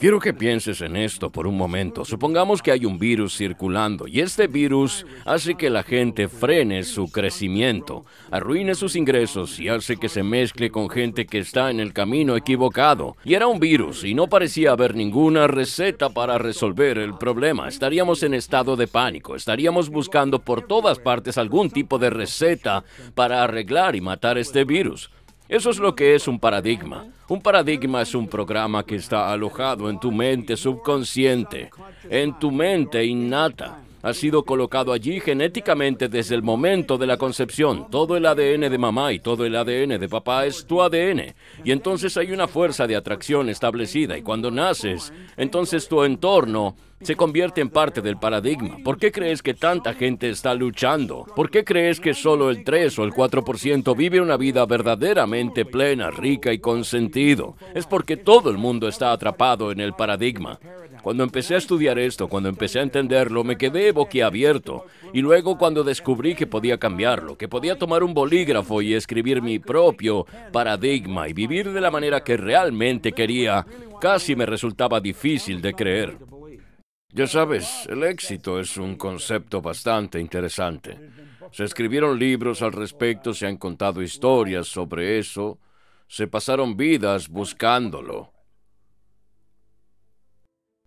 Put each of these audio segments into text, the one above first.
Quiero que pienses en esto por un momento. Supongamos que hay un virus circulando y este virus hace que la gente frene su crecimiento, arruine sus ingresos y hace que se mezcle con gente que está en el camino equivocado. Y era un virus y no parecía haber ninguna receta para resolver el problema. Estaríamos en estado de pánico, estaríamos buscando por todas partes algún tipo de receta para arreglar y matar este virus. Eso es lo que es un paradigma. Un paradigma es un programa que está alojado en tu mente subconsciente, en tu mente innata. Ha sido colocado allí genéticamente desde el momento de la concepción. Todo el ADN de mamá y todo el ADN de papá es tu ADN. Y entonces hay una fuerza de atracción establecida. Y cuando naces, entonces tu entorno se convierte en parte del paradigma. ¿Por qué crees que tanta gente está luchando? ¿Por qué crees que solo el 3 o el 4% vive una vida verdaderamente plena, rica y con sentido? Es porque todo el mundo está atrapado en el paradigma. Cuando empecé a estudiar esto, cuando empecé a entenderlo, me quedé boquiabierto. Y luego cuando descubrí que podía cambiarlo, que podía tomar un bolígrafo y escribir mi propio paradigma y vivir de la manera que realmente quería, casi me resultaba difícil de creer. Ya sabes, el éxito es un concepto bastante interesante. Se escribieron libros al respecto, se han contado historias sobre eso, se pasaron vidas buscándolo.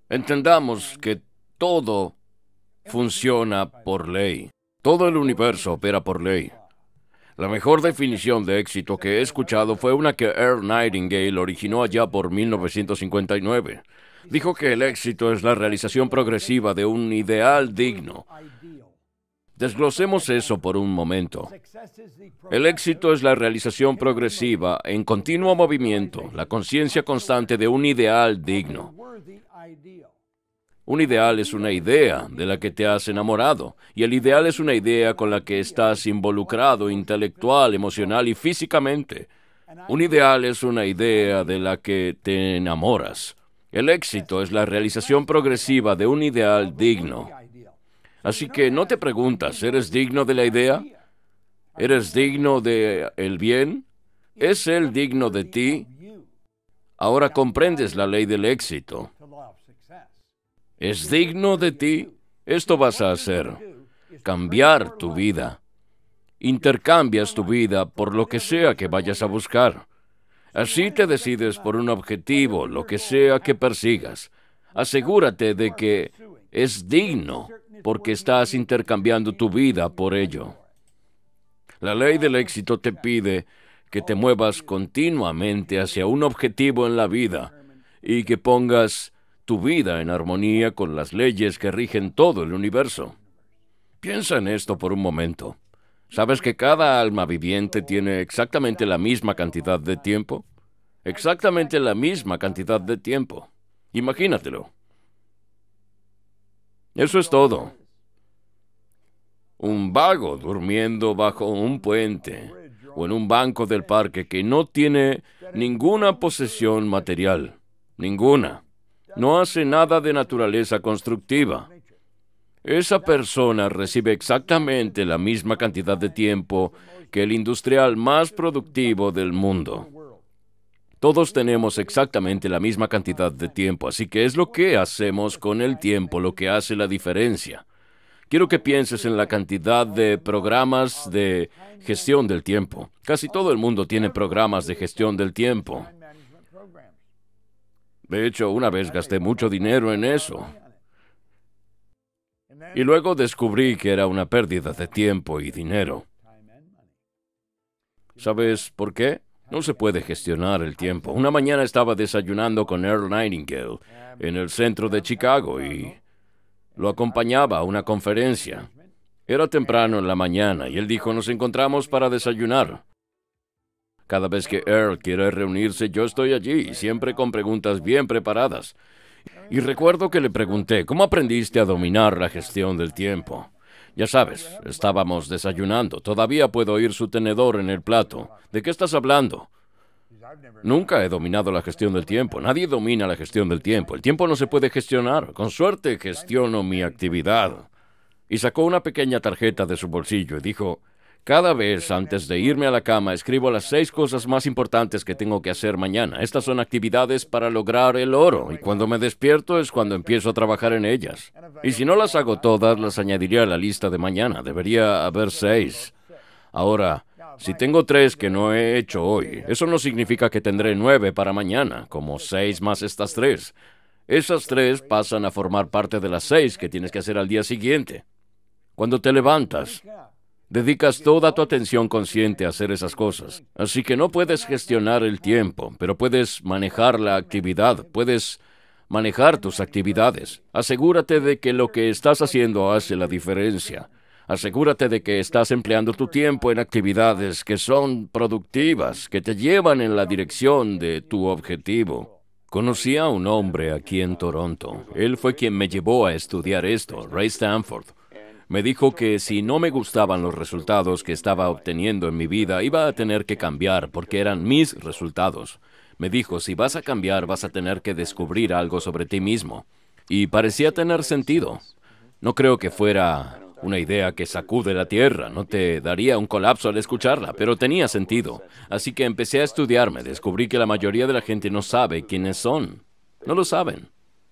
Entendamos que todo funciona por ley. Todo el universo opera por ley. La mejor definición de éxito que he escuchado fue una que Earl Nightingale originó allá por 1959. Dijo que el éxito es la realización progresiva de un ideal digno. Desglosemos eso por un momento. El éxito es la realización progresiva, en continuo movimiento, la conciencia constante de un ideal digno. Un ideal es una idea de la que te has enamorado, y el ideal es una idea con la que estás involucrado intelectual, emocional y físicamente. Un ideal es una idea de la que te enamoras. El éxito es la realización progresiva de un ideal digno. Así que no te preguntas, ¿eres digno de la idea? ¿Eres digno de el bien? ¿Es él digno de ti? Ahora comprendes la ley del éxito. ¿Es digno de ti? Esto vas a hacer. Cambiar tu vida. Intercambias tu vida por lo que sea que vayas a buscar. Así te decides por un objetivo, lo que sea que persigas. Asegúrate de que es digno porque estás intercambiando tu vida por ello. La ley del éxito te pide que te muevas continuamente hacia un objetivo en la vida y que pongas tu vida en armonía con las leyes que rigen todo el universo. Piensa en esto por un momento. ¿Sabes que cada alma viviente tiene exactamente la misma cantidad de tiempo? Exactamente la misma cantidad de tiempo. Imagínatelo. Eso es todo. Un vago durmiendo bajo un puente o en un banco del parque que no tiene ninguna posesión material. Ninguna. No hace nada de naturaleza constructiva. Esa persona recibe exactamente la misma cantidad de tiempo que el industrial más productivo del mundo. Todos tenemos exactamente la misma cantidad de tiempo, así que es lo que hacemos con el tiempo lo que hace la diferencia. Quiero que pienses en la cantidad de programas de gestión del tiempo. Casi todo el mundo tiene programas de gestión del tiempo. De hecho, una vez gasté mucho dinero en eso. Y luego descubrí que era una pérdida de tiempo y dinero. ¿Sabes por qué? No se puede gestionar el tiempo. Una mañana estaba desayunando con Earl Nightingale en el centro de Chicago y lo acompañaba a una conferencia. Era temprano en la mañana y él dijo, nos encontramos para desayunar. Cada vez que Earl quiere reunirse, yo estoy allí, siempre con preguntas bien preparadas. Y recuerdo que le pregunté, ¿cómo aprendiste a dominar la gestión del tiempo? Ya sabes, estábamos desayunando, todavía puedo oír su tenedor en el plato. ¿De qué estás hablando? Nunca he dominado la gestión del tiempo. Nadie domina la gestión del tiempo. El tiempo no se puede gestionar. Con suerte gestiono mi actividad. Y sacó una pequeña tarjeta de su bolsillo y dijo, cada vez antes de irme a la cama escribo las seis cosas más importantes que tengo que hacer mañana. Estas son actividades para lograr el oro y cuando me despierto es cuando empiezo a trabajar en ellas. Y si no las hago todas, las añadiría a la lista de mañana. Debería haber seis. Ahora, si tengo tres que no he hecho hoy, eso no significa que tendré nueve para mañana, como seis más estas tres. Esas tres pasan a formar parte de las seis que tienes que hacer al día siguiente. Cuando te levantas, Dedicas toda tu atención consciente a hacer esas cosas. Así que no puedes gestionar el tiempo, pero puedes manejar la actividad, puedes manejar tus actividades. Asegúrate de que lo que estás haciendo hace la diferencia. Asegúrate de que estás empleando tu tiempo en actividades que son productivas, que te llevan en la dirección de tu objetivo. Conocí a un hombre aquí en Toronto. Él fue quien me llevó a estudiar esto, Ray Stanford. Me dijo que si no me gustaban los resultados que estaba obteniendo en mi vida, iba a tener que cambiar porque eran mis resultados. Me dijo, si vas a cambiar, vas a tener que descubrir algo sobre ti mismo. Y parecía tener sentido. No creo que fuera una idea que sacude la tierra, no te daría un colapso al escucharla, pero tenía sentido. Así que empecé a estudiarme, descubrí que la mayoría de la gente no sabe quiénes son. No lo saben.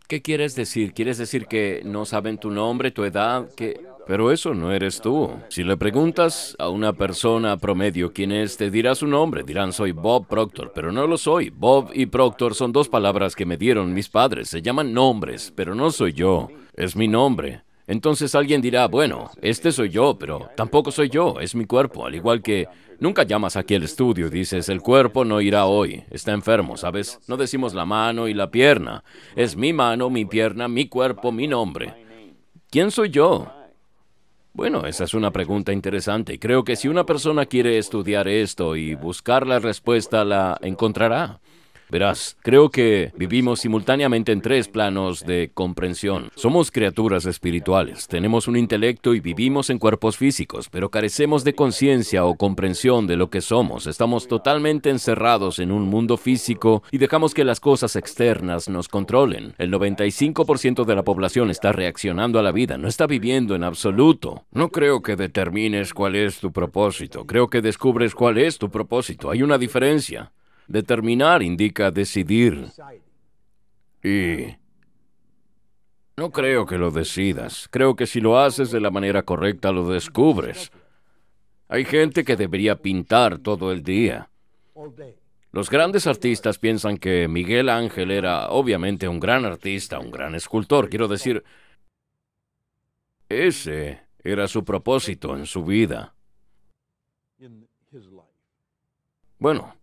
¿Qué quieres decir? ¿Quieres decir que no saben tu nombre, tu edad? Que... Pero eso no eres tú. Si le preguntas a una persona promedio quién es, te dirá su nombre. Dirán, soy Bob Proctor, pero no lo soy. Bob y Proctor son dos palabras que me dieron mis padres. Se llaman nombres, pero no soy yo. Es mi nombre. Entonces alguien dirá, bueno, este soy yo, pero tampoco soy yo, es mi cuerpo, al igual que nunca llamas aquí al estudio y dices, el cuerpo no irá hoy, está enfermo, ¿sabes? No decimos la mano y la pierna, es mi mano, mi pierna, mi cuerpo, mi nombre. ¿Quién soy yo? Bueno, esa es una pregunta interesante. Creo que si una persona quiere estudiar esto y buscar la respuesta, la encontrará. Verás, creo que vivimos simultáneamente en tres planos de comprensión. Somos criaturas espirituales, tenemos un intelecto y vivimos en cuerpos físicos, pero carecemos de conciencia o comprensión de lo que somos. Estamos totalmente encerrados en un mundo físico y dejamos que las cosas externas nos controlen. El 95% de la población está reaccionando a la vida, no está viviendo en absoluto. No creo que determines cuál es tu propósito, creo que descubres cuál es tu propósito. Hay una diferencia. Determinar indica decidir. Y no creo que lo decidas. Creo que si lo haces de la manera correcta lo descubres. Hay gente que debería pintar todo el día. Los grandes artistas piensan que Miguel Ángel era obviamente un gran artista, un gran escultor. Quiero decir, ese era su propósito en su vida. Bueno,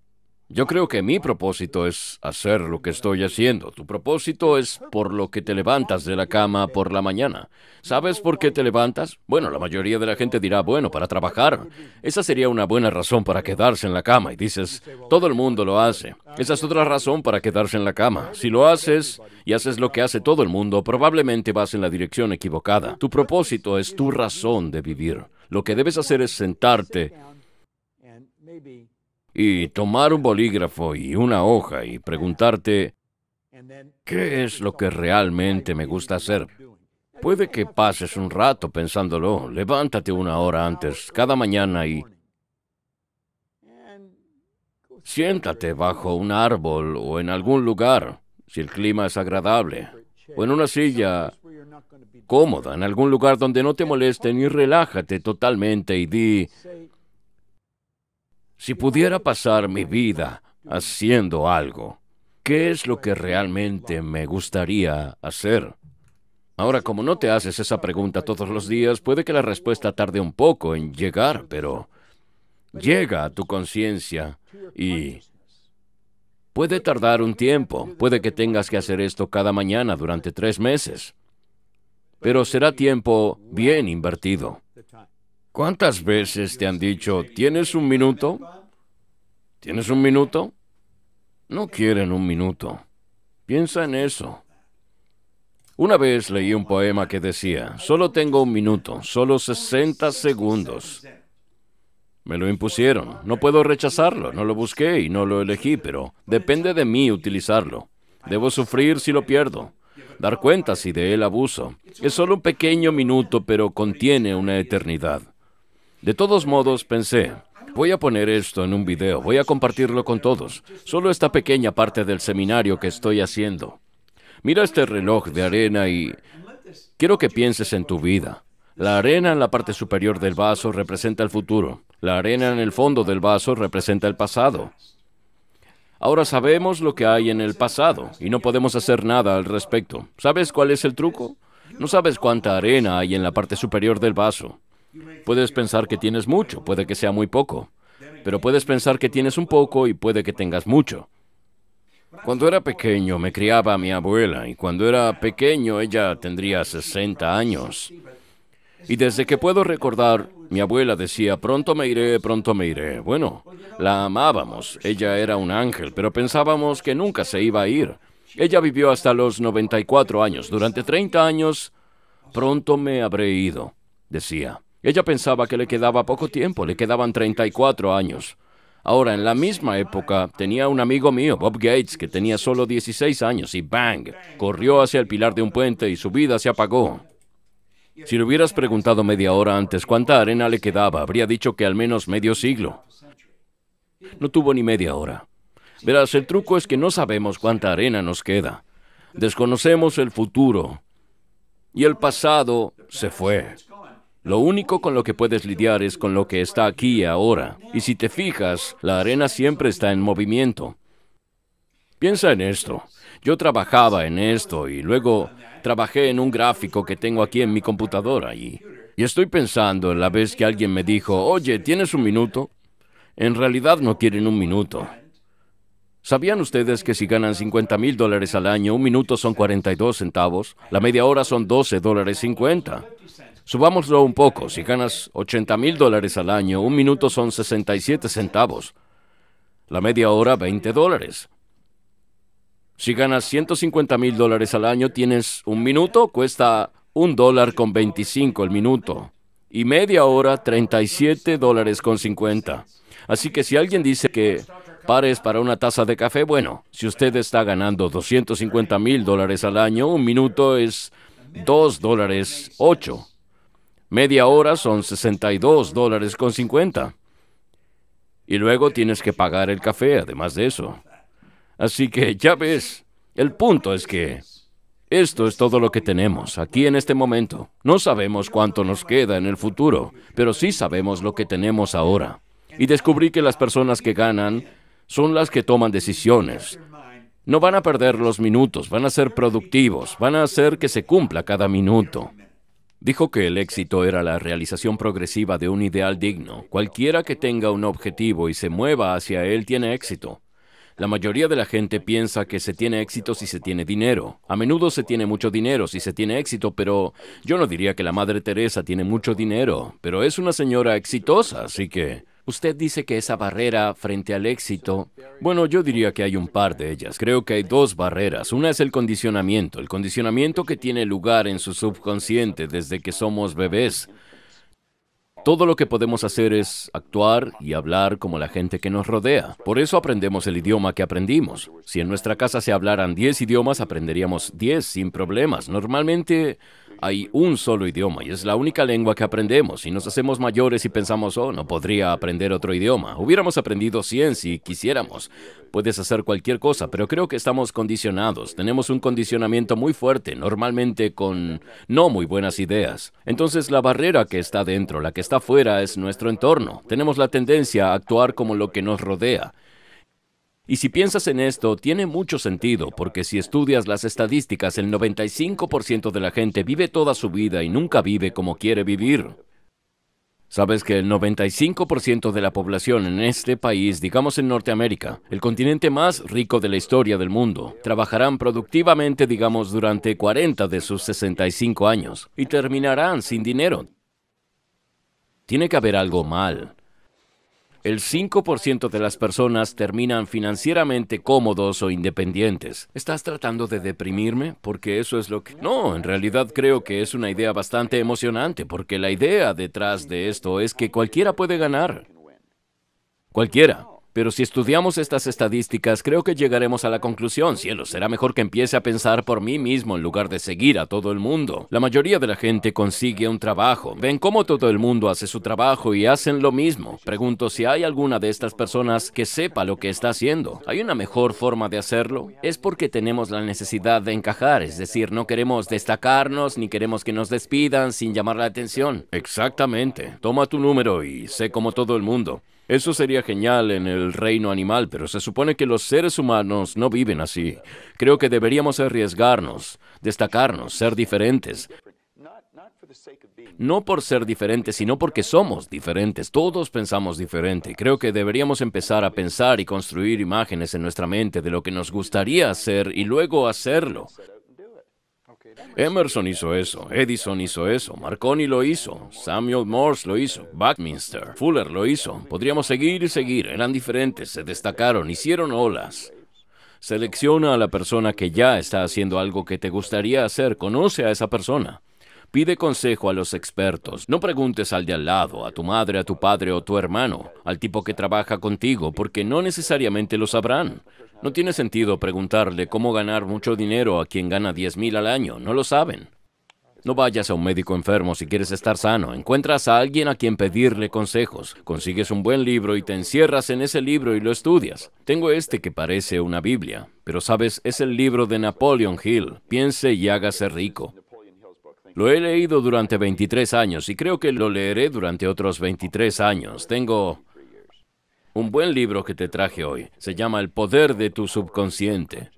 yo creo que mi propósito es hacer lo que estoy haciendo. Tu propósito es por lo que te levantas de la cama por la mañana. ¿Sabes por qué te levantas? Bueno, la mayoría de la gente dirá, bueno, para trabajar. Esa sería una buena razón para quedarse en la cama. Y dices, todo el mundo lo hace. Esa es otra razón para quedarse en la cama. Si lo haces y haces lo que hace todo el mundo, probablemente vas en la dirección equivocada. Tu propósito es tu razón de vivir. Lo que debes hacer es sentarte y tomar un bolígrafo y una hoja y preguntarte, ¿qué es lo que realmente me gusta hacer? Puede que pases un rato pensándolo, levántate una hora antes cada mañana y siéntate bajo un árbol o en algún lugar, si el clima es agradable, o en una silla cómoda, en algún lugar donde no te molesten y relájate totalmente y di, si pudiera pasar mi vida haciendo algo, ¿qué es lo que realmente me gustaría hacer? Ahora, como no te haces esa pregunta todos los días, puede que la respuesta tarde un poco en llegar, pero llega a tu conciencia y puede tardar un tiempo, puede que tengas que hacer esto cada mañana durante tres meses, pero será tiempo bien invertido. ¿Cuántas veces te han dicho, ¿tienes un minuto? ¿Tienes un minuto? No quieren un minuto. Piensa en eso. Una vez leí un poema que decía, solo tengo un minuto, solo 60 segundos. Me lo impusieron, no puedo rechazarlo, no lo busqué y no lo elegí, pero depende de mí utilizarlo. Debo sufrir si lo pierdo, dar cuenta si de él abuso. Es solo un pequeño minuto, pero contiene una eternidad. De todos modos, pensé, voy a poner esto en un video, voy a compartirlo con todos, solo esta pequeña parte del seminario que estoy haciendo. Mira este reloj de arena y quiero que pienses en tu vida. La arena en la parte superior del vaso representa el futuro. La arena en el fondo del vaso representa el pasado. Ahora sabemos lo que hay en el pasado y no podemos hacer nada al respecto. ¿Sabes cuál es el truco? No sabes cuánta arena hay en la parte superior del vaso. Puedes pensar que tienes mucho, puede que sea muy poco, pero puedes pensar que tienes un poco y puede que tengas mucho. Cuando era pequeño me criaba mi abuela y cuando era pequeño ella tendría 60 años. Y desde que puedo recordar, mi abuela decía, pronto me iré, pronto me iré. Bueno, la amábamos, ella era un ángel, pero pensábamos que nunca se iba a ir. Ella vivió hasta los 94 años. Durante 30 años, pronto me habré ido, decía. Ella pensaba que le quedaba poco tiempo, le quedaban 34 años. Ahora, en la misma época, tenía un amigo mío, Bob Gates, que tenía solo 16 años y ¡bang! Corrió hacia el pilar de un puente y su vida se apagó. Si le hubieras preguntado media hora antes cuánta arena le quedaba, habría dicho que al menos medio siglo. No tuvo ni media hora. Verás, el truco es que no sabemos cuánta arena nos queda. Desconocemos el futuro. Y el pasado se fue. Lo único con lo que puedes lidiar es con lo que está aquí y ahora. Y si te fijas, la arena siempre está en movimiento. Piensa en esto. Yo trabajaba en esto y luego trabajé en un gráfico que tengo aquí en mi computadora y, y estoy pensando en la vez que alguien me dijo, oye, ¿tienes un minuto? En realidad no quieren un minuto. ¿Sabían ustedes que si ganan 50 mil dólares al año, un minuto son 42 centavos, la media hora son 12 dólares 50? Subámoslo un poco. Si ganas 80 mil dólares al año, un minuto son 67 centavos. La media hora, 20 dólares. Si ganas 150 mil dólares al año, tienes un minuto, cuesta un dólar con 25 el minuto. Y media hora, 37 dólares con 50. Así que si alguien dice que pares para una taza de café, bueno, si usted está ganando 250 mil dólares al año, un minuto es 2 dólares 8. Media hora son 62 dólares con 50. Y luego tienes que pagar el café, además de eso. Así que ya ves, el punto es que esto es todo lo que tenemos aquí en este momento. No sabemos cuánto nos queda en el futuro, pero sí sabemos lo que tenemos ahora. Y descubrí que las personas que ganan son las que toman decisiones. No van a perder los minutos, van a ser productivos, van a hacer que se cumpla cada minuto. Dijo que el éxito era la realización progresiva de un ideal digno. Cualquiera que tenga un objetivo y se mueva hacia él tiene éxito. La mayoría de la gente piensa que se tiene éxito si se tiene dinero. A menudo se tiene mucho dinero si se tiene éxito, pero yo no diría que la Madre Teresa tiene mucho dinero, pero es una señora exitosa, así que... Usted dice que esa barrera frente al éxito, bueno, yo diría que hay un par de ellas. Creo que hay dos barreras. Una es el condicionamiento, el condicionamiento que tiene lugar en su subconsciente desde que somos bebés. Todo lo que podemos hacer es actuar y hablar como la gente que nos rodea. Por eso aprendemos el idioma que aprendimos. Si en nuestra casa se hablaran 10 idiomas, aprenderíamos 10 sin problemas. Normalmente hay un solo idioma y es la única lengua que aprendemos y nos hacemos mayores y pensamos, oh, no podría aprender otro idioma. Hubiéramos aprendido 100 si quisiéramos. Puedes hacer cualquier cosa, pero creo que estamos condicionados. Tenemos un condicionamiento muy fuerte, normalmente con no muy buenas ideas. Entonces la barrera que está dentro, la que está fuera, es nuestro entorno. Tenemos la tendencia a actuar como lo que nos rodea. Y si piensas en esto, tiene mucho sentido, porque si estudias las estadísticas, el 95% de la gente vive toda su vida y nunca vive como quiere vivir. Sabes que el 95% de la población en este país, digamos en Norteamérica, el continente más rico de la historia del mundo, trabajarán productivamente, digamos, durante 40 de sus 65 años y terminarán sin dinero. Tiene que haber algo mal el 5% de las personas terminan financieramente cómodos o independientes. ¿Estás tratando de deprimirme? Porque eso es lo que... No, en realidad creo que es una idea bastante emocionante, porque la idea detrás de esto es que cualquiera puede ganar. Cualquiera. Pero si estudiamos estas estadísticas, creo que llegaremos a la conclusión, cielo, será mejor que empiece a pensar por mí mismo en lugar de seguir a todo el mundo. La mayoría de la gente consigue un trabajo, ven cómo todo el mundo hace su trabajo y hacen lo mismo. Pregunto si hay alguna de estas personas que sepa lo que está haciendo. ¿Hay una mejor forma de hacerlo? Es porque tenemos la necesidad de encajar, es decir, no queremos destacarnos ni queremos que nos despidan sin llamar la atención. Exactamente. Toma tu número y sé como todo el mundo. Eso sería genial en el reino animal, pero se supone que los seres humanos no viven así. Creo que deberíamos arriesgarnos, destacarnos, ser diferentes. No por ser diferentes, sino porque somos diferentes. Todos pensamos diferente. Creo que deberíamos empezar a pensar y construir imágenes en nuestra mente de lo que nos gustaría hacer y luego hacerlo. Emerson hizo eso, Edison hizo eso, Marconi lo hizo, Samuel Morse lo hizo, Buckminster, Fuller lo hizo. Podríamos seguir y seguir, eran diferentes, se destacaron, hicieron olas. Selecciona a la persona que ya está haciendo algo que te gustaría hacer, conoce a esa persona. Pide consejo a los expertos. No preguntes al de al lado, a tu madre, a tu padre o tu hermano, al tipo que trabaja contigo, porque no necesariamente lo sabrán. No tiene sentido preguntarle cómo ganar mucho dinero a quien gana 10 mil al año, no lo saben. No vayas a un médico enfermo si quieres estar sano. Encuentras a alguien a quien pedirle consejos. Consigues un buen libro y te encierras en ese libro y lo estudias. Tengo este que parece una Biblia, pero sabes, es el libro de Napoleon Hill. Piense y hágase rico. Lo he leído durante 23 años y creo que lo leeré durante otros 23 años. Tengo un buen libro que te traje hoy. Se llama El poder de tu subconsciente.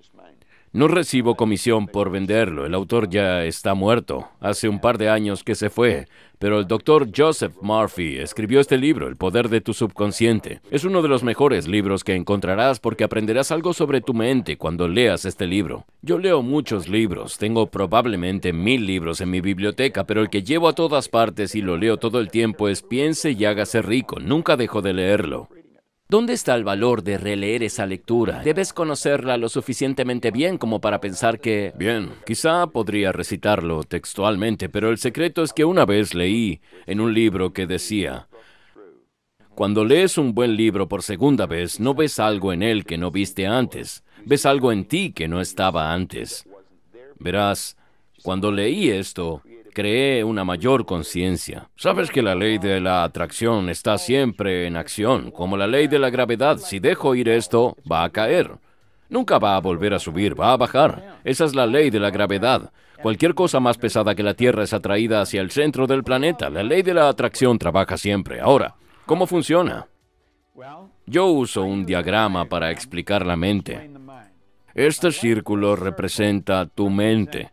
No recibo comisión por venderlo. El autor ya está muerto. Hace un par de años que se fue. Pero el doctor Joseph Murphy escribió este libro, El poder de tu subconsciente. Es uno de los mejores libros que encontrarás porque aprenderás algo sobre tu mente cuando leas este libro. Yo leo muchos libros, tengo probablemente mil libros en mi biblioteca, pero el que llevo a todas partes y lo leo todo el tiempo es Piense y hágase rico, nunca dejo de leerlo. ¿Dónde está el valor de releer esa lectura? Debes conocerla lo suficientemente bien como para pensar que... Bien, quizá podría recitarlo textualmente, pero el secreto es que una vez leí en un libro que decía, cuando lees un buen libro por segunda vez, no ves algo en él que no viste antes, ves algo en ti que no estaba antes. Verás, cuando leí esto, creé una mayor conciencia. Sabes que la ley de la atracción está siempre en acción, como la ley de la gravedad. Si dejo ir esto, va a caer. Nunca va a volver a subir, va a bajar. Esa es la ley de la gravedad. Cualquier cosa más pesada que la Tierra es atraída hacia el centro del planeta. La ley de la atracción trabaja siempre. Ahora, ¿cómo funciona? Yo uso un diagrama para explicar la mente. Este círculo representa tu mente.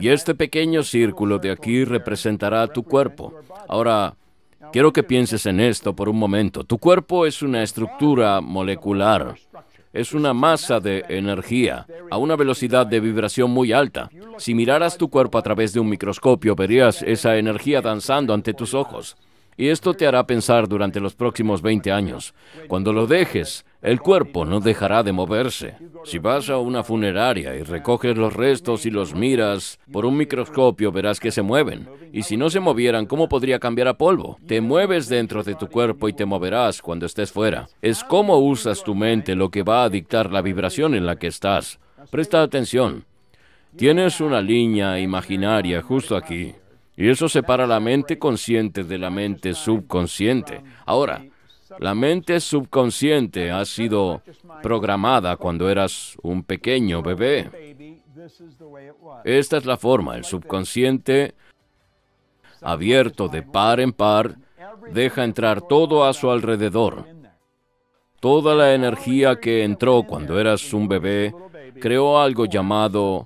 Y este pequeño círculo de aquí representará tu cuerpo. Ahora, quiero que pienses en esto por un momento. Tu cuerpo es una estructura molecular. Es una masa de energía a una velocidad de vibración muy alta. Si miraras tu cuerpo a través de un microscopio, verías esa energía danzando ante tus ojos. Y esto te hará pensar durante los próximos 20 años. Cuando lo dejes, el cuerpo no dejará de moverse. Si vas a una funeraria y recoges los restos y los miras por un microscopio, verás que se mueven. Y si no se movieran, ¿cómo podría cambiar a polvo? Te mueves dentro de tu cuerpo y te moverás cuando estés fuera. Es cómo usas tu mente lo que va a dictar la vibración en la que estás. Presta atención. Tienes una línea imaginaria justo aquí. Y eso separa la mente consciente de la mente subconsciente. Ahora, la mente subconsciente ha sido programada cuando eras un pequeño bebé. Esta es la forma, el subconsciente abierto de par en par deja entrar todo a su alrededor. Toda la energía que entró cuando eras un bebé creó algo llamado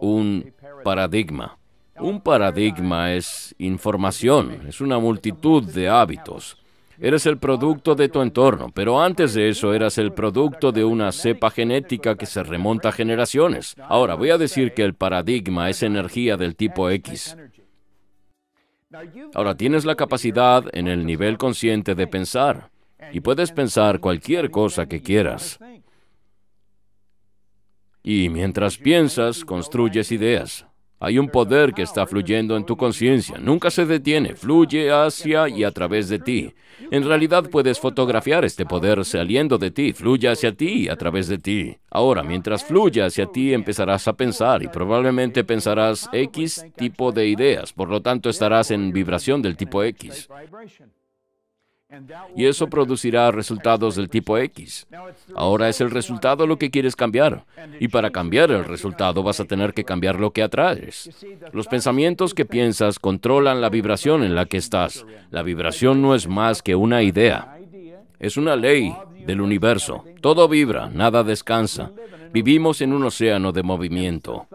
un paradigma. Un paradigma es información, es una multitud de hábitos, Eres el producto de tu entorno, pero antes de eso eras el producto de una cepa genética que se remonta a generaciones. Ahora, voy a decir que el paradigma es energía del tipo X. Ahora tienes la capacidad en el nivel consciente de pensar y puedes pensar cualquier cosa que quieras. Y mientras piensas, construyes ideas. Hay un poder que está fluyendo en tu conciencia. Nunca se detiene, fluye hacia y a través de ti. En realidad puedes fotografiar este poder saliendo de ti, fluye hacia ti y a través de ti. Ahora, mientras fluya hacia ti, empezarás a pensar y probablemente pensarás X tipo de ideas, por lo tanto estarás en vibración del tipo X y eso producirá resultados del tipo X. Ahora es el resultado lo que quieres cambiar, y para cambiar el resultado vas a tener que cambiar lo que atraes. Los pensamientos que piensas controlan la vibración en la que estás. La vibración no es más que una idea. Es una ley del universo. Todo vibra, nada descansa. Vivimos en un océano de movimiento.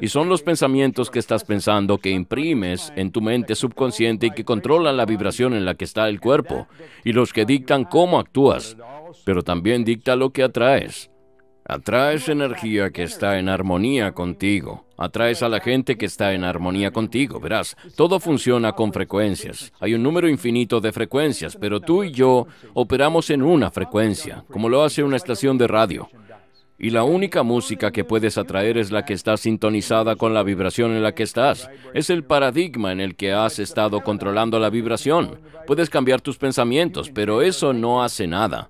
Y son los pensamientos que estás pensando que imprimes en tu mente subconsciente y que controlan la vibración en la que está el cuerpo, y los que dictan cómo actúas, pero también dicta lo que atraes. Atraes energía que está en armonía contigo. Atraes a la gente que está en armonía contigo. Verás, todo funciona con frecuencias. Hay un número infinito de frecuencias, pero tú y yo operamos en una frecuencia, como lo hace una estación de radio. Y la única música que puedes atraer es la que está sintonizada con la vibración en la que estás. Es el paradigma en el que has estado controlando la vibración. Puedes cambiar tus pensamientos, pero eso no hace nada.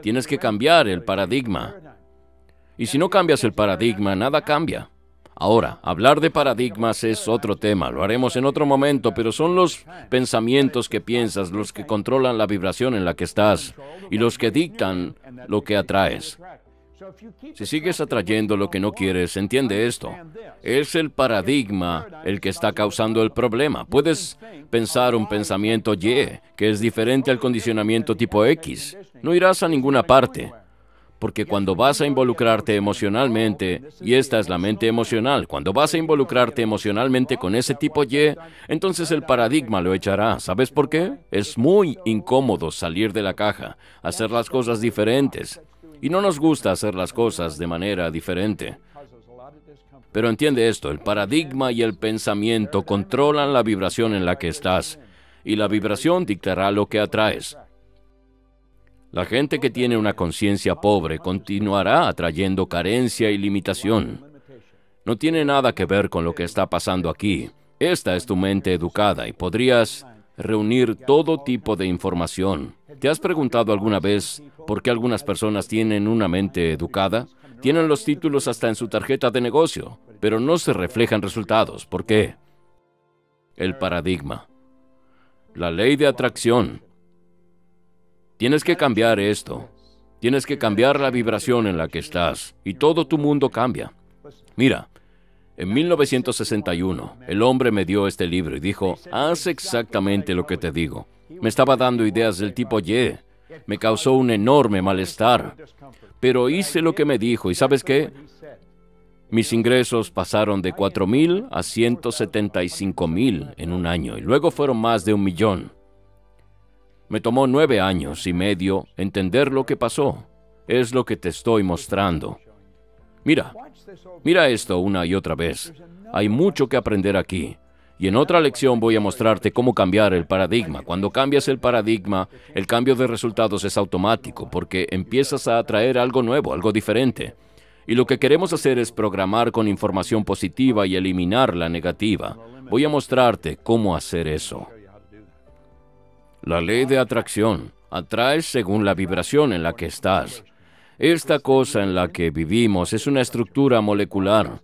Tienes que cambiar el paradigma. Y si no cambias el paradigma, nada cambia. Ahora, hablar de paradigmas es otro tema, lo haremos en otro momento, pero son los pensamientos que piensas los que controlan la vibración en la que estás y los que dictan lo que atraes. Si sigues atrayendo lo que no quieres, entiende esto. Es el paradigma el que está causando el problema. Puedes pensar un pensamiento Y, que es diferente al condicionamiento tipo X. No irás a ninguna parte. Porque cuando vas a involucrarte emocionalmente, y esta es la mente emocional, cuando vas a involucrarte emocionalmente con ese tipo Y, entonces el paradigma lo echará. ¿Sabes por qué? Es muy incómodo salir de la caja, hacer las cosas diferentes. Y no nos gusta hacer las cosas de manera diferente. Pero entiende esto, el paradigma y el pensamiento controlan la vibración en la que estás, y la vibración dictará lo que atraes. La gente que tiene una conciencia pobre continuará atrayendo carencia y limitación. No tiene nada que ver con lo que está pasando aquí. Esta es tu mente educada y podrías reunir todo tipo de información. ¿Te has preguntado alguna vez por qué algunas personas tienen una mente educada? Tienen los títulos hasta en su tarjeta de negocio, pero no se reflejan resultados. ¿Por qué? El paradigma. La ley de atracción. Tienes que cambiar esto. Tienes que cambiar la vibración en la que estás y todo tu mundo cambia. Mira, en 1961 el hombre me dio este libro y dijo, haz exactamente lo que te digo. Me estaba dando ideas del tipo Y. Me causó un enorme malestar. Pero hice lo que me dijo y sabes qué? Mis ingresos pasaron de 4.000 mil a 175.000 mil en un año y luego fueron más de un millón. Me tomó nueve años y medio entender lo que pasó. Es lo que te estoy mostrando. Mira, mira esto una y otra vez. Hay mucho que aprender aquí. Y en otra lección voy a mostrarte cómo cambiar el paradigma. Cuando cambias el paradigma, el cambio de resultados es automático porque empiezas a atraer algo nuevo, algo diferente. Y lo que queremos hacer es programar con información positiva y eliminar la negativa. Voy a mostrarte cómo hacer eso. La ley de atracción. atrae según la vibración en la que estás. Esta cosa en la que vivimos es una estructura molecular.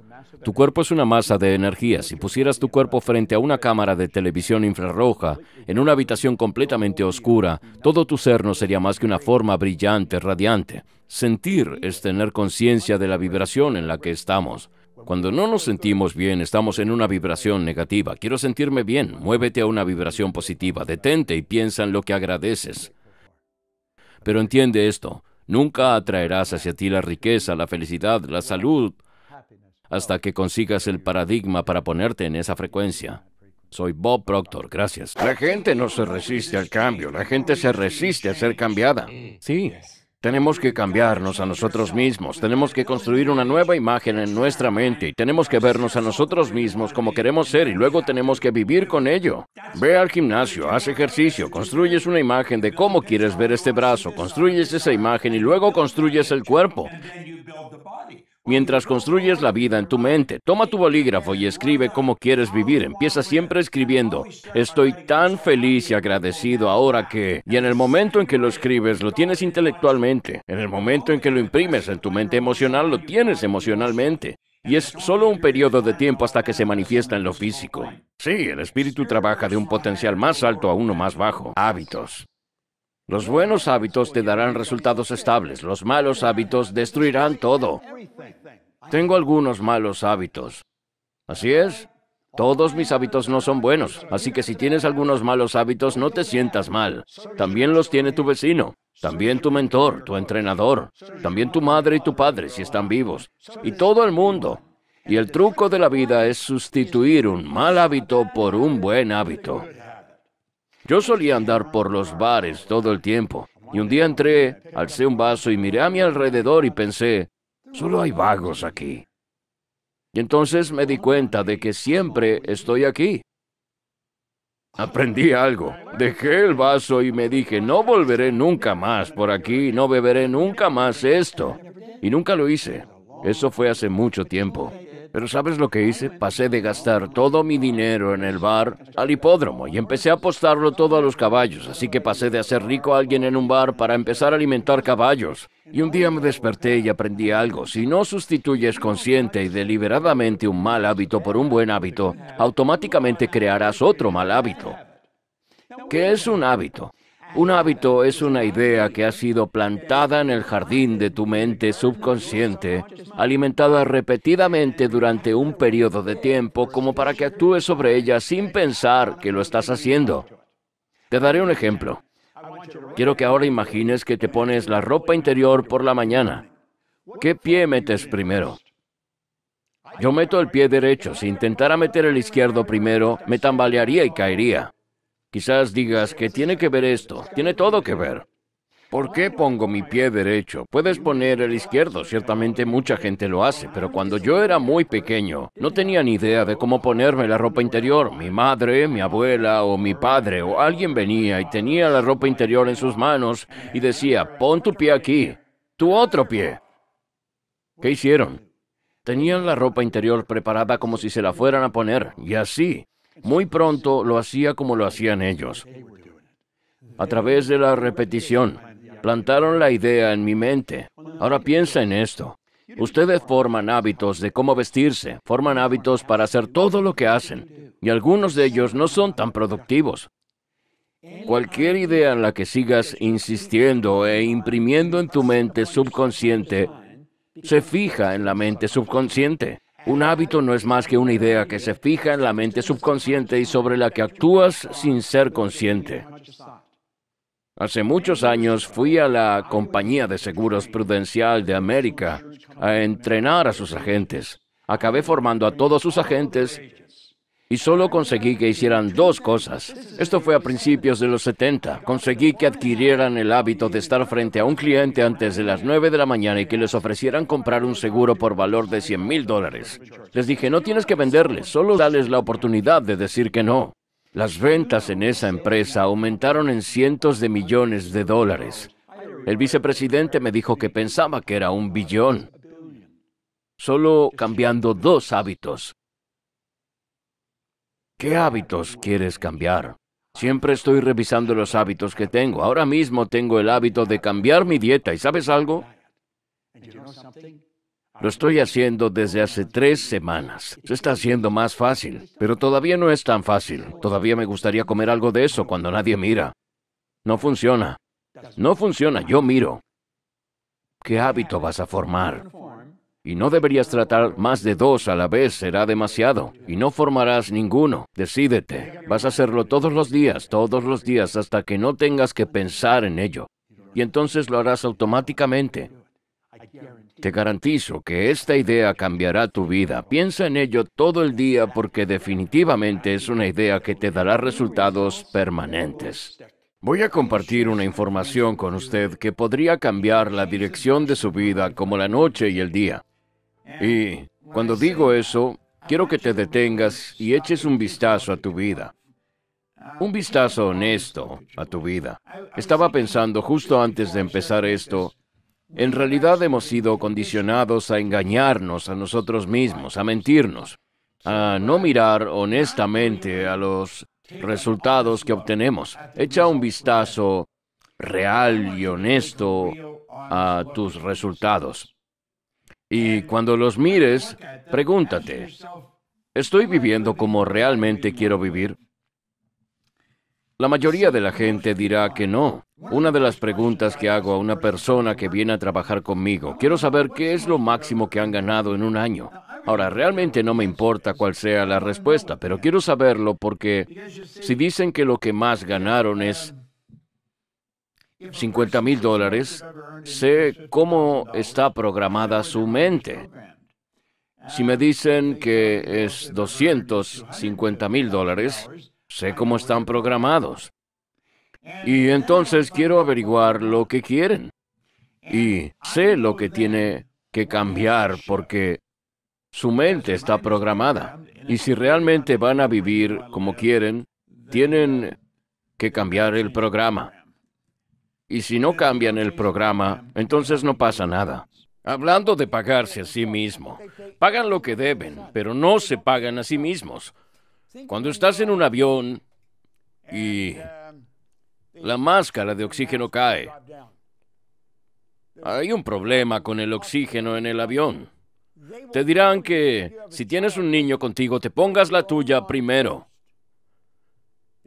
Tu cuerpo es una masa de energía. Si pusieras tu cuerpo frente a una cámara de televisión infrarroja, en una habitación completamente oscura, todo tu ser no sería más que una forma brillante, radiante. Sentir es tener conciencia de la vibración en la que estamos. Cuando no nos sentimos bien, estamos en una vibración negativa. Quiero sentirme bien. Muévete a una vibración positiva. Detente y piensa en lo que agradeces. Pero entiende esto. Nunca atraerás hacia ti la riqueza, la felicidad, la salud hasta que consigas el paradigma para ponerte en esa frecuencia. Soy Bob Proctor, gracias. La gente no se resiste al cambio, la gente se resiste a ser cambiada. Sí. Tenemos que cambiarnos a nosotros mismos, tenemos que construir una nueva imagen en nuestra mente y tenemos que vernos a nosotros mismos como queremos ser y luego tenemos que vivir con ello. Ve al gimnasio, haz ejercicio, construyes una imagen de cómo quieres ver este brazo, construyes esa imagen y luego construyes el cuerpo. Mientras construyes la vida en tu mente, toma tu bolígrafo y escribe cómo quieres vivir. Empieza siempre escribiendo, estoy tan feliz y agradecido ahora que... Y en el momento en que lo escribes, lo tienes intelectualmente. En el momento en que lo imprimes en tu mente emocional, lo tienes emocionalmente. Y es solo un periodo de tiempo hasta que se manifiesta en lo físico. Sí, el espíritu trabaja de un potencial más alto a uno más bajo. Hábitos. Los buenos hábitos te darán resultados estables, los malos hábitos destruirán todo. Tengo algunos malos hábitos. Así es, todos mis hábitos no son buenos, así que si tienes algunos malos hábitos no te sientas mal. También los tiene tu vecino, también tu mentor, tu entrenador, también tu madre y tu padre si están vivos, y todo el mundo. Y el truco de la vida es sustituir un mal hábito por un buen hábito. Yo solía andar por los bares todo el tiempo. Y un día entré, alcé un vaso y miré a mi alrededor y pensé, solo hay vagos aquí. Y entonces me di cuenta de que siempre estoy aquí. Aprendí algo. Dejé el vaso y me dije, no volveré nunca más por aquí, no beberé nunca más esto. Y nunca lo hice. Eso fue hace mucho tiempo. Pero ¿sabes lo que hice? Pasé de gastar todo mi dinero en el bar al hipódromo y empecé a apostarlo todo a los caballos, así que pasé de hacer rico a alguien en un bar para empezar a alimentar caballos. Y un día me desperté y aprendí algo. Si no sustituyes consciente y deliberadamente un mal hábito por un buen hábito, automáticamente crearás otro mal hábito. ¿Qué es un hábito? Un hábito es una idea que ha sido plantada en el jardín de tu mente subconsciente, alimentada repetidamente durante un periodo de tiempo como para que actúes sobre ella sin pensar que lo estás haciendo. Te daré un ejemplo. Quiero que ahora imagines que te pones la ropa interior por la mañana. ¿Qué pie metes primero? Yo meto el pie derecho. Si intentara meter el izquierdo primero, me tambalearía y caería. Quizás digas que tiene que ver esto, tiene todo que ver. ¿Por qué pongo mi pie derecho? Puedes poner el izquierdo, ciertamente mucha gente lo hace, pero cuando yo era muy pequeño, no tenía ni idea de cómo ponerme la ropa interior. Mi madre, mi abuela o mi padre o alguien venía y tenía la ropa interior en sus manos y decía, pon tu pie aquí, tu otro pie. ¿Qué hicieron? Tenían la ropa interior preparada como si se la fueran a poner, y así muy pronto lo hacía como lo hacían ellos. A través de la repetición, plantaron la idea en mi mente. Ahora piensa en esto. Ustedes forman hábitos de cómo vestirse, forman hábitos para hacer todo lo que hacen, y algunos de ellos no son tan productivos. Cualquier idea en la que sigas insistiendo e imprimiendo en tu mente subconsciente se fija en la mente subconsciente. Un hábito no es más que una idea que se fija en la mente subconsciente y sobre la que actúas sin ser consciente. Hace muchos años fui a la Compañía de Seguros Prudencial de América a entrenar a sus agentes. Acabé formando a todos sus agentes y solo conseguí que hicieran dos cosas. Esto fue a principios de los 70. Conseguí que adquirieran el hábito de estar frente a un cliente antes de las 9 de la mañana y que les ofrecieran comprar un seguro por valor de 100 mil dólares. Les dije, no tienes que venderles, solo dales la oportunidad de decir que no. Las ventas en esa empresa aumentaron en cientos de millones de dólares. El vicepresidente me dijo que pensaba que era un billón, solo cambiando dos hábitos. ¿Qué hábitos quieres cambiar? Siempre estoy revisando los hábitos que tengo. Ahora mismo tengo el hábito de cambiar mi dieta. ¿Y sabes algo? Lo estoy haciendo desde hace tres semanas. Se está haciendo más fácil, pero todavía no es tan fácil. Todavía me gustaría comer algo de eso cuando nadie mira. No funciona. No funciona, yo miro. ¿Qué hábito vas a formar? y no deberías tratar más de dos a la vez, será demasiado, y no formarás ninguno. Decídete, vas a hacerlo todos los días, todos los días, hasta que no tengas que pensar en ello. Y entonces lo harás automáticamente. Te garantizo que esta idea cambiará tu vida. Piensa en ello todo el día porque definitivamente es una idea que te dará resultados permanentes. Voy a compartir una información con usted que podría cambiar la dirección de su vida como la noche y el día. Y cuando digo eso, quiero que te detengas y eches un vistazo a tu vida. Un vistazo honesto a tu vida. Estaba pensando justo antes de empezar esto, en realidad hemos sido condicionados a engañarnos a nosotros mismos, a mentirnos, a no mirar honestamente a los resultados que obtenemos. Echa un vistazo real y honesto a tus resultados. Y cuando los mires, pregúntate, ¿estoy viviendo como realmente quiero vivir? La mayoría de la gente dirá que no. Una de las preguntas que hago a una persona que viene a trabajar conmigo, quiero saber qué es lo máximo que han ganado en un año. Ahora, realmente no me importa cuál sea la respuesta, pero quiero saberlo porque si dicen que lo que más ganaron es 50 mil dólares, sé cómo está programada su mente. Si me dicen que es 250 mil dólares, sé cómo están programados. Y entonces quiero averiguar lo que quieren. Y sé lo que tiene que cambiar porque su mente está programada. Y si realmente van a vivir como quieren, tienen que cambiar el programa. Y si no cambian el programa, entonces no pasa nada. Hablando de pagarse a sí mismo, pagan lo que deben, pero no se pagan a sí mismos. Cuando estás en un avión y la máscara de oxígeno cae, hay un problema con el oxígeno en el avión. Te dirán que si tienes un niño contigo, te pongas la tuya primero.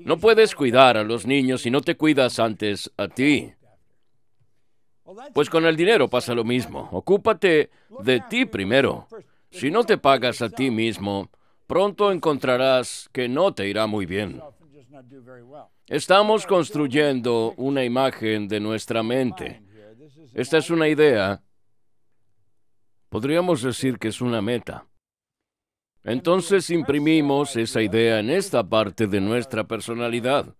No puedes cuidar a los niños si no te cuidas antes a ti. Pues con el dinero pasa lo mismo. Ocúpate de ti primero. Si no te pagas a ti mismo, pronto encontrarás que no te irá muy bien. Estamos construyendo una imagen de nuestra mente. Esta es una idea. Podríamos decir que es una meta. Entonces imprimimos esa idea en esta parte de nuestra personalidad.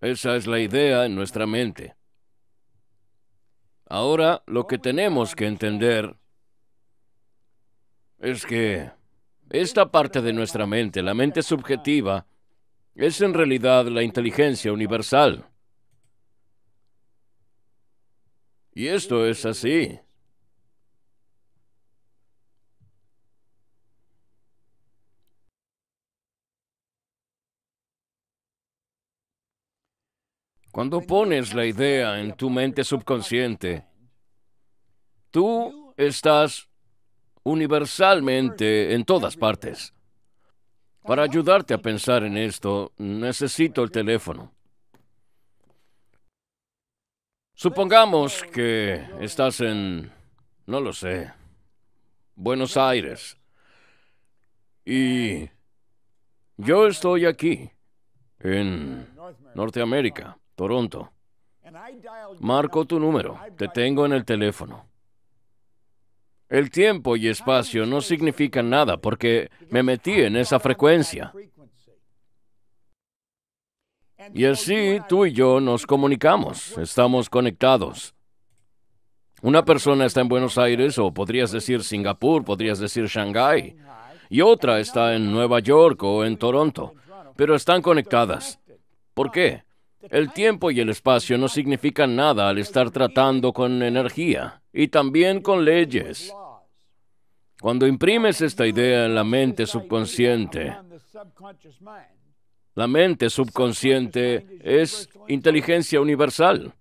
Esa es la idea en nuestra mente. Ahora lo que tenemos que entender es que esta parte de nuestra mente, la mente subjetiva, es en realidad la inteligencia universal. Y esto es así. Cuando pones la idea en tu mente subconsciente, tú estás universalmente en todas partes. Para ayudarte a pensar en esto, necesito el teléfono. Supongamos que estás en, no lo sé, Buenos Aires. Y yo estoy aquí, en Norteamérica. Toronto. Marco tu número, te tengo en el teléfono. El tiempo y espacio no significan nada porque me metí en esa frecuencia. Y así tú y yo nos comunicamos, estamos conectados. Una persona está en Buenos Aires o podrías decir Singapur, podrías decir Shanghai, y otra está en Nueva York o en Toronto, pero están conectadas. ¿Por qué? El tiempo y el espacio no significan nada al estar tratando con energía y también con leyes. Cuando imprimes esta idea en la mente subconsciente, la mente subconsciente es inteligencia universal.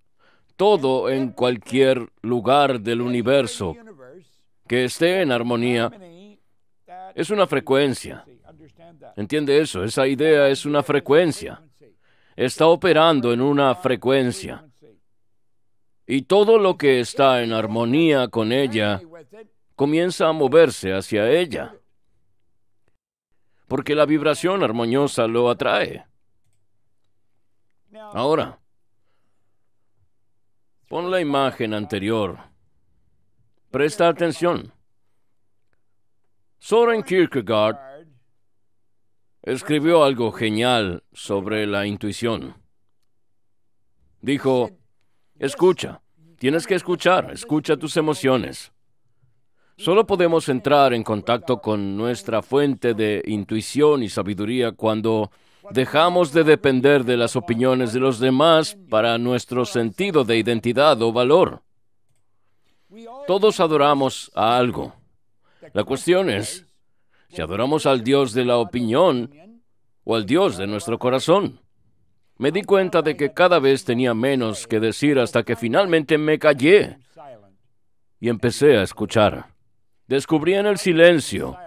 Todo en cualquier lugar del universo que esté en armonía es una frecuencia. ¿Entiende eso? Esa idea es una frecuencia está operando en una frecuencia. Y todo lo que está en armonía con ella comienza a moverse hacia ella. Porque la vibración armoniosa lo atrae. Ahora, pon la imagen anterior. Presta atención. Soren Kierkegaard escribió algo genial sobre la intuición. Dijo, escucha, tienes que escuchar, escucha tus emociones. Solo podemos entrar en contacto con nuestra fuente de intuición y sabiduría cuando dejamos de depender de las opiniones de los demás para nuestro sentido de identidad o valor. Todos adoramos a algo. La cuestión es, si adoramos al Dios de la opinión o al Dios de nuestro corazón. Me di cuenta de que cada vez tenía menos que decir hasta que finalmente me callé y empecé a escuchar. Descubrí en el silencio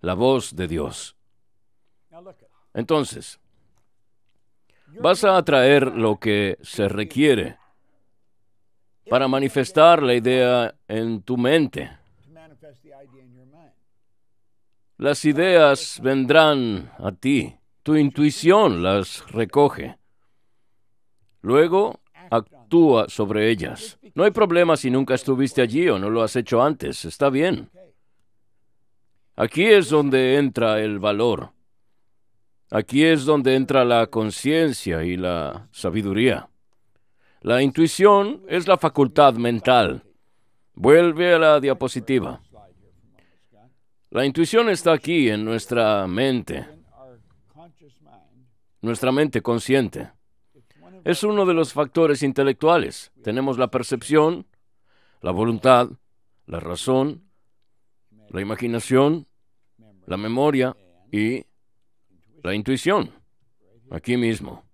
la voz de Dios. Entonces, vas a atraer lo que se requiere para manifestar la idea en tu mente. Las ideas vendrán a ti, tu intuición las recoge. Luego actúa sobre ellas. No hay problema si nunca estuviste allí o no lo has hecho antes, está bien. Aquí es donde entra el valor. Aquí es donde entra la conciencia y la sabiduría. La intuición es la facultad mental. Vuelve a la diapositiva. La intuición está aquí en nuestra mente, nuestra mente consciente. Es uno de los factores intelectuales. Tenemos la percepción, la voluntad, la razón, la imaginación, la memoria y la intuición, aquí mismo.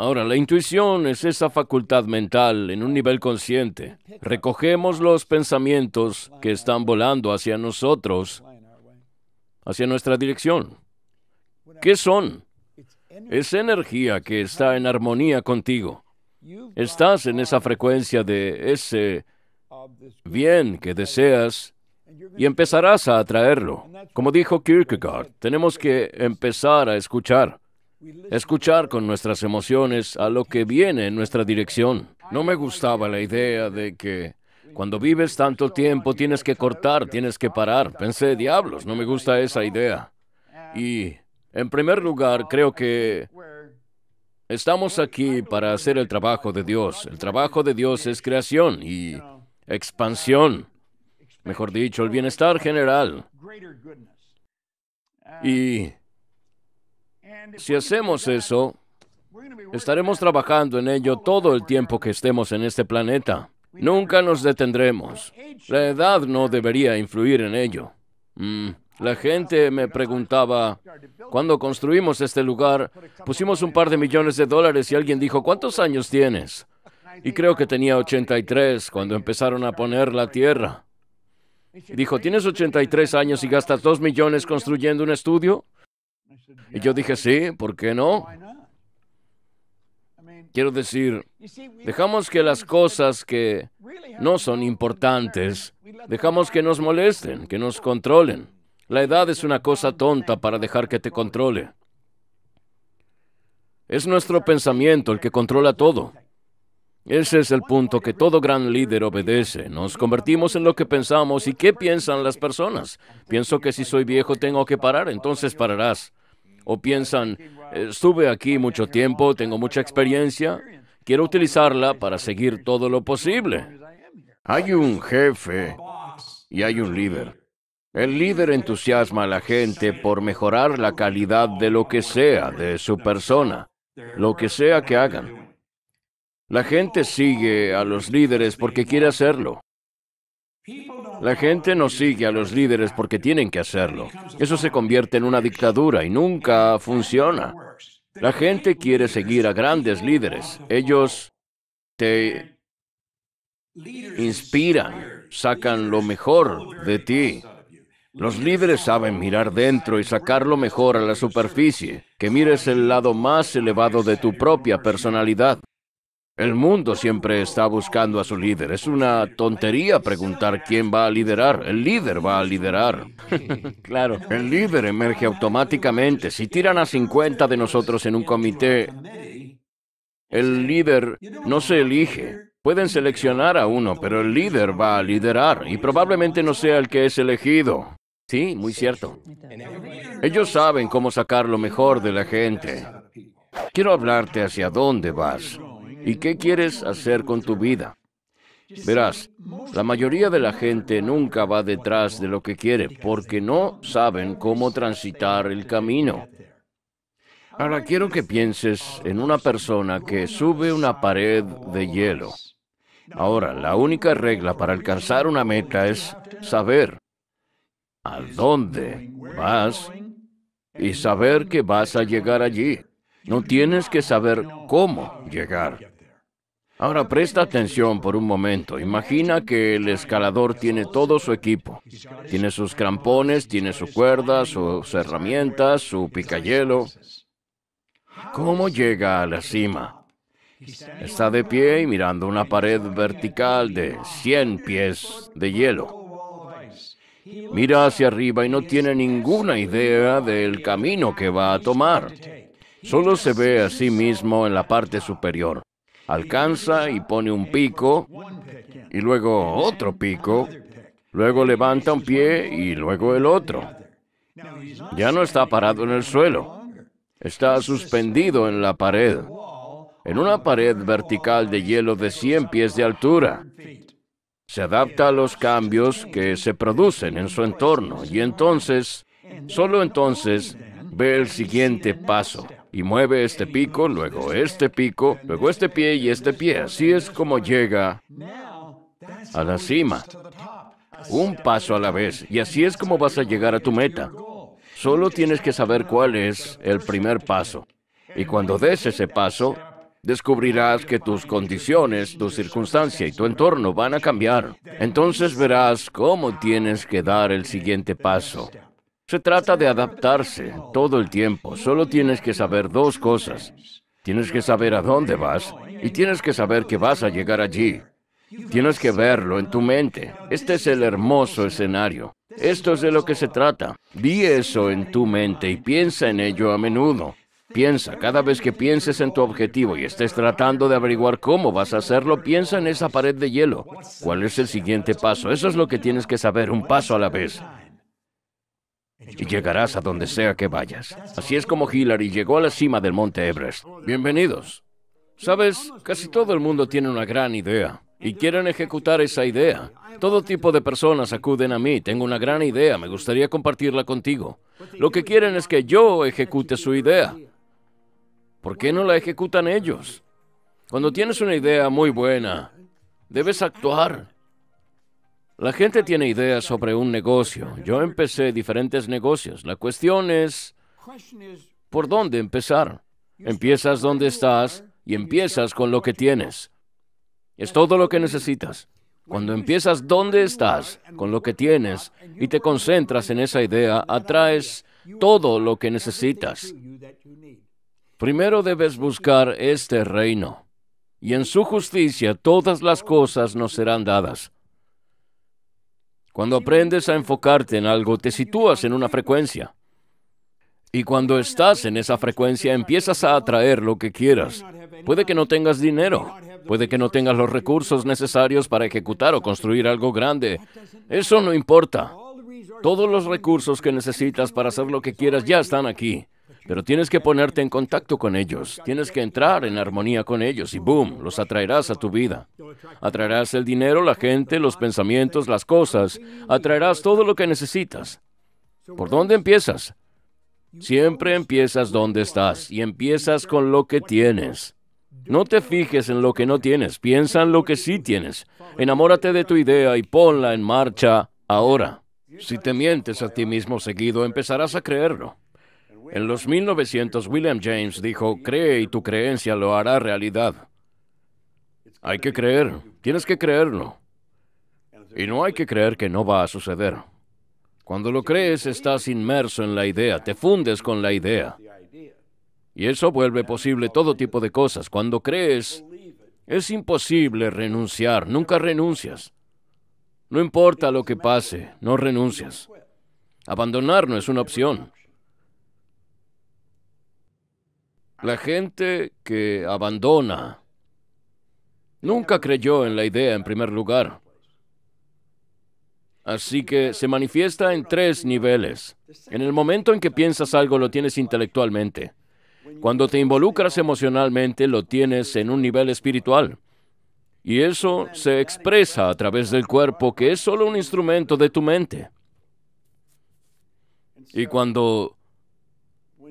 Ahora, la intuición es esa facultad mental en un nivel consciente. Recogemos los pensamientos que están volando hacia nosotros, hacia nuestra dirección. ¿Qué son? Es energía que está en armonía contigo. Estás en esa frecuencia de ese bien que deseas y empezarás a atraerlo. Como dijo Kierkegaard, tenemos que empezar a escuchar escuchar con nuestras emociones a lo que viene en nuestra dirección. No me gustaba la idea de que cuando vives tanto tiempo tienes que cortar, tienes que parar. Pensé, diablos, no me gusta esa idea. Y en primer lugar, creo que estamos aquí para hacer el trabajo de Dios. El trabajo de Dios es creación y expansión. Mejor dicho, el bienestar general. Y si pues, hacemos eso, estaremos trabajando en ello todo el tiempo que estemos en este planeta. Nunca nos detendremos. La edad no debería influir en ello. Mm, la gente me preguntaba, cuando construimos este lugar, pusimos un par de millones de dólares y alguien dijo, ¿cuántos años tienes? Y creo que tenía 83 cuando empezaron a poner la tierra. Dijo, ¿tienes 83 años y gastas 2 millones construyendo un estudio? Y yo dije, sí, ¿por qué no? Quiero decir, dejamos que las cosas que no son importantes, dejamos que nos molesten, que nos controlen. La edad es una cosa tonta para dejar que te controle. Es nuestro pensamiento el que controla todo. Ese es el punto que todo gran líder obedece. Nos convertimos en lo que pensamos y qué piensan las personas. Pienso que si soy viejo tengo que parar, entonces pararás o piensan, estuve aquí mucho tiempo, tengo mucha experiencia, quiero utilizarla para seguir todo lo posible. Hay un jefe y hay un líder. El líder entusiasma a la gente por mejorar la calidad de lo que sea de su persona, lo que sea que hagan. La gente sigue a los líderes porque quiere hacerlo. La gente no sigue a los líderes porque tienen que hacerlo. Eso se convierte en una dictadura y nunca funciona. La gente quiere seguir a grandes líderes. Ellos te inspiran, sacan lo mejor de ti. Los líderes saben mirar dentro y sacar lo mejor a la superficie, que mires el lado más elevado de tu propia personalidad. El mundo siempre está buscando a su líder. Es una tontería preguntar quién va a liderar. El líder va a liderar. claro. El líder emerge automáticamente. Si tiran a 50 de nosotros en un comité, el líder no se elige. Pueden seleccionar a uno, pero el líder va a liderar y probablemente no sea el que es elegido. Sí, muy cierto. Ellos saben cómo sacar lo mejor de la gente. Quiero hablarte hacia dónde vas. ¿Y qué quieres hacer con tu vida? Verás, la mayoría de la gente nunca va detrás de lo que quiere porque no saben cómo transitar el camino. Ahora quiero que pienses en una persona que sube una pared de hielo. Ahora, la única regla para alcanzar una meta es saber a dónde vas y saber que vas a llegar allí. No tienes que saber cómo llegar. Ahora presta atención por un momento. Imagina que el escalador tiene todo su equipo. Tiene sus crampones, tiene su cuerda, sus herramientas, su picayelo. ¿Cómo llega a la cima? Está de pie y mirando una pared vertical de 100 pies de hielo. Mira hacia arriba y no tiene ninguna idea del camino que va a tomar. Solo se ve a sí mismo en la parte superior alcanza y pone un pico, y luego otro pico, luego levanta un pie y luego el otro. Ya no está parado en el suelo, está suspendido en la pared, en una pared vertical de hielo de 100 pies de altura. Se adapta a los cambios que se producen en su entorno y entonces, solo entonces, ve el siguiente paso y mueve este pico, luego este pico, luego este pie y este pie. Así es como llega a la cima. Un paso a la vez. Y así es como vas a llegar a tu meta. Solo tienes que saber cuál es el primer paso. Y cuando des ese paso, descubrirás que tus condiciones, tu circunstancia y tu entorno van a cambiar. Entonces verás cómo tienes que dar el siguiente paso. Se trata de adaptarse todo el tiempo. Solo tienes que saber dos cosas. Tienes que saber a dónde vas y tienes que saber que vas a llegar allí. Tienes que verlo en tu mente. Este es el hermoso escenario. Esto es de lo que se trata. Vi eso en tu mente y piensa en ello a menudo. Piensa, cada vez que pienses en tu objetivo y estés tratando de averiguar cómo vas a hacerlo, piensa en esa pared de hielo. ¿Cuál es el siguiente paso? Eso es lo que tienes que saber, un paso a la vez y llegarás a donde sea que vayas. Así es como Hillary llegó a la cima del monte Everest. Bienvenidos. Sabes, casi todo el mundo tiene una gran idea y quieren ejecutar esa idea. Todo tipo de personas acuden a mí. Tengo una gran idea, me gustaría compartirla contigo. Lo que quieren es que yo ejecute su idea. ¿Por qué no la ejecutan ellos? Cuando tienes una idea muy buena, debes actuar. La gente tiene ideas sobre un negocio. Yo empecé diferentes negocios. La cuestión es, ¿por dónde empezar? Empiezas donde estás y empiezas con lo que tienes. Es todo lo que necesitas. Cuando empiezas donde estás, con lo que tienes, y te concentras en esa idea, atraes todo lo que necesitas. Primero debes buscar este reino, y en su justicia todas las cosas nos serán dadas. Cuando aprendes a enfocarte en algo, te sitúas en una frecuencia. Y cuando estás en esa frecuencia, empiezas a atraer lo que quieras. Puede que no tengas dinero, puede que no tengas los recursos necesarios para ejecutar o construir algo grande. Eso no importa. Todos los recursos que necesitas para hacer lo que quieras ya están aquí. Pero tienes que ponerte en contacto con ellos, tienes que entrar en armonía con ellos y boom, los atraerás a tu vida. Atraerás el dinero, la gente, los pensamientos, las cosas, atraerás todo lo que necesitas. ¿Por dónde empiezas? Siempre empiezas donde estás y empiezas con lo que tienes. No te fijes en lo que no tienes, piensa en lo que sí tienes. Enamórate de tu idea y ponla en marcha ahora. Si te mientes a ti mismo seguido, empezarás a creerlo. En los 1900, William James dijo, cree y tu creencia lo hará realidad. Hay que creer, tienes que creerlo. Y no hay que creer que no va a suceder. Cuando lo crees, estás inmerso en la idea, te fundes con la idea. Y eso vuelve posible todo tipo de cosas. Cuando crees, es imposible renunciar, nunca renuncias. No importa lo que pase, no renuncias. Abandonar no es una opción. La gente que abandona nunca creyó en la idea en primer lugar. Así que se manifiesta en tres niveles. En el momento en que piensas algo lo tienes intelectualmente. Cuando te involucras emocionalmente lo tienes en un nivel espiritual. Y eso se expresa a través del cuerpo, que es solo un instrumento de tu mente. Y cuando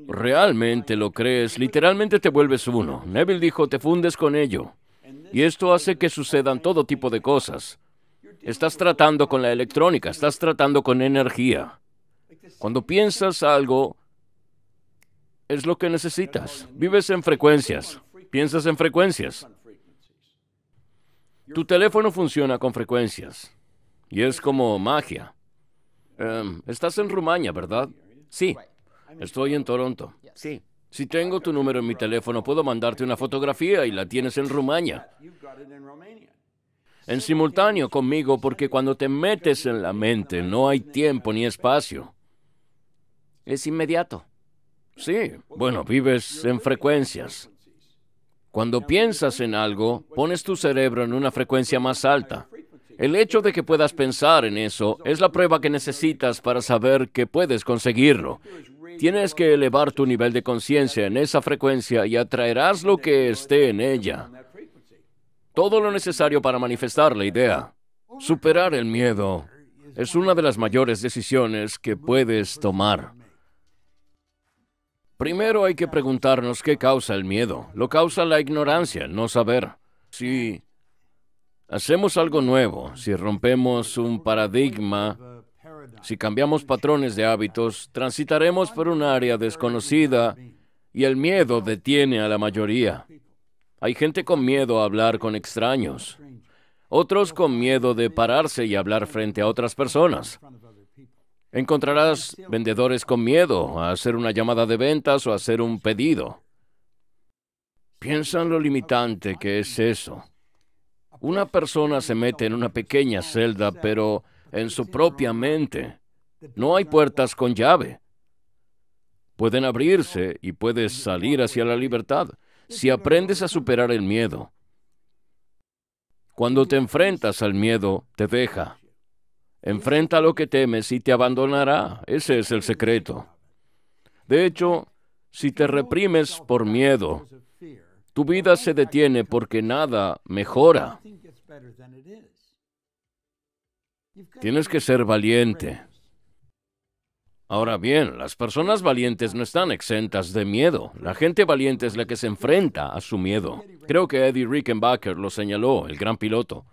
realmente lo crees, literalmente te vuelves uno. Neville dijo, te fundes con ello. Y esto hace que sucedan todo tipo de cosas. Estás tratando con la electrónica, estás tratando con energía. Cuando piensas algo, es lo que necesitas. Vives en frecuencias, piensas en frecuencias. Tu teléfono funciona con frecuencias. Y es como magia. Em, estás en Rumania, ¿verdad? Sí. Estoy en Toronto. Sí. Si tengo tu número en mi teléfono, puedo mandarte una fotografía y la tienes en Rumania. En simultáneo conmigo, porque cuando te metes en la mente no hay tiempo ni espacio. Es inmediato. Sí, bueno, vives en frecuencias. Cuando piensas en algo, pones tu cerebro en una frecuencia más alta. El hecho de que puedas pensar en eso es la prueba que necesitas para saber que puedes conseguirlo. Tienes que elevar tu nivel de conciencia en esa frecuencia y atraerás lo que esté en ella. Todo lo necesario para manifestar la idea. Superar el miedo es una de las mayores decisiones que puedes tomar. Primero hay que preguntarnos qué causa el miedo. Lo causa la ignorancia, no saber. Si hacemos algo nuevo, si rompemos un paradigma, si cambiamos patrones de hábitos, transitaremos por un área desconocida y el miedo detiene a la mayoría. Hay gente con miedo a hablar con extraños, otros con miedo de pararse y hablar frente a otras personas. Encontrarás vendedores con miedo a hacer una llamada de ventas o a hacer un pedido. Piensa en lo limitante que es eso. Una persona se mete en una pequeña celda, pero en su propia mente. No hay puertas con llave. Pueden abrirse y puedes salir hacia la libertad si aprendes a superar el miedo. Cuando te enfrentas al miedo, te deja. Enfrenta lo que temes y te abandonará. Ese es el secreto. De hecho, si te reprimes por miedo, tu vida se detiene porque nada mejora. Tienes que ser valiente. Ahora bien, las personas valientes no están exentas de miedo. La gente valiente es la que se enfrenta a su miedo. Creo que Eddie Rickenbacker lo señaló, el gran piloto.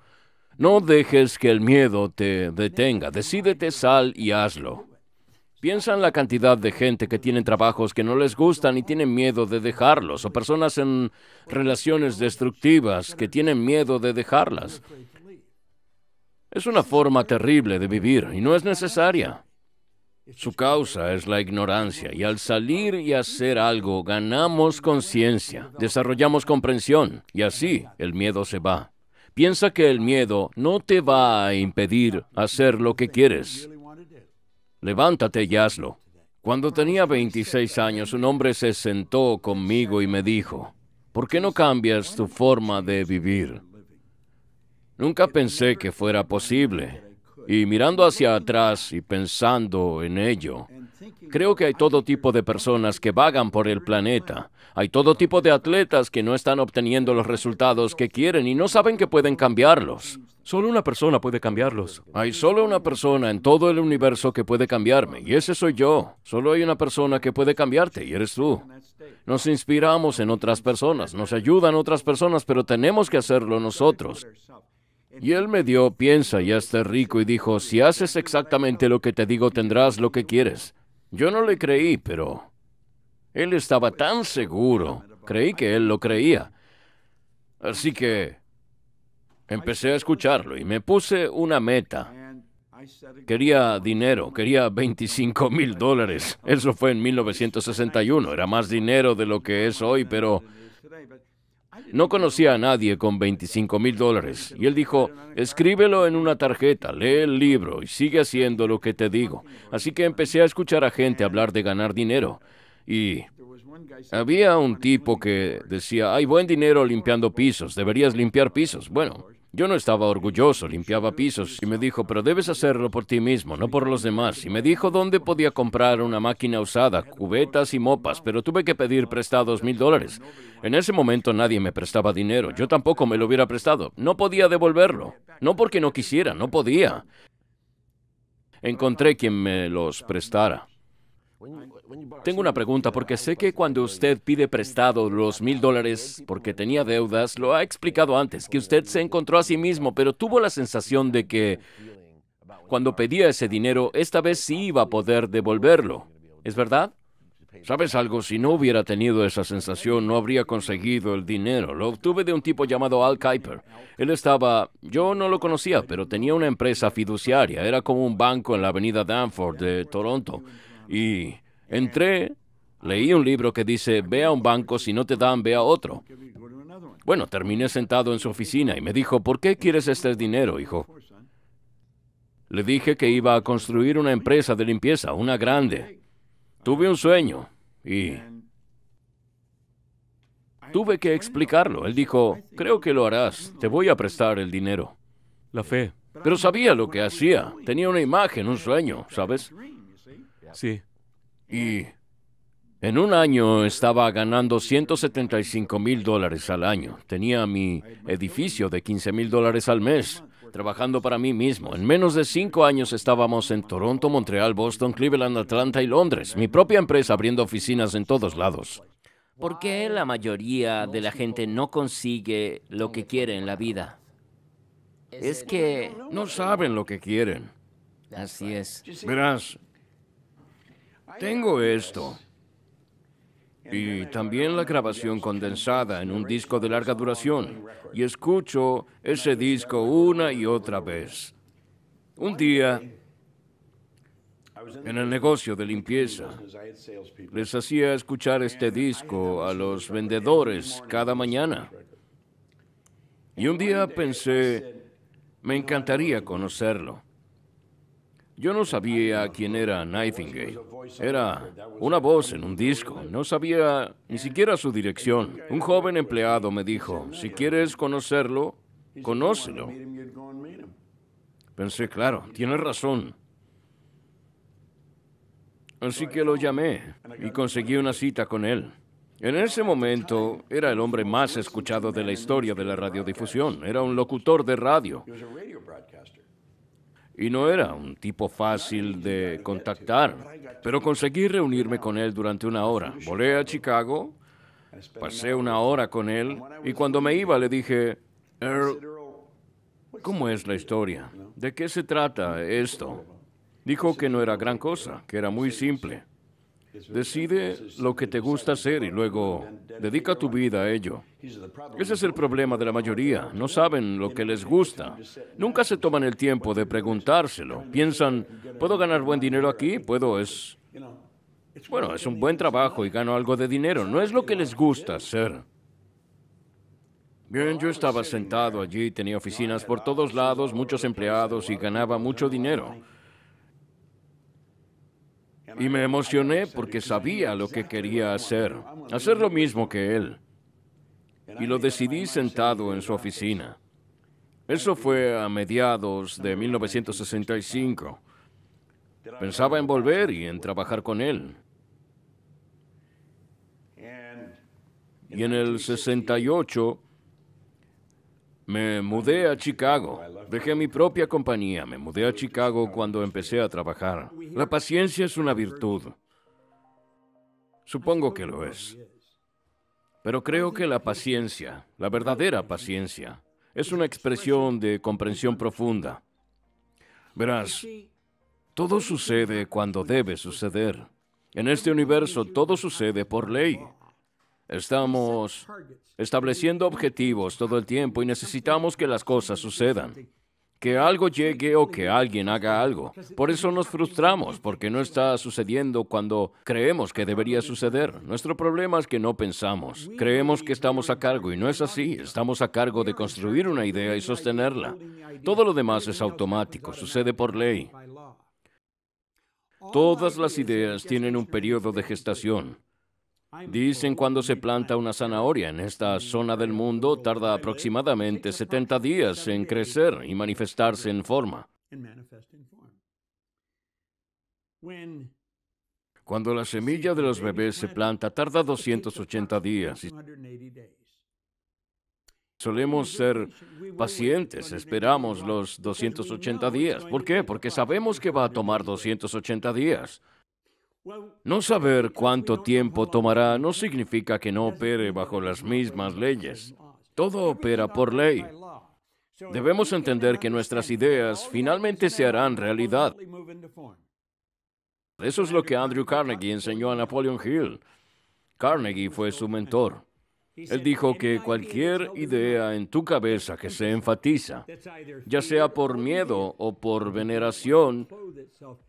No dejes que el miedo te detenga. Decídete, sal y hazlo. Piensa en la cantidad de gente que tienen trabajos que no les gustan y tienen miedo de dejarlos, o personas en relaciones destructivas que tienen miedo de dejarlas. Es una forma terrible de vivir y no es necesaria. Su causa es la ignorancia y al salir y hacer algo ganamos conciencia, desarrollamos comprensión y así el miedo se va. Piensa que el miedo no te va a impedir hacer lo que quieres. Levántate y hazlo. Cuando tenía 26 años, un hombre se sentó conmigo y me dijo, ¿por qué no cambias tu forma de vivir? Nunca pensé que fuera posible. Y mirando hacia atrás y pensando en ello, creo que hay todo tipo de personas que vagan por el planeta. Hay todo tipo de atletas que no están obteniendo los resultados que quieren y no saben que pueden cambiarlos. Solo una persona puede cambiarlos. Hay solo una persona en todo el universo que puede cambiarme, y ese soy yo. Solo hay una persona que puede cambiarte, y eres tú. Nos inspiramos en otras personas, nos ayudan otras personas, pero tenemos que hacerlo nosotros. Y él me dio, piensa, y hasta rico, y dijo, si haces exactamente lo que te digo, tendrás lo que quieres. Yo no le creí, pero él estaba tan seguro, creí que él lo creía. Así que empecé a escucharlo y me puse una meta. Quería dinero, quería 25 mil dólares. Eso fue en 1961, era más dinero de lo que es hoy, pero no conocía a nadie con 25 mil dólares. Y él dijo, escríbelo en una tarjeta, lee el libro y sigue haciendo lo que te digo. Así que empecé a escuchar a gente hablar de ganar dinero. Y había un tipo que decía, hay buen dinero limpiando pisos, deberías limpiar pisos. Bueno, yo no estaba orgulloso, limpiaba pisos y me dijo, pero debes hacerlo por ti mismo, no por los demás. Y me dijo dónde podía comprar una máquina usada, cubetas y mopas, pero tuve que pedir prestados mil dólares. En ese momento nadie me prestaba dinero, yo tampoco me lo hubiera prestado. No podía devolverlo, no porque no quisiera, no podía. Encontré quien me los prestara. Tengo una pregunta porque sé que cuando usted pide prestado los mil dólares porque tenía deudas, lo ha explicado antes, que usted se encontró a sí mismo, pero tuvo la sensación de que cuando pedía ese dinero, esta vez sí iba a poder devolverlo. ¿Es verdad? ¿Sabes algo? Si no hubiera tenido esa sensación, no habría conseguido el dinero. Lo obtuve de un tipo llamado Al Kuiper. Él estaba... Yo no lo conocía, pero tenía una empresa fiduciaria. Era como un banco en la avenida Danforth de Toronto. Y Entré, leí un libro que dice, ve a un banco, si no te dan, ve a otro. Bueno, terminé sentado en su oficina y me dijo, ¿por qué quieres este dinero, hijo? Le dije que iba a construir una empresa de limpieza, una grande. Tuve un sueño y tuve que explicarlo. Él dijo, creo que lo harás, te voy a prestar el dinero. La fe. Pero sabía lo que hacía, tenía una imagen, un sueño, ¿sabes? Sí. Y en un año estaba ganando 175 mil dólares al año. Tenía mi edificio de 15 mil dólares al mes, trabajando para mí mismo. En menos de cinco años estábamos en Toronto, Montreal, Boston, Cleveland, Atlanta y Londres. Mi propia empresa abriendo oficinas en todos lados. ¿Por qué la mayoría de la gente no consigue lo que quiere en la vida? Es que no saben lo que quieren. Así es. Verás, tengo esto. Y también la grabación condensada en un disco de larga duración. Y escucho ese disco una y otra vez. Un día, en el negocio de limpieza, les hacía escuchar este disco a los vendedores cada mañana. Y un día pensé, me encantaría conocerlo. Yo no sabía quién era Nightingale. Era una voz en un disco. No sabía ni siquiera su dirección. Un joven empleado me dijo, si quieres conocerlo, conócelo. Pensé, claro, tienes razón. Así que lo llamé y conseguí una cita con él. En ese momento era el hombre más escuchado de la historia de la radiodifusión. Era un locutor de radio y no era un tipo fácil de contactar, pero conseguí reunirme con él durante una hora. Volé a Chicago, pasé una hora con él y cuando me iba le dije, Earl, ¿cómo es la historia? ¿De qué se trata esto? Dijo que no era gran cosa, que era muy simple. Decide lo que te gusta hacer y luego dedica tu vida a ello. Ese es el problema de la mayoría. No saben lo que les gusta. Nunca se toman el tiempo de preguntárselo. Piensan, ¿puedo ganar buen dinero aquí? ¿Puedo? Es... Bueno, es un buen trabajo y gano algo de dinero. No es lo que les gusta hacer. Bien, yo estaba sentado allí, tenía oficinas por todos lados, muchos empleados y ganaba mucho dinero. Y me emocioné porque sabía lo que quería hacer, hacer lo mismo que él. Y lo decidí sentado en su oficina. Eso fue a mediados de 1965. Pensaba en volver y en trabajar con él. Y en el 68 me mudé a Chicago. Dejé mi propia compañía. Me mudé a Chicago cuando empecé a trabajar. La paciencia es una virtud. Supongo que lo es. Pero creo que la paciencia, la verdadera paciencia, es una expresión de comprensión profunda. Verás, todo sucede cuando debe suceder. En este universo todo sucede por ley. Estamos estableciendo objetivos todo el tiempo y necesitamos que las cosas sucedan. Que algo llegue o que alguien haga algo. Por eso nos frustramos, porque no está sucediendo cuando creemos que debería suceder. Nuestro problema es que no pensamos. Creemos que estamos a cargo y no es así. Estamos a cargo de construir una idea y sostenerla. Todo lo demás es automático, sucede por ley. Todas las ideas tienen un periodo de gestación. Dicen cuando se planta una zanahoria en esta zona del mundo tarda aproximadamente 70 días en crecer y manifestarse en forma. Cuando la semilla de los bebés se planta tarda 280 días. Solemos ser pacientes, esperamos los 280 días. ¿Por qué? Porque sabemos que va a tomar 280 días. No saber cuánto tiempo tomará no significa que no opere bajo las mismas leyes. Todo opera por ley. Debemos entender que nuestras ideas finalmente se harán realidad. Eso es lo que Andrew Carnegie enseñó a Napoleon Hill. Carnegie fue su mentor. Él dijo que cualquier idea en tu cabeza que se enfatiza, ya sea por miedo o por veneración,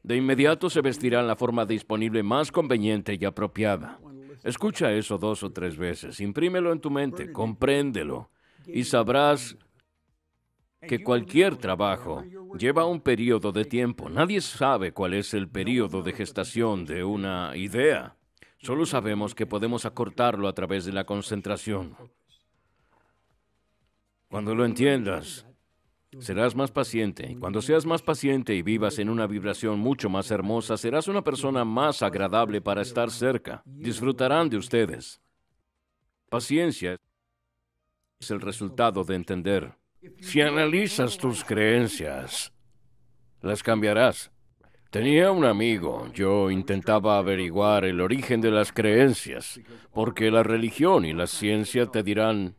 de inmediato se vestirá en la forma disponible más conveniente y apropiada. Escucha eso dos o tres veces, imprímelo en tu mente, compréndelo y sabrás que cualquier trabajo lleva un periodo de tiempo. Nadie sabe cuál es el periodo de gestación de una idea. Solo sabemos que podemos acortarlo a través de la concentración. Cuando lo entiendas, serás más paciente. Y cuando seas más paciente y vivas en una vibración mucho más hermosa, serás una persona más agradable para estar cerca. Disfrutarán de ustedes. Paciencia es el resultado de entender. Si analizas tus creencias, las cambiarás. Tenía un amigo, yo intentaba averiguar el origen de las creencias, porque la religión y la ciencia te dirán,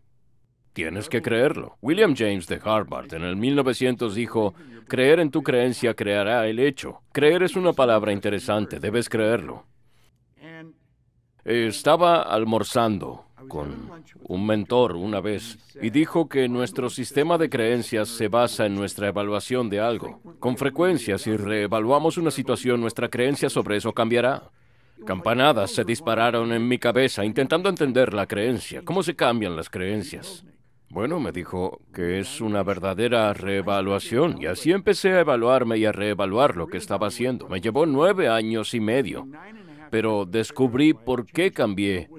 tienes que creerlo. William James de Harvard en el 1900 dijo, creer en tu creencia creará el hecho. Creer es una palabra interesante, debes creerlo. Estaba almorzando con un mentor una vez y dijo que nuestro sistema de creencias se basa en nuestra evaluación de algo. Con frecuencia, si reevaluamos una situación, nuestra creencia sobre eso cambiará. Campanadas se dispararon en mi cabeza intentando entender la creencia, cómo se cambian las creencias. Bueno, me dijo que es una verdadera reevaluación y así empecé a evaluarme y a reevaluar lo que estaba haciendo. Me llevó nueve años y medio pero descubrí por qué cambié.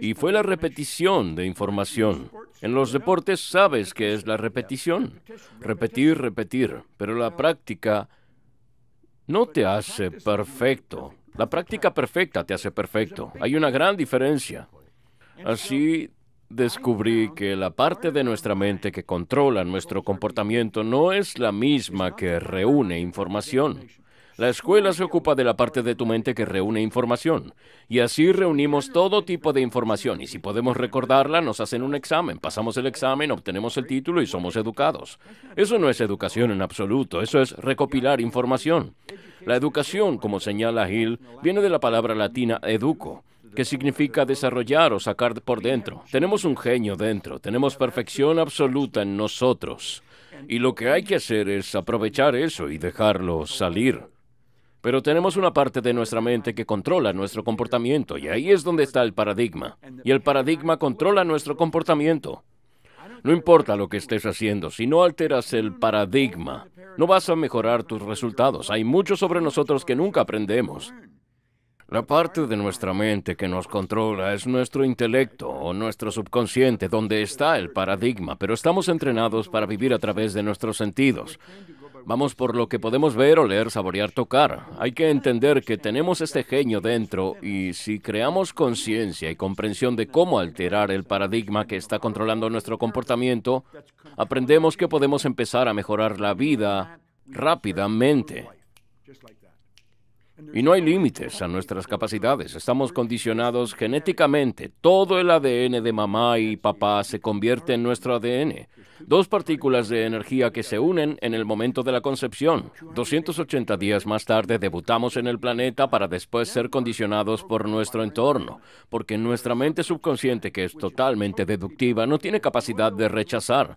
Y fue la repetición de información. En los deportes sabes que es la repetición. Repetir, repetir. Pero la práctica no te hace perfecto. La práctica perfecta te hace perfecto. Hay una gran diferencia. Así descubrí que la parte de nuestra mente que controla nuestro comportamiento no es la misma que reúne información. La escuela se ocupa de la parte de tu mente que reúne información. Y así reunimos todo tipo de información. Y si podemos recordarla, nos hacen un examen. Pasamos el examen, obtenemos el título y somos educados. Eso no es educación en absoluto. Eso es recopilar información. La educación, como señala Hill, viene de la palabra latina educo que significa desarrollar o sacar por dentro. Tenemos un genio dentro, tenemos perfección absoluta en nosotros. Y lo que hay que hacer es aprovechar eso y dejarlo salir. Pero tenemos una parte de nuestra mente que controla nuestro comportamiento y ahí es donde está el paradigma. Y el paradigma controla nuestro comportamiento. No importa lo que estés haciendo, si no alteras el paradigma, no vas a mejorar tus resultados. Hay mucho sobre nosotros que nunca aprendemos. La parte de nuestra mente que nos controla es nuestro intelecto o nuestro subconsciente, donde está el paradigma, pero estamos entrenados para vivir a través de nuestros sentidos. Vamos por lo que podemos ver, oler, saborear, tocar. Hay que entender que tenemos este genio dentro y si creamos conciencia y comprensión de cómo alterar el paradigma que está controlando nuestro comportamiento, aprendemos que podemos empezar a mejorar la vida rápidamente. Y no hay límites a nuestras capacidades. Estamos condicionados genéticamente. Todo el ADN de mamá y papá se convierte en nuestro ADN. Dos partículas de energía que se unen en el momento de la concepción. 280 días más tarde debutamos en el planeta para después ser condicionados por nuestro entorno, porque nuestra mente subconsciente, que es totalmente deductiva, no tiene capacidad de rechazar.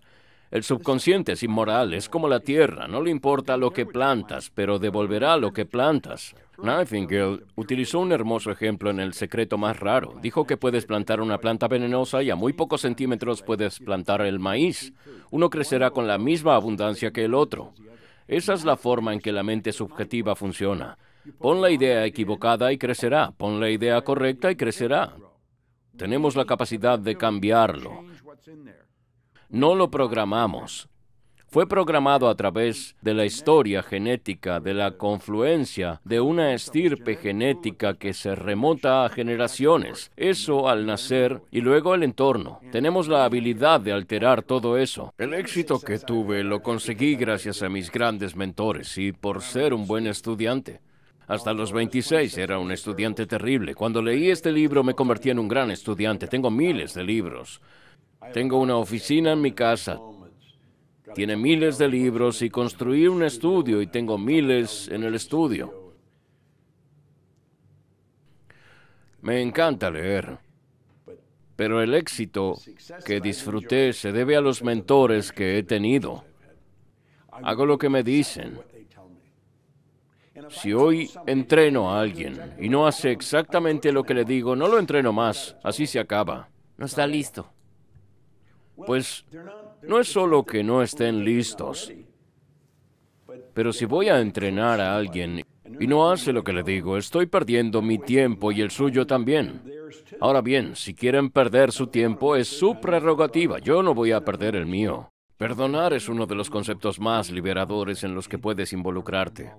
El subconsciente es inmoral, es como la tierra, no le importa lo que plantas, pero devolverá lo que plantas. Nightingale utilizó un hermoso ejemplo en El secreto más raro. Dijo que puedes plantar una planta venenosa y a muy pocos centímetros puedes plantar el maíz. Uno crecerá con la misma abundancia que el otro. Esa es la forma en que la mente subjetiva funciona. Pon la idea equivocada y crecerá. Pon la idea correcta y crecerá. Tenemos la capacidad de cambiarlo. No lo programamos fue programado a través de la historia genética de la confluencia de una estirpe genética que se remota a generaciones, eso al nacer y luego el entorno. Tenemos la habilidad de alterar todo eso. El éxito que tuve lo conseguí gracias a mis grandes mentores y por ser un buen estudiante. Hasta los 26 era un estudiante terrible. Cuando leí este libro me convertí en un gran estudiante. Tengo miles de libros. Tengo una oficina en mi casa tiene miles de libros y construí un estudio y tengo miles en el estudio. Me encanta leer, pero el éxito que disfruté se debe a los mentores que he tenido. Hago lo que me dicen. Si hoy entreno a alguien y no hace exactamente lo que le digo, no lo entreno más, así se acaba. No está listo. Pues no es solo que no estén listos, pero si voy a entrenar a alguien y no hace lo que le digo, estoy perdiendo mi tiempo y el suyo también. Ahora bien, si quieren perder su tiempo, es su prerrogativa. Yo no voy a perder el mío. Perdonar es uno de los conceptos más liberadores en los que puedes involucrarte.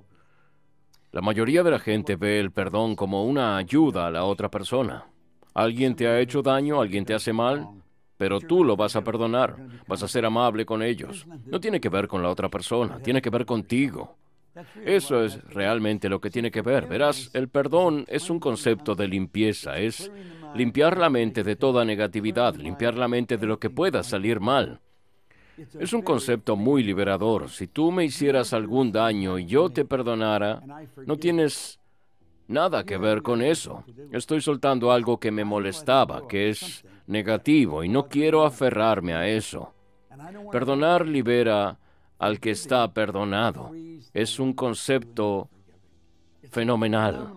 La mayoría de la gente ve el perdón como una ayuda a la otra persona. Alguien te ha hecho daño, alguien te hace mal, pero tú lo vas a perdonar, vas a ser amable con ellos. No tiene que ver con la otra persona, tiene que ver contigo. Eso es realmente lo que tiene que ver. Verás, el perdón es un concepto de limpieza, es limpiar la mente de toda negatividad, limpiar la mente de lo que pueda salir mal. Es un concepto muy liberador. Si tú me hicieras algún daño y yo te perdonara, no tienes nada que ver con eso. Estoy soltando algo que me molestaba, que es negativo y no quiero aferrarme a eso. Perdonar libera al que está perdonado. Es un concepto fenomenal.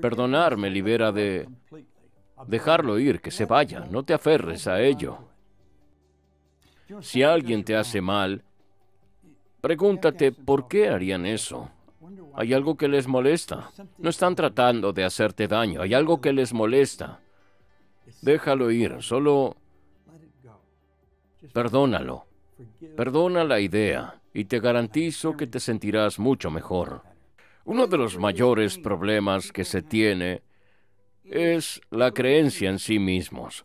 Perdonar me libera de dejarlo ir, que se vaya, no te aferres a ello. Si alguien te hace mal, pregúntate por qué harían eso. Hay algo que les molesta. No están tratando de hacerte daño, hay algo que les molesta. Déjalo ir, solo perdónalo. Perdona la idea y te garantizo que te sentirás mucho mejor. Uno de los mayores problemas que se tiene es la creencia en sí mismos.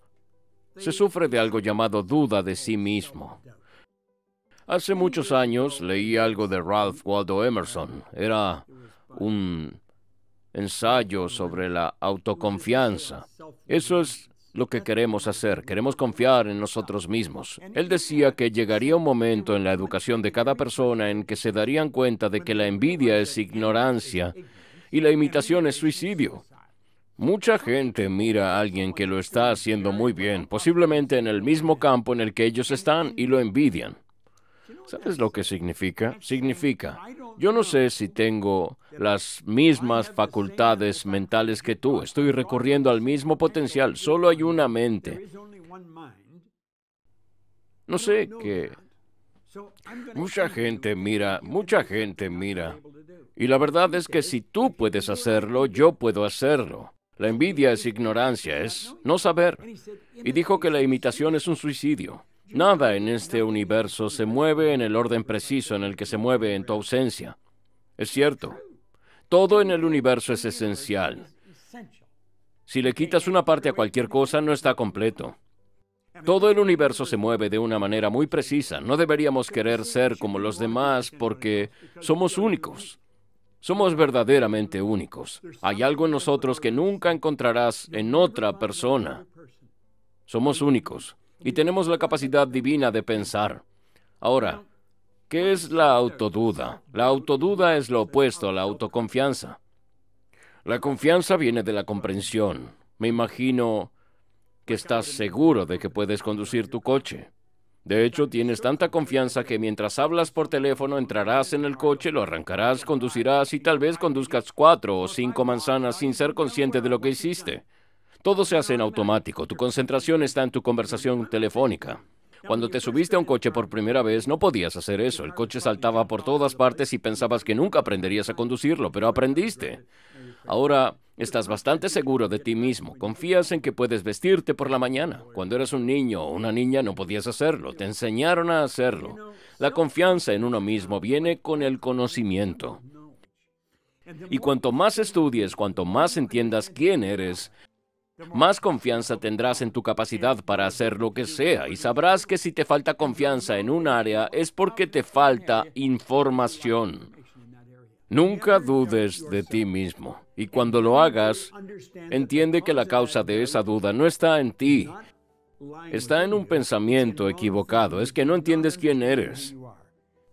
Se sufre de algo llamado duda de sí mismo. Hace muchos años leí algo de Ralph Waldo Emerson. Era un ensayo sobre la autoconfianza. Eso es lo que queremos hacer, queremos confiar en nosotros mismos. Él decía que llegaría un momento en la educación de cada persona en que se darían cuenta de que la envidia es ignorancia y la imitación es suicidio. Mucha gente mira a alguien que lo está haciendo muy bien, posiblemente en el mismo campo en el que ellos están, y lo envidian. ¿Sabes lo que significa? Significa, yo no sé si tengo las mismas facultades mentales que tú, estoy recorriendo al mismo potencial, solo hay una mente. No sé qué. Mucha gente mira, mucha gente mira. Y la verdad es que si tú puedes hacerlo, yo puedo hacerlo. La envidia es ignorancia, es no saber. Y dijo que la imitación es un suicidio. Nada en este universo se mueve en el orden preciso en el que se mueve en tu ausencia. Es cierto. Todo en el universo es esencial. Si le quitas una parte a cualquier cosa, no está completo. Todo el universo se mueve de una manera muy precisa. No deberíamos querer ser como los demás porque somos únicos. Somos verdaderamente únicos. Hay algo en nosotros que nunca encontrarás en otra persona. Somos únicos y tenemos la capacidad divina de pensar. Ahora, ¿qué es la autoduda? La autoduda es lo opuesto a la autoconfianza. La confianza viene de la comprensión. Me imagino que estás seguro de que puedes conducir tu coche. De hecho, tienes tanta confianza que mientras hablas por teléfono entrarás en el coche, lo arrancarás, conducirás y tal vez conduzcas cuatro o cinco manzanas sin ser consciente de lo que hiciste. Todo se hace en automático. Tu concentración está en tu conversación telefónica. Cuando te subiste a un coche por primera vez, no podías hacer eso. El coche saltaba por todas partes y pensabas que nunca aprenderías a conducirlo, pero aprendiste. Ahora estás bastante seguro de ti mismo. Confías en que puedes vestirte por la mañana. Cuando eras un niño o una niña no podías hacerlo. Te enseñaron a hacerlo. La confianza en uno mismo viene con el conocimiento. Y cuanto más estudies, cuanto más entiendas quién eres, más confianza tendrás en tu capacidad para hacer lo que sea y sabrás que si te falta confianza en un área es porque te falta información. Nunca dudes de ti mismo y cuando lo hagas, entiende que la causa de esa duda no está en ti, está en un pensamiento equivocado, es que no entiendes quién eres.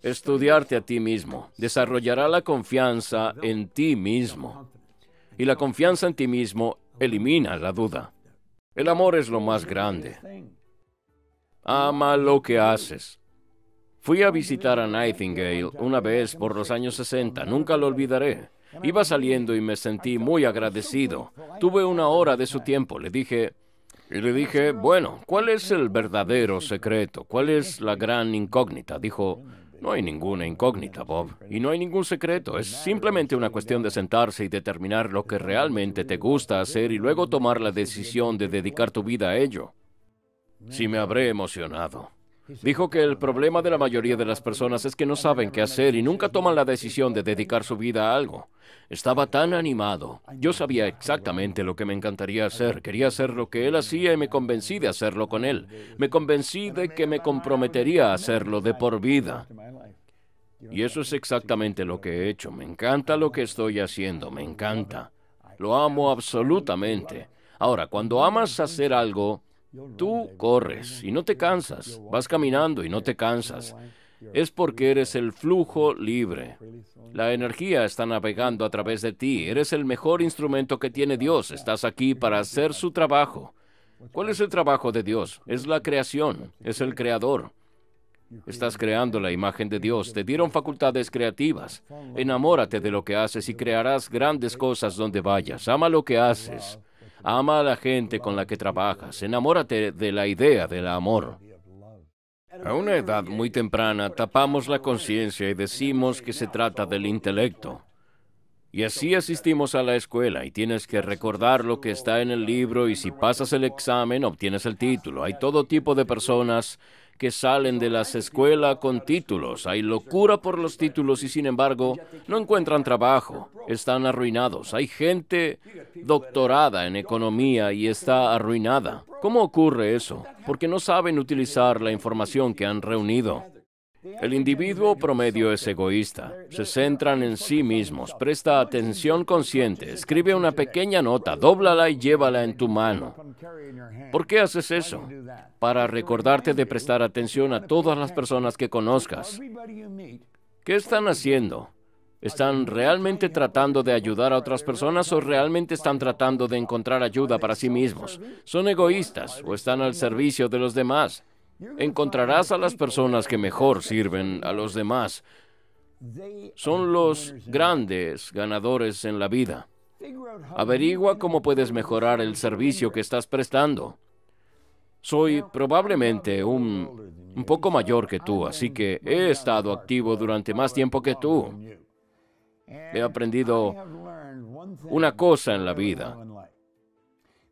Estudiarte a ti mismo desarrollará la confianza en ti mismo. Y la confianza en ti mismo elimina la duda. El amor es lo más grande. Ama lo que haces. Fui a visitar a Nightingale una vez por los años 60, nunca lo olvidaré. Iba saliendo y me sentí muy agradecido. Tuve una hora de su tiempo, le dije... Y le dije, bueno, ¿cuál es el verdadero secreto? ¿Cuál es la gran incógnita? Dijo, no hay ninguna incógnita, Bob, y no hay ningún secreto. Es simplemente una cuestión de sentarse y determinar lo que realmente te gusta hacer y luego tomar la decisión de dedicar tu vida a ello. Si me habré emocionado. Dijo que el problema de la mayoría de las personas es que no saben qué hacer y nunca toman la decisión de dedicar su vida a algo. Estaba tan animado. Yo sabía exactamente lo que me encantaría hacer. Quería hacer lo que él hacía y me convencí de hacerlo con él. Me convencí de que me comprometería a hacerlo de por vida. Y eso es exactamente lo que he hecho. Me encanta lo que estoy haciendo. Me encanta. Lo amo absolutamente. Ahora, cuando amas hacer algo, Tú corres y no te cansas, vas caminando y no te cansas. Es porque eres el flujo libre. La energía está navegando a través de ti. Eres el mejor instrumento que tiene Dios. Estás aquí para hacer su trabajo. ¿Cuál es el trabajo de Dios? Es la creación, es el creador. Estás creando la imagen de Dios, te dieron facultades creativas. Enamórate de lo que haces y crearás grandes cosas donde vayas. Ama lo que haces. Ama a la gente con la que trabajas. Enamórate de la idea del amor. A una edad muy temprana tapamos la conciencia y decimos que se trata del intelecto. Y así asistimos a la escuela y tienes que recordar lo que está en el libro y si pasas el examen obtienes el título. Hay todo tipo de personas que salen de las escuelas con títulos. Hay locura por los títulos y sin embargo no encuentran trabajo. Están arruinados. Hay gente doctorada en economía y está arruinada. ¿Cómo ocurre eso? Porque no saben utilizar la información que han reunido. El individuo promedio es egoísta, se centran en sí mismos, presta atención consciente, escribe una pequeña nota, dóblala y llévala en tu mano. ¿Por qué haces eso? Para recordarte de prestar atención a todas las personas que conozcas. ¿Qué están haciendo? ¿Están realmente tratando de ayudar a otras personas o realmente están tratando de encontrar ayuda para sí mismos? ¿Son egoístas o están al servicio de los demás? encontrarás a las personas que mejor sirven a los demás. Son los grandes ganadores en la vida. Averigua cómo puedes mejorar el servicio que estás prestando. Soy probablemente un, poco mayor que tú, así que he estado activo durante más tiempo que tú. He aprendido una cosa en la vida,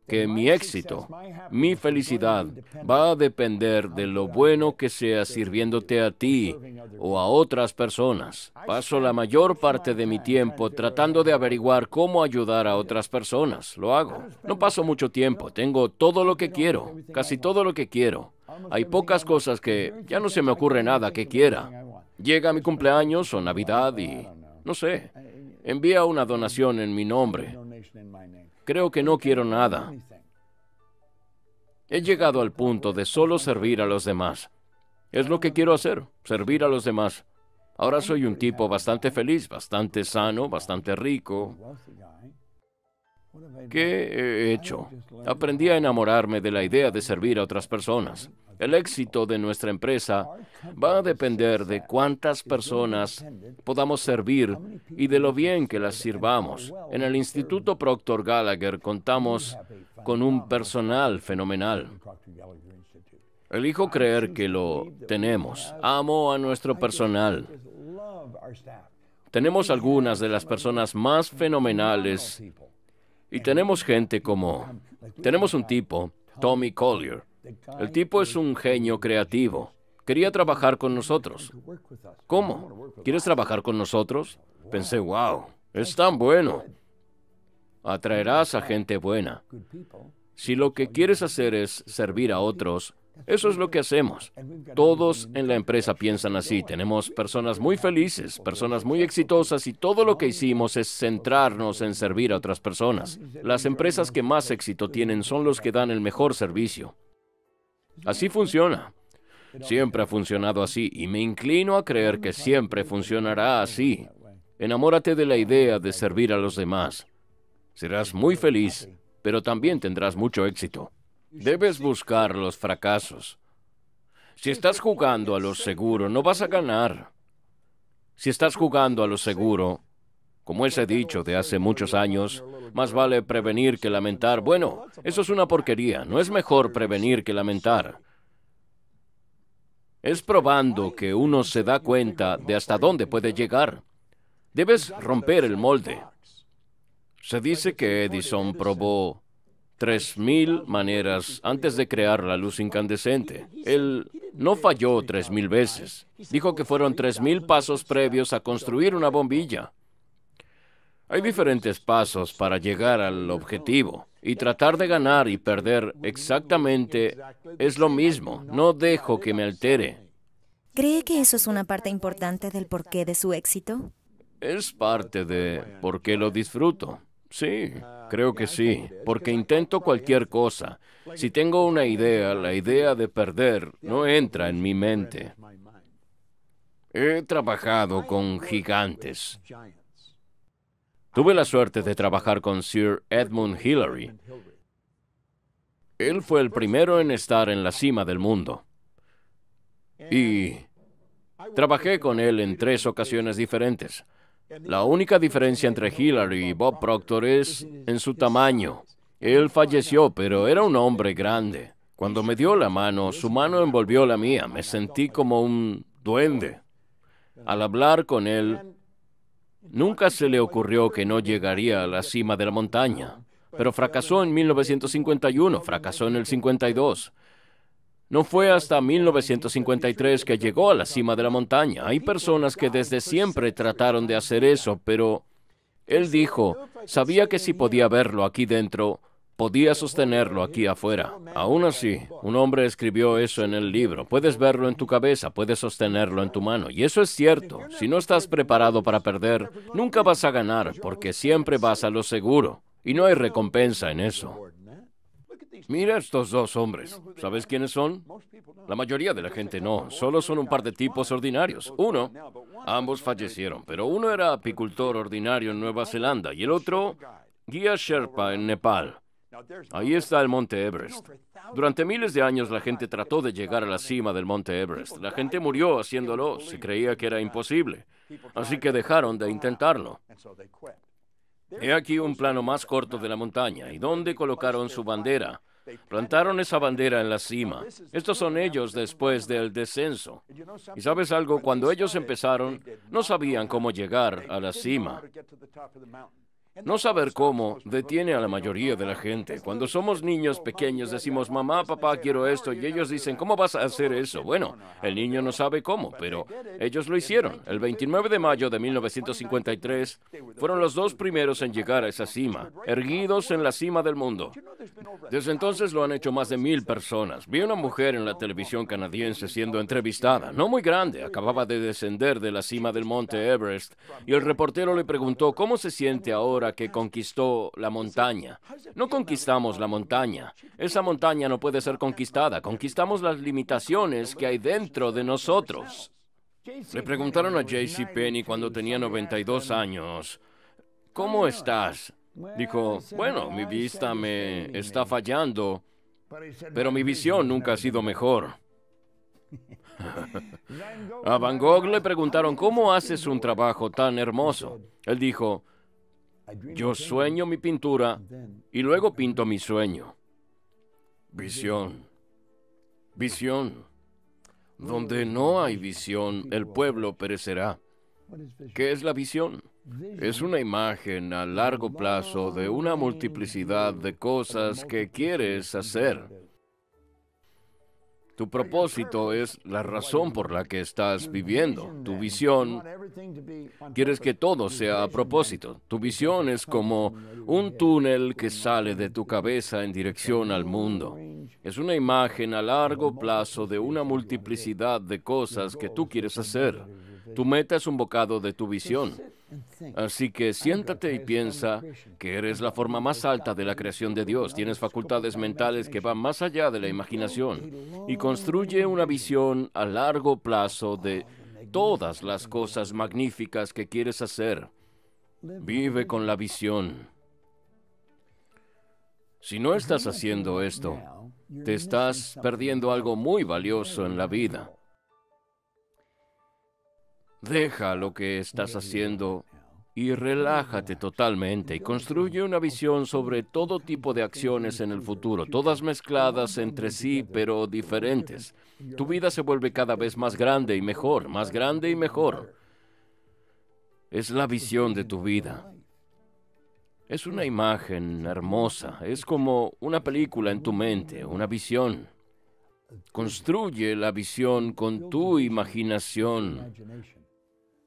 que mi éxito, mi felicidad va a depender de lo bueno que sea sirviéndote a ti o a otras personas. Paso la mayor parte de mi tiempo tratando de averiguar cómo ayudar a otras personas. Lo hago. No paso mucho tiempo. Tengo todo lo que quiero, casi todo lo que quiero. Hay pocas cosas que ya no se me ocurre nada que quiera. Llega mi cumpleaños o Navidad y, no sé, envía una donación en mi nombre. Creo que no quiero nada. He llegado al punto de solo servir a los demás. Es lo que quiero hacer, servir a los demás. Ahora soy un tipo bastante feliz, bastante sano, bastante rico. ¿Qué he hecho? Aprendí a enamorarme de la idea de servir a otras personas. El éxito de nuestra empresa va a depender de cuántas personas podamos servir y de lo bien que las sirvamos. En el Instituto Proctor Gallagher contamos con un personal fenomenal. Elijo creer que lo tenemos. Amo a nuestro personal. Tenemos algunas de las personas más fenomenales y tenemos gente como... Tenemos un tipo, Tommy Collier, el tipo es un genio creativo. Quería trabajar con nosotros. ¿Cómo? ¿Quieres trabajar con nosotros? Pensé, wow, es tan bueno. Atraerás a gente buena. Si lo que quieres hacer es servir a otros, eso es lo que hacemos. Todos en la empresa piensan así. Tenemos personas muy felices, personas muy exitosas y todo lo que hicimos es centrarnos en servir a otras personas. Las empresas que más éxito tienen son los que dan el mejor servicio. Así funciona. Siempre ha funcionado así y me inclino a creer que siempre funcionará así. Enamórate de la idea de servir a los demás. Serás muy feliz, pero también tendrás mucho éxito. Debes buscar los fracasos. Si estás jugando a lo seguro, no vas a ganar. Si estás jugando a lo seguro, como ese dicho de hace muchos años, más vale prevenir que lamentar. Bueno, eso es una porquería. No es mejor prevenir que lamentar. Es probando que uno se da cuenta de hasta dónde puede llegar. Debes romper el molde. Se dice que Edison probó 3.000 maneras antes de crear la luz incandescente. Él no falló 3.000 veces. Dijo que fueron 3.000 pasos previos a construir una bombilla. Hay diferentes pasos para llegar al objetivo y tratar de ganar y perder exactamente es lo mismo. No dejo que me altere. ¿Cree que eso es una parte importante del porqué de su éxito? Es parte de por qué lo disfruto. Sí, creo que sí, porque intento cualquier cosa. Si tengo una idea, la idea de perder no entra en mi mente. He trabajado con gigantes. Tuve la suerte de trabajar con Sir Edmund Hillary. Él fue el primero en estar en la cima del mundo. Y trabajé con él en tres ocasiones diferentes. La única diferencia entre Hillary y Bob Proctor es en su tamaño. Él falleció, pero era un hombre grande. Cuando me dio la mano, su mano envolvió la mía. Me sentí como un duende. Al hablar con él, Nunca se le ocurrió que no llegaría a la cima de la montaña, pero fracasó en 1951, fracasó en el 52. No fue hasta 1953 que llegó a la cima de la montaña. Hay personas que desde siempre trataron de hacer eso, pero él dijo, sabía que si podía verlo aquí dentro, podía sostenerlo aquí afuera. Aún así, un hombre escribió eso en el libro. Puedes verlo en tu cabeza, puedes sostenerlo en tu mano. Y eso es cierto. Si no estás preparado para perder, nunca vas a ganar, porque siempre vas a lo seguro. Y no hay recompensa en eso. Mira estos dos hombres. ¿Sabes quiénes son? La mayoría de la gente no. Solo son un par de tipos ordinarios. Uno, ambos fallecieron, pero uno era apicultor ordinario en Nueva Zelanda y el otro, guía Sherpa en Nepal. Ahí está el monte Everest. Durante miles de años la gente trató de llegar a la cima del monte Everest. La gente murió haciéndolo, se creía que era imposible. Así que dejaron de intentarlo. He aquí un plano más corto de la montaña y dónde colocaron su bandera. Plantaron esa bandera en la cima. Estos son ellos después del descenso. Y sabes algo, cuando ellos empezaron, no sabían cómo llegar a la cima. No saber cómo detiene a la mayoría de la gente. Cuando somos niños pequeños decimos, mamá, papá, quiero esto, y ellos dicen, ¿cómo vas a hacer eso? Bueno, el niño no sabe cómo, pero ellos lo hicieron. El 29 de mayo de 1953 fueron los dos primeros en llegar a esa cima, erguidos en la cima del mundo. Desde entonces lo han hecho más de mil personas. Vi una mujer en la televisión canadiense siendo entrevistada, no muy grande, acababa de descender de la cima del monte Everest, y el reportero le preguntó cómo se siente ahora que conquistó la montaña. No conquistamos la montaña. Esa montaña no puede ser conquistada. Conquistamos las limitaciones que hay dentro de nosotros. Le preguntaron a J.C. Penny cuando tenía 92 años, ¿cómo estás? Dijo, bueno, mi vista me está fallando, pero mi visión nunca ha sido mejor. A Van Gogh le preguntaron, ¿cómo haces un trabajo tan hermoso? Él dijo, yo sueño mi pintura y luego pinto mi sueño. Visión. Visión. Donde no hay visión, el pueblo perecerá. ¿Qué es la visión? Es una imagen a largo plazo de una multiplicidad de cosas que quieres hacer tu propósito es la razón por la que estás viviendo. Tu visión, quieres que todo sea a propósito. Tu visión es como un túnel que sale de tu cabeza en dirección al mundo. Es una imagen a largo plazo de una multiplicidad de cosas que tú quieres hacer. Tu meta es un bocado de tu visión. Así que siéntate y piensa que eres la forma más alta de la creación de Dios. Tienes facultades mentales que van más allá de la imaginación y construye una visión a largo plazo de todas las cosas magníficas que quieres hacer. Vive con la visión. Si no estás haciendo esto, te estás perdiendo algo muy valioso en la vida. Deja lo que estás haciendo y relájate totalmente y construye una visión sobre todo tipo de acciones en el futuro, todas mezcladas entre sí pero diferentes. Tu vida se vuelve cada vez más grande y mejor, más grande y mejor. Es la visión de tu vida. Es una imagen hermosa, es como una película en tu mente, una visión. Construye la visión con tu imaginación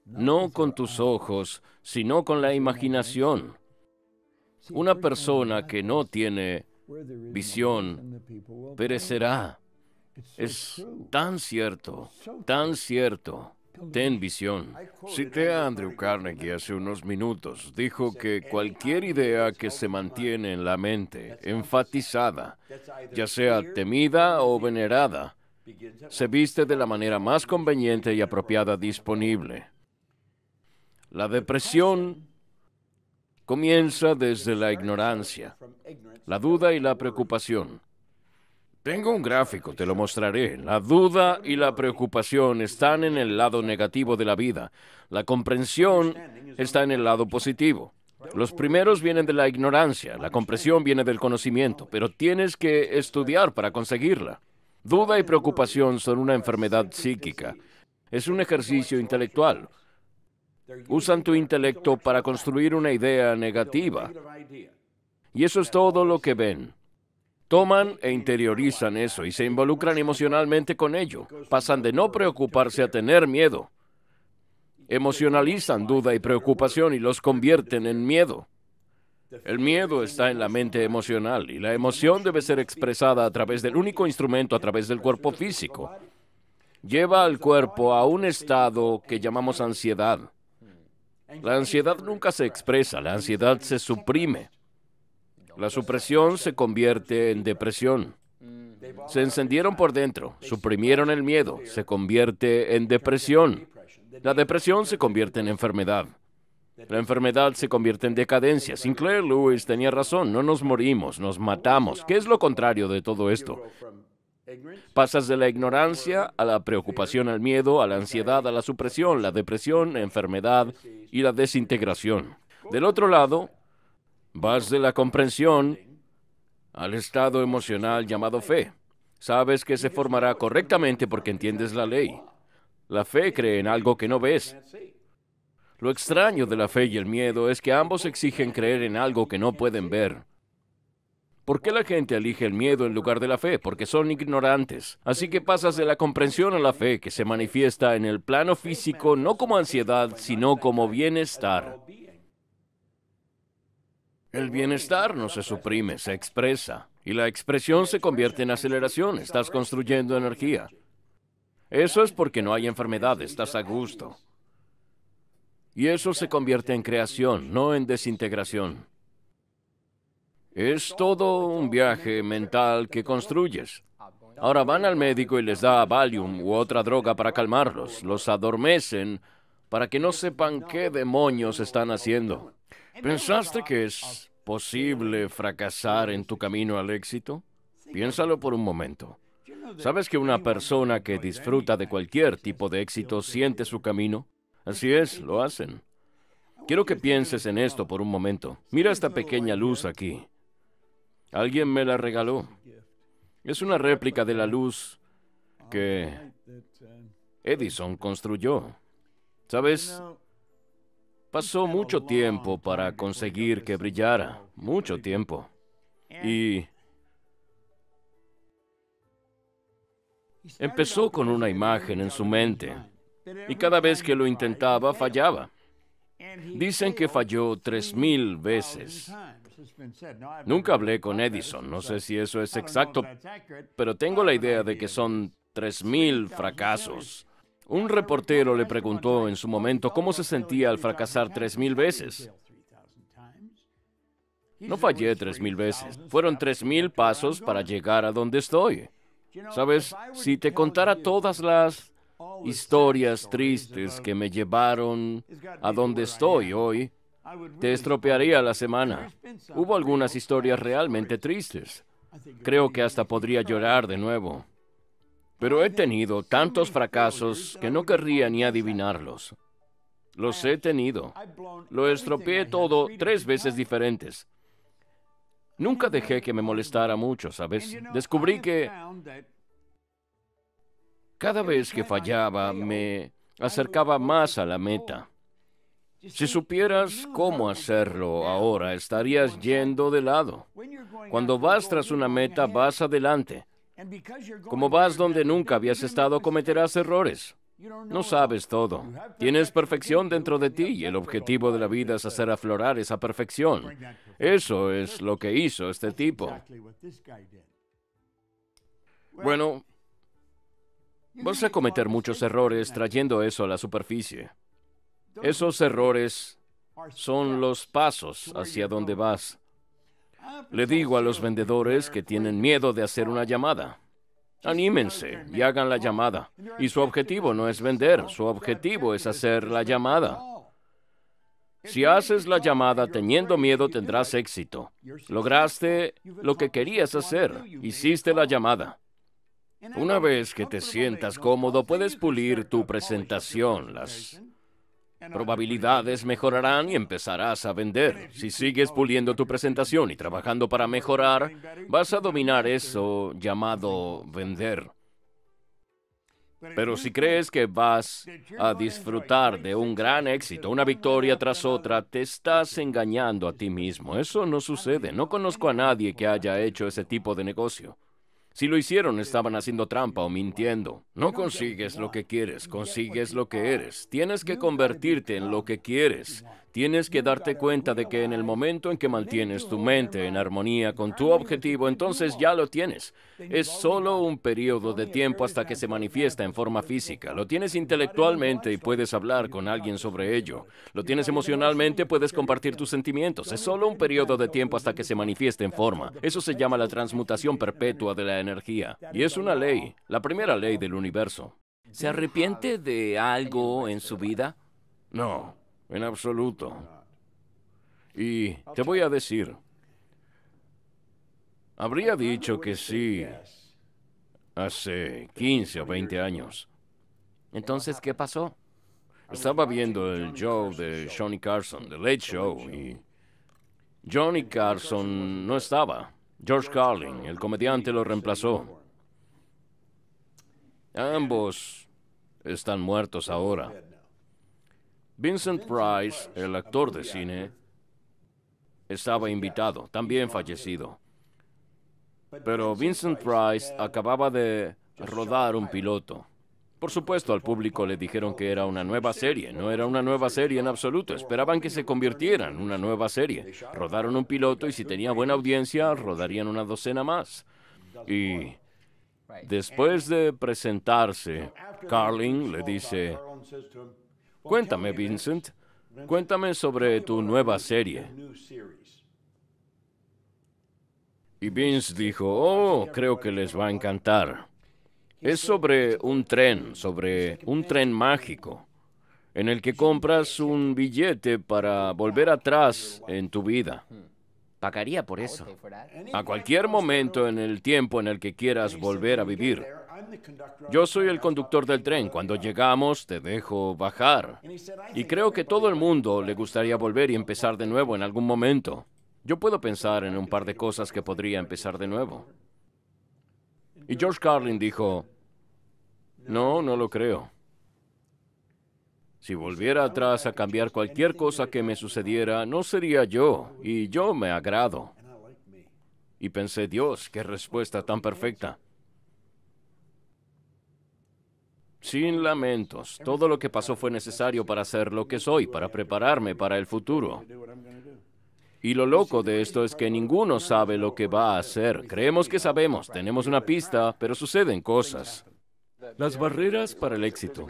no con tus ojos, sino con la imaginación. Una persona que no tiene visión perecerá. Es tan cierto, tan cierto. Ten visión. Cité a Andrew Carnegie hace unos minutos. Dijo que cualquier idea que se mantiene en la mente, enfatizada, ya sea temida o venerada, se viste de la manera más conveniente y apropiada disponible. La depresión comienza desde la ignorancia, la duda y la preocupación. Tengo un gráfico, te lo mostraré. La duda y la preocupación están en el lado negativo de la vida. La comprensión está en el lado positivo. Los primeros vienen de la ignorancia, la comprensión viene del conocimiento, pero tienes que estudiar para conseguirla. Duda y preocupación son una enfermedad psíquica. Es un ejercicio intelectual. Usan tu intelecto para construir una idea negativa. Y eso es todo lo que ven. Toman e interiorizan eso y se involucran emocionalmente con ello. Pasan de no preocuparse a tener miedo. Emocionalizan duda y preocupación y los convierten en miedo. El miedo está en la mente emocional y la emoción debe ser expresada a través del único instrumento, a través del cuerpo físico. Lleva al cuerpo a un estado que llamamos ansiedad. La ansiedad nunca se expresa, la ansiedad se suprime. La supresión se convierte en depresión. Se encendieron por dentro, suprimieron el miedo, se convierte en depresión. La depresión se convierte en enfermedad. La enfermedad se convierte en decadencia. Sinclair Lewis tenía razón, no nos morimos, nos matamos. ¿Qué es lo contrario de todo esto? Pasas de la ignorancia a la preocupación, al miedo, a la ansiedad, a la supresión, la depresión, la enfermedad y la desintegración. Del otro lado, vas de la comprensión al estado emocional llamado fe. Sabes que se formará correctamente porque entiendes la ley. La fe cree en algo que no ves. Lo extraño de la fe y el miedo es que ambos exigen creer en algo que no pueden ver. ¿Por qué la gente elige el miedo en lugar de la fe? Porque son ignorantes. Así que pasas de la comprensión a la fe, que se manifiesta en el plano físico no como ansiedad, sino como bienestar. El bienestar no se suprime, se expresa. Y la expresión se convierte en aceleración, estás construyendo energía. Eso es porque no hay enfermedad, estás a gusto. Y eso se convierte en creación, no en desintegración. Es todo un viaje mental que construyes. Ahora van al médico y les da Valium u otra droga para calmarlos. Los adormecen para que no sepan qué demonios están haciendo. ¿Pensaste que es posible fracasar en tu camino al éxito? Piénsalo por un momento. ¿Sabes que una persona que disfruta de cualquier tipo de éxito siente su camino? Así es, lo hacen. Quiero que pienses en esto por un momento. Mira esta pequeña luz aquí. Alguien me la regaló. Es una réplica de la luz que Edison construyó. ¿Sabes? Pasó mucho tiempo para conseguir que brillara, mucho tiempo. Y empezó con una imagen en su mente y cada vez que lo intentaba fallaba. Dicen que falló tres mil veces. Nunca hablé con Edison, no sé si eso es exacto, pero tengo la idea de que son 3.000 fracasos. Un reportero le preguntó en su momento cómo se sentía al fracasar 3.000 veces. No fallé 3.000 veces, fueron 3.000 pasos para llegar a donde estoy. Sabes, si te contara todas las historias tristes que me llevaron a donde estoy hoy, te estropearía la semana. Hubo algunas historias realmente tristes. Creo que hasta podría llorar de nuevo. Pero he tenido tantos fracasos que no querría ni adivinarlos. Los he tenido. Lo estropeé todo tres veces diferentes. Nunca dejé que me molestara mucho, ¿sabes? Descubrí que cada vez que fallaba me acercaba más a la meta. Si supieras cómo hacerlo ahora, estarías yendo de lado. Cuando vas tras una meta, vas adelante. Como vas donde nunca habías estado, cometerás errores. No sabes todo. Tienes perfección dentro de ti y el objetivo de la vida es hacer aflorar esa perfección. Eso es lo que hizo este tipo. Bueno, vas a cometer muchos errores trayendo eso a la superficie. Esos errores son los pasos hacia donde vas. Le digo a los vendedores que tienen miedo de hacer una llamada. Anímense y hagan la llamada. Y su objetivo no es vender, su objetivo es hacer la llamada. Si haces la llamada teniendo miedo tendrás éxito. Lograste lo que querías hacer, hiciste la llamada. Una vez que te sientas cómodo puedes pulir tu presentación, las probabilidades mejorarán y empezarás a vender. Si sigues puliendo tu presentación y trabajando para mejorar, vas a dominar eso llamado vender. Pero si crees que vas a disfrutar de un gran éxito, una victoria tras otra, te estás engañando a ti mismo. Eso no sucede. No conozco a nadie que haya hecho ese tipo de negocio. Si lo hicieron, estaban haciendo trampa o mintiendo. No consigues lo que quieres, consigues lo que eres. Tienes que convertirte en lo que quieres. Tienes que darte cuenta de que en el momento en que mantienes tu mente en armonía con tu objetivo, entonces ya lo tienes. Es solo un periodo de tiempo hasta que se manifiesta en forma física. Lo tienes intelectualmente y puedes hablar con alguien sobre ello. Lo tienes emocionalmente, puedes compartir tus sentimientos. Es solo un periodo de tiempo hasta que se manifieste en forma. Eso se llama la transmutación perpetua de la energía. Y es una ley, la primera ley del universo. ¿Se arrepiente de algo en su vida? No. En absoluto. Y te voy a decir, habría dicho que sí hace 15 o 20 años. Entonces, ¿qué pasó? Estaba viendo el show de Johnny Carson, The Late Show, y Johnny Carson no estaba. George Carlin, el comediante, lo reemplazó. Ambos están muertos ahora. Vincent Price, el actor de cine, estaba invitado, también fallecido. Pero Vincent Price acababa de rodar un piloto. Por supuesto, al público le dijeron que era una nueva serie. No era una nueva serie en absoluto. Esperaban que se convirtiera en una nueva serie. Rodaron un piloto y si tenía buena audiencia, rodarían una docena más. Y después de presentarse, Carling le dice, Cuéntame, Vincent. Cuéntame sobre tu nueva serie. Y Vince dijo, oh, creo que les va a encantar. Es sobre un tren, sobre un tren mágico, en el que compras un billete para volver atrás en tu vida. Pagaría por eso. A cualquier momento en el tiempo en el que quieras volver a vivir. Yo soy el conductor del tren. Cuando llegamos, te dejo bajar. Y creo que todo el mundo le gustaría volver y empezar de nuevo en algún momento. Yo puedo pensar en un par de cosas que podría empezar de nuevo. Y George Carlin dijo, no, no lo creo. Si volviera atrás a cambiar cualquier cosa que me sucediera, no sería yo, y yo me agrado. Y pensé, Dios, qué respuesta tan perfecta. sin lamentos. Todo lo que pasó fue necesario para ser lo que soy, para prepararme para el futuro. Y lo loco de esto es que ninguno sabe lo que va a hacer. Creemos que sabemos, tenemos una pista, pero suceden cosas. Las barreras para el éxito.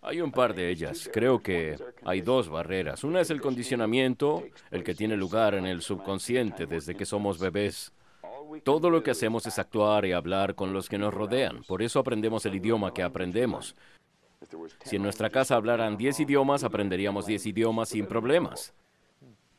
Hay un par de ellas. Creo que hay dos barreras. Una es el condicionamiento, el que tiene lugar en el subconsciente desde que somos bebés. Todo lo que hacemos es actuar y hablar con los que nos rodean. Por eso aprendemos el idioma que aprendemos. Si en nuestra casa hablaran 10 idiomas, aprenderíamos 10 idiomas sin problemas.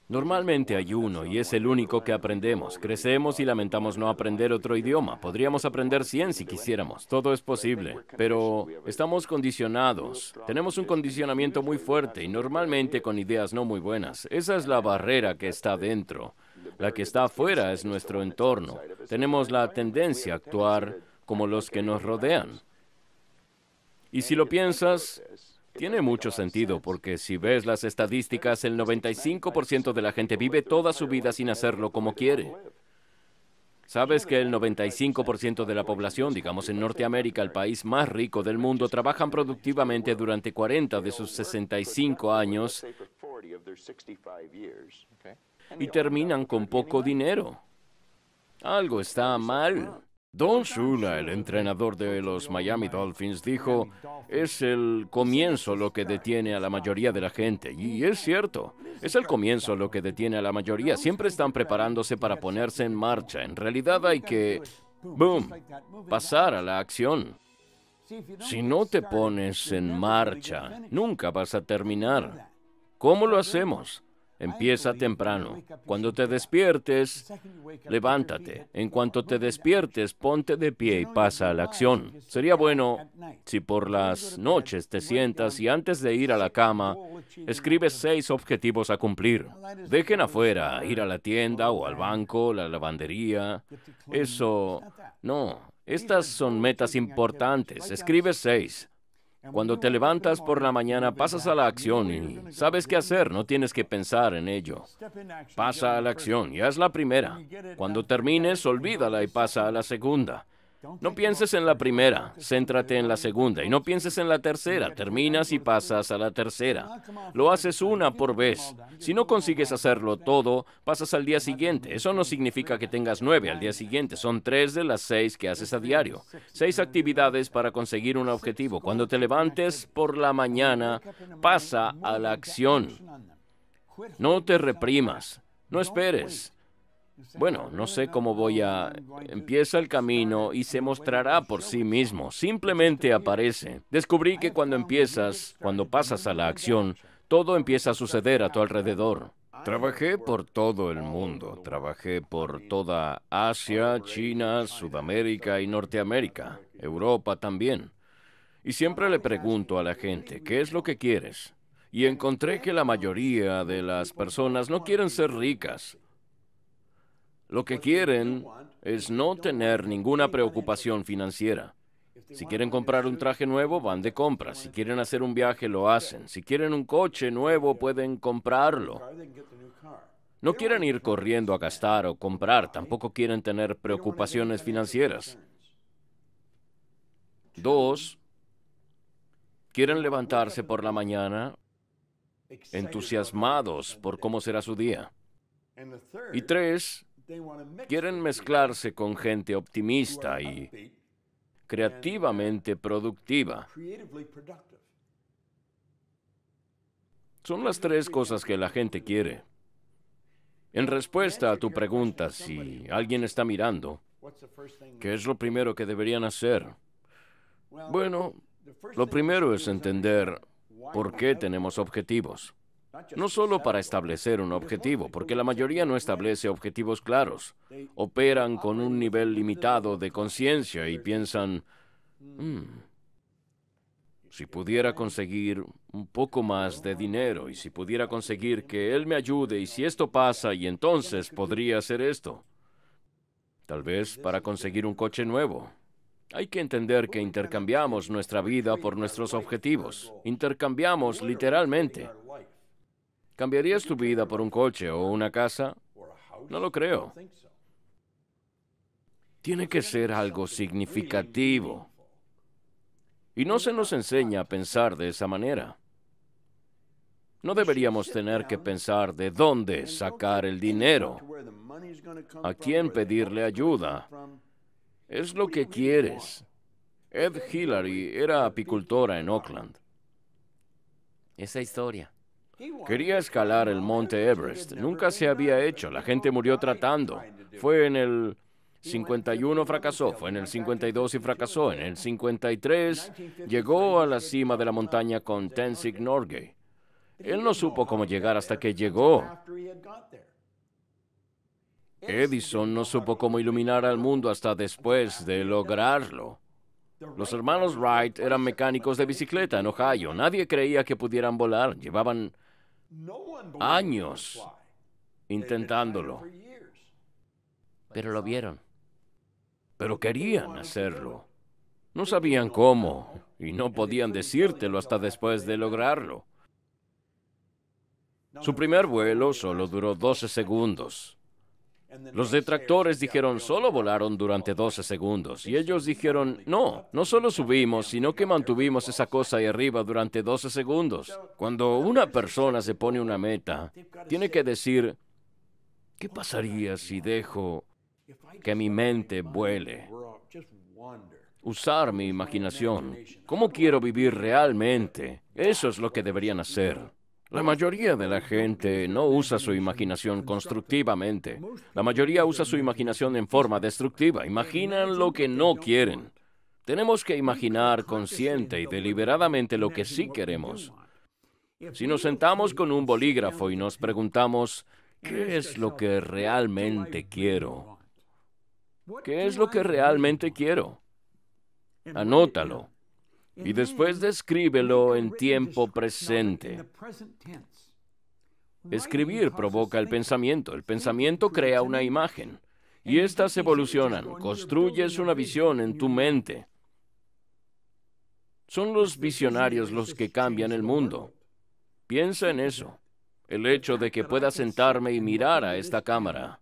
Normalmente hay uno y es el único que aprendemos. Crecemos y lamentamos no aprender otro idioma. Podríamos aprender 100 si quisiéramos. Todo es posible. Pero estamos condicionados. Tenemos un condicionamiento muy fuerte y normalmente con ideas no muy buenas. Esa es la barrera que está dentro. La que está afuera es nuestro entorno. Tenemos la tendencia a actuar como los que nos rodean. Y si lo piensas, tiene mucho sentido porque si ves las estadísticas, el 95% de la gente vive toda su vida sin hacerlo como quiere. Sabes que el 95% de la población, digamos en Norteamérica, el país más rico del mundo, trabajan productivamente durante 40 de sus 65 años y terminan con poco dinero. Algo está mal. Don Shula, el entrenador de los Miami Dolphins, dijo, es el comienzo lo que detiene a la mayoría de la gente. Y es cierto, es el comienzo lo que detiene a la mayoría. Siempre están preparándose para ponerse en marcha. En realidad hay que, boom, pasar a la acción. Si no te pones en marcha, nunca vas a terminar. ¿Cómo lo hacemos? Empieza temprano. Cuando te despiertes, levántate. En cuanto te despiertes, ponte de pie y pasa a la acción. Sería bueno si por las noches te sientas y antes de ir a la cama, escribes seis objetivos a cumplir. Dejen afuera, ir a la tienda o al banco, la lavandería. Eso, no. Estas son metas importantes. Escribe seis. Cuando te levantas por la mañana, pasas a la acción y sabes qué hacer, no tienes que pensar en ello. Pasa a la acción y haz la primera. Cuando termines, olvídala y pasa a la segunda. No pienses en la primera, céntrate en la segunda y no pienses en la tercera, terminas y pasas a la tercera. Lo haces una por vez. Si no consigues hacerlo todo, pasas al día siguiente. Eso no significa que tengas nueve al día siguiente, son tres de las seis que haces a diario. Seis actividades para conseguir un objetivo. Cuando te levantes por la mañana, pasa a la acción. No te reprimas, no esperes. Bueno, no sé cómo voy a... Empieza el camino y se mostrará por sí mismo, simplemente aparece. Descubrí que cuando empiezas, cuando pasas a la acción, todo empieza a suceder a tu alrededor. Trabajé por todo el mundo, trabajé por toda Asia, China, Sudamérica y Norteamérica, Europa también. Y siempre le pregunto a la gente, ¿qué es lo que quieres? Y encontré que la mayoría de las personas no quieren ser ricas, lo que quieren es no tener ninguna preocupación financiera. Si quieren comprar un traje nuevo, van de compras. Si quieren hacer un viaje, lo hacen. Si quieren un coche nuevo, pueden comprarlo. No quieren ir corriendo a gastar o comprar, tampoco quieren tener preocupaciones financieras. Dos, quieren levantarse por la mañana entusiasmados por cómo será su día. Y tres, Quieren mezclarse con gente optimista y creativamente productiva. Son las tres cosas que la gente quiere. En respuesta a tu pregunta, si alguien está mirando, ¿qué es lo primero que deberían hacer? Bueno, lo primero es entender por qué tenemos objetivos no solo para establecer un objetivo, porque la mayoría no establece objetivos claros. Operan con un nivel limitado de conciencia y piensan, hmm, si pudiera conseguir un poco más de dinero y si pudiera conseguir que él me ayude y si esto pasa y entonces podría hacer esto. Tal vez para conseguir un coche nuevo. Hay que entender que intercambiamos nuestra vida por nuestros objetivos. Intercambiamos literalmente. ¿Cambiarías tu vida por un coche o una casa? No lo creo. Tiene que ser algo significativo. Y no se nos enseña a pensar de esa manera. No deberíamos tener que pensar de dónde sacar el dinero, a quién pedirle ayuda. Es lo que quieres. Ed Hillary era apicultora en Oakland. Esa historia. Quería escalar el monte Everest. Nunca se había hecho. La gente murió tratando. Fue en el 51 fracasó, fue en el 52 y fracasó. En el 53 llegó a la cima de la montaña con Tenzing Norgay. Él no supo cómo llegar hasta que llegó. Edison no supo cómo iluminar al mundo hasta después de lograrlo. Los hermanos Wright eran mecánicos de bicicleta en Ohio. Nadie creía que pudieran volar. Llevaban años intentándolo, pero lo vieron. Pero querían hacerlo. No sabían cómo y no podían decírtelo hasta después de lograrlo. Su primer vuelo solo duró 12 segundos. Los detractores dijeron, solo volaron durante 12 segundos. Y ellos dijeron, no, no solo subimos, sino que mantuvimos esa cosa ahí arriba durante 12 segundos. Cuando una persona se pone una meta, tiene que decir, ¿qué pasaría si dejo que mi mente vuele? Usar mi imaginación. ¿Cómo quiero vivir realmente? Eso es lo que deberían hacer. La mayoría de la gente no usa su imaginación constructivamente. La mayoría usa su imaginación en forma destructiva. Imaginan lo que no quieren. Tenemos que imaginar consciente y deliberadamente lo que sí queremos. Si nos sentamos con un bolígrafo y nos preguntamos, ¿qué es lo que realmente quiero? ¿Qué es lo que realmente quiero? Anótalo. Y después descríbelo en tiempo presente. Escribir provoca el pensamiento, el pensamiento crea una imagen y éstas evolucionan, construyes una visión en tu mente. Son los visionarios los que cambian el mundo. Piensa en eso, el hecho de que pueda sentarme y mirar a esta cámara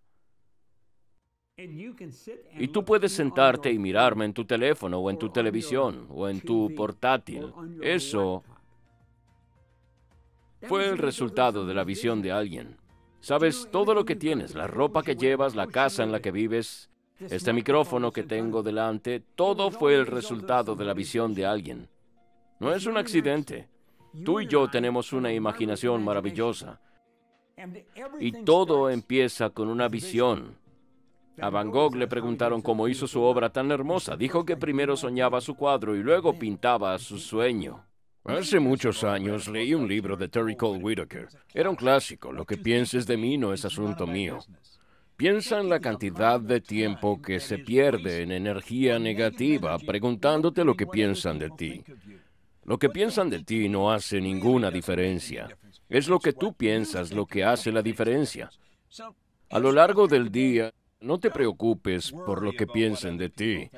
y tú puedes sentarte y mirarme en tu teléfono o en tu televisión o en tu portátil. Eso fue el resultado de la visión de alguien. Sabes todo lo que tienes, la ropa que llevas, la casa en la que vives, este micrófono que tengo delante, todo fue el resultado de la visión de alguien. No es un accidente. Tú y yo tenemos una imaginación maravillosa. Y todo empieza con una visión. A Van Gogh le preguntaron cómo hizo su obra tan hermosa. Dijo que primero soñaba su cuadro y luego pintaba su sueño. Hace muchos años leí un libro de Terry Cole Whitaker. Era un clásico. Lo que pienses de mí no es asunto mío. Piensa en la cantidad de tiempo que se pierde en energía negativa preguntándote lo que piensan de ti. Lo que piensan de ti no hace ninguna diferencia. Es lo que tú piensas lo que hace la diferencia. A lo largo del día, no te preocupes por lo que piensen de ti.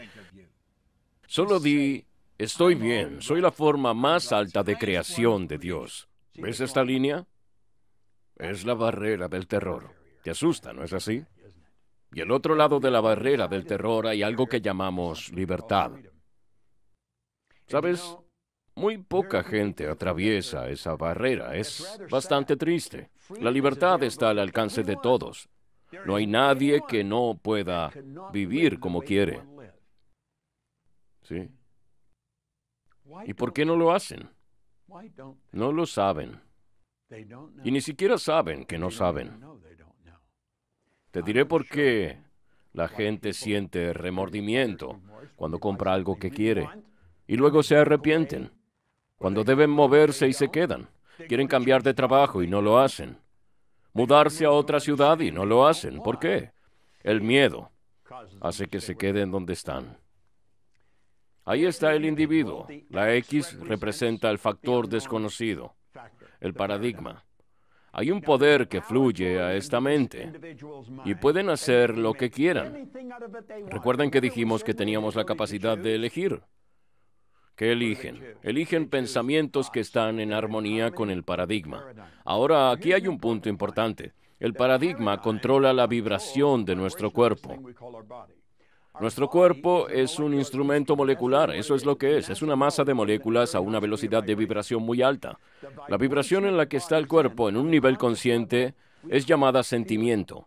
Solo di, estoy bien, soy la forma más alta de creación de Dios. ¿Ves esta línea? Es la barrera del terror. Te asusta, ¿no es así? Y el otro lado de la barrera del terror hay algo que llamamos libertad. ¿Sabes? Muy poca gente atraviesa esa barrera. Es bastante triste. La libertad está al alcance de todos. No hay nadie que no pueda vivir como quiere. ¿Sí? ¿Y por qué no lo hacen? No lo saben. Y ni siquiera saben que no saben. Te diré por qué la gente siente remordimiento cuando compra algo que quiere y luego se arrepienten. Cuando deben moverse y se quedan. Quieren cambiar de trabajo y no lo hacen mudarse a otra ciudad y no lo hacen. ¿Por qué? El miedo hace que se queden donde están. Ahí está el individuo. La X representa el factor desconocido, el paradigma. Hay un poder que fluye a esta mente y pueden hacer lo que quieran. Recuerden que dijimos que teníamos la capacidad de elegir. ¿Qué eligen? Eligen pensamientos que están en armonía con el paradigma. Ahora, aquí hay un punto importante. El paradigma controla la vibración de nuestro cuerpo. Nuestro cuerpo es un instrumento molecular, eso es lo que es, es una masa de moléculas a una velocidad de vibración muy alta. La vibración en la que está el cuerpo en un nivel consciente es llamada sentimiento.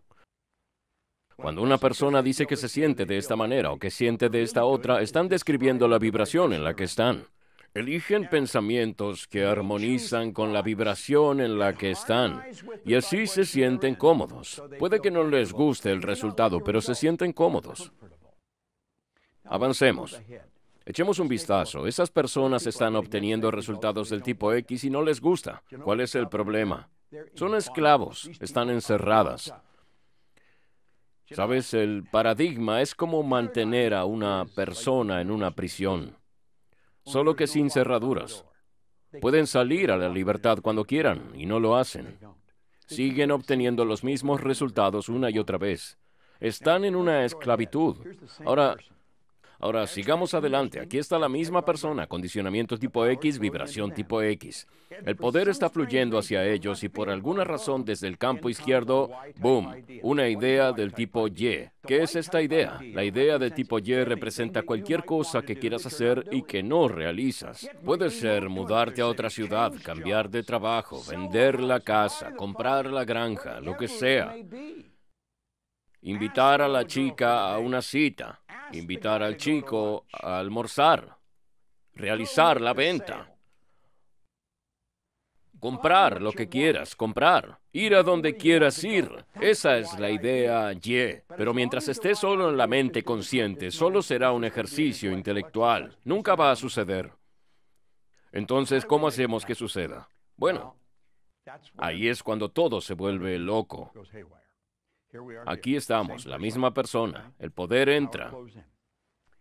Cuando una persona dice que se siente de esta manera o que siente de esta otra, están describiendo la vibración en la que están. Eligen pensamientos que armonizan con la vibración en la que están y así se sienten cómodos. Puede que no les guste el resultado, pero se sienten cómodos. Avancemos. Echemos un vistazo. Esas personas están obteniendo resultados del tipo X y no les gusta. ¿Cuál es el problema? Son esclavos, están encerradas. Sabes, el paradigma es como mantener a una persona en una prisión, solo que sin cerraduras. Pueden salir a la libertad cuando quieran y no lo hacen. Siguen obteniendo los mismos resultados una y otra vez. Están en una esclavitud. Ahora, Ahora, sigamos adelante. Aquí está la misma persona, Condicionamiento tipo X, vibración tipo X. El poder está fluyendo hacia ellos y por alguna razón desde el campo izquierdo, boom, una idea del tipo Y. ¿Qué es esta idea? La idea del tipo Y representa cualquier cosa que quieras hacer y que no realizas. Puede ser mudarte a otra ciudad, cambiar de trabajo, vender la casa, comprar la granja, lo que sea invitar a la chica a una cita, invitar al chico a almorzar, realizar la venta, comprar lo que quieras comprar, ir a donde quieras ir. Esa es la idea Y. Pero mientras esté solo en la mente consciente, solo será un ejercicio intelectual. Nunca va a suceder. Entonces, ¿cómo hacemos que suceda? Bueno, ahí es cuando todo se vuelve loco. Aquí estamos, la misma persona. Uh-huh. El poder entra.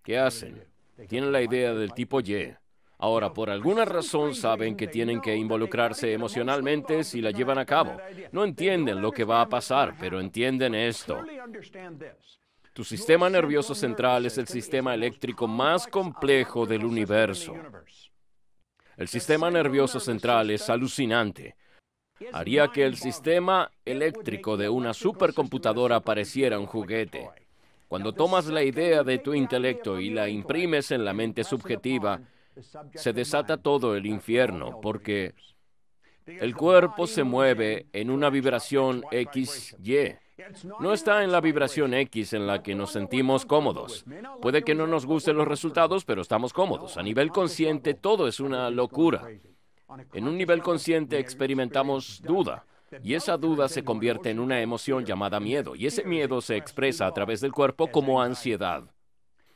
¿Qué hacen? Tienen la idea del tipo Y. Ahora, por alguna razón saben que tienen que involucrarse emocionalmente si la llevan a cabo. No entienden lo que va a pasar, pero entienden esto. Tu sistema nervioso central es el sistema eléctrico más complejo del universo. El sistema nervioso central es alucinante haría que el sistema eléctrico de una supercomputadora pareciera un juguete. Cuando tomas la idea de tu intelecto y la imprimes en la mente subjetiva, se desata todo el infierno, porque el cuerpo se mueve en una vibración XY. No está en la vibración X en la que nos sentimos cómodos. Puede que no nos gusten los resultados, pero estamos cómodos. A nivel consciente, todo es una locura. En un nivel consciente experimentamos duda. Y esa duda se convierte en una emoción llamada miedo, y ese miedo se expresa a través del cuerpo como ansiedad.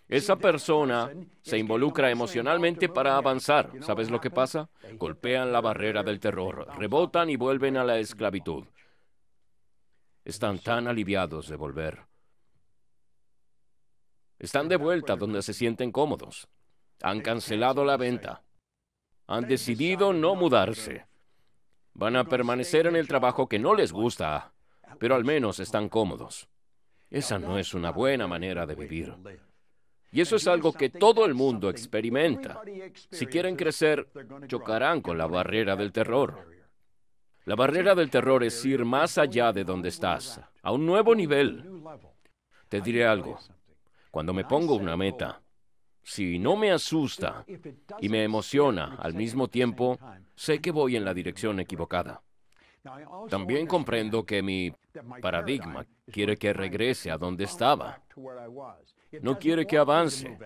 Esa persona se involucra emocionalmente para avanzar. ¿Sabes lo que pasa? Golpean la barrera del terror, rebotan y vuelven a la esclavitud. Están tan aliviados de volver. Están de vuelta donde se sienten cómodos. Han cancelado la venta han decidido no mudarse. Van a permanecer en el trabajo que no les gusta, pero al menos están cómodos. Esa no es una buena manera de vivir. Y eso es algo que todo el mundo experimenta. Si quieren crecer, chocarán con la barrera del terror. La barrera del terror es ir más allá de donde estás, a un nuevo nivel. Te diré algo. Cuando me pongo una meta, si no me asusta y me emociona al mismo tiempo, sé que voy en la dirección equivocada. También comprendo que mi paradigma quiere que regrese a donde estaba. No quiere que avance.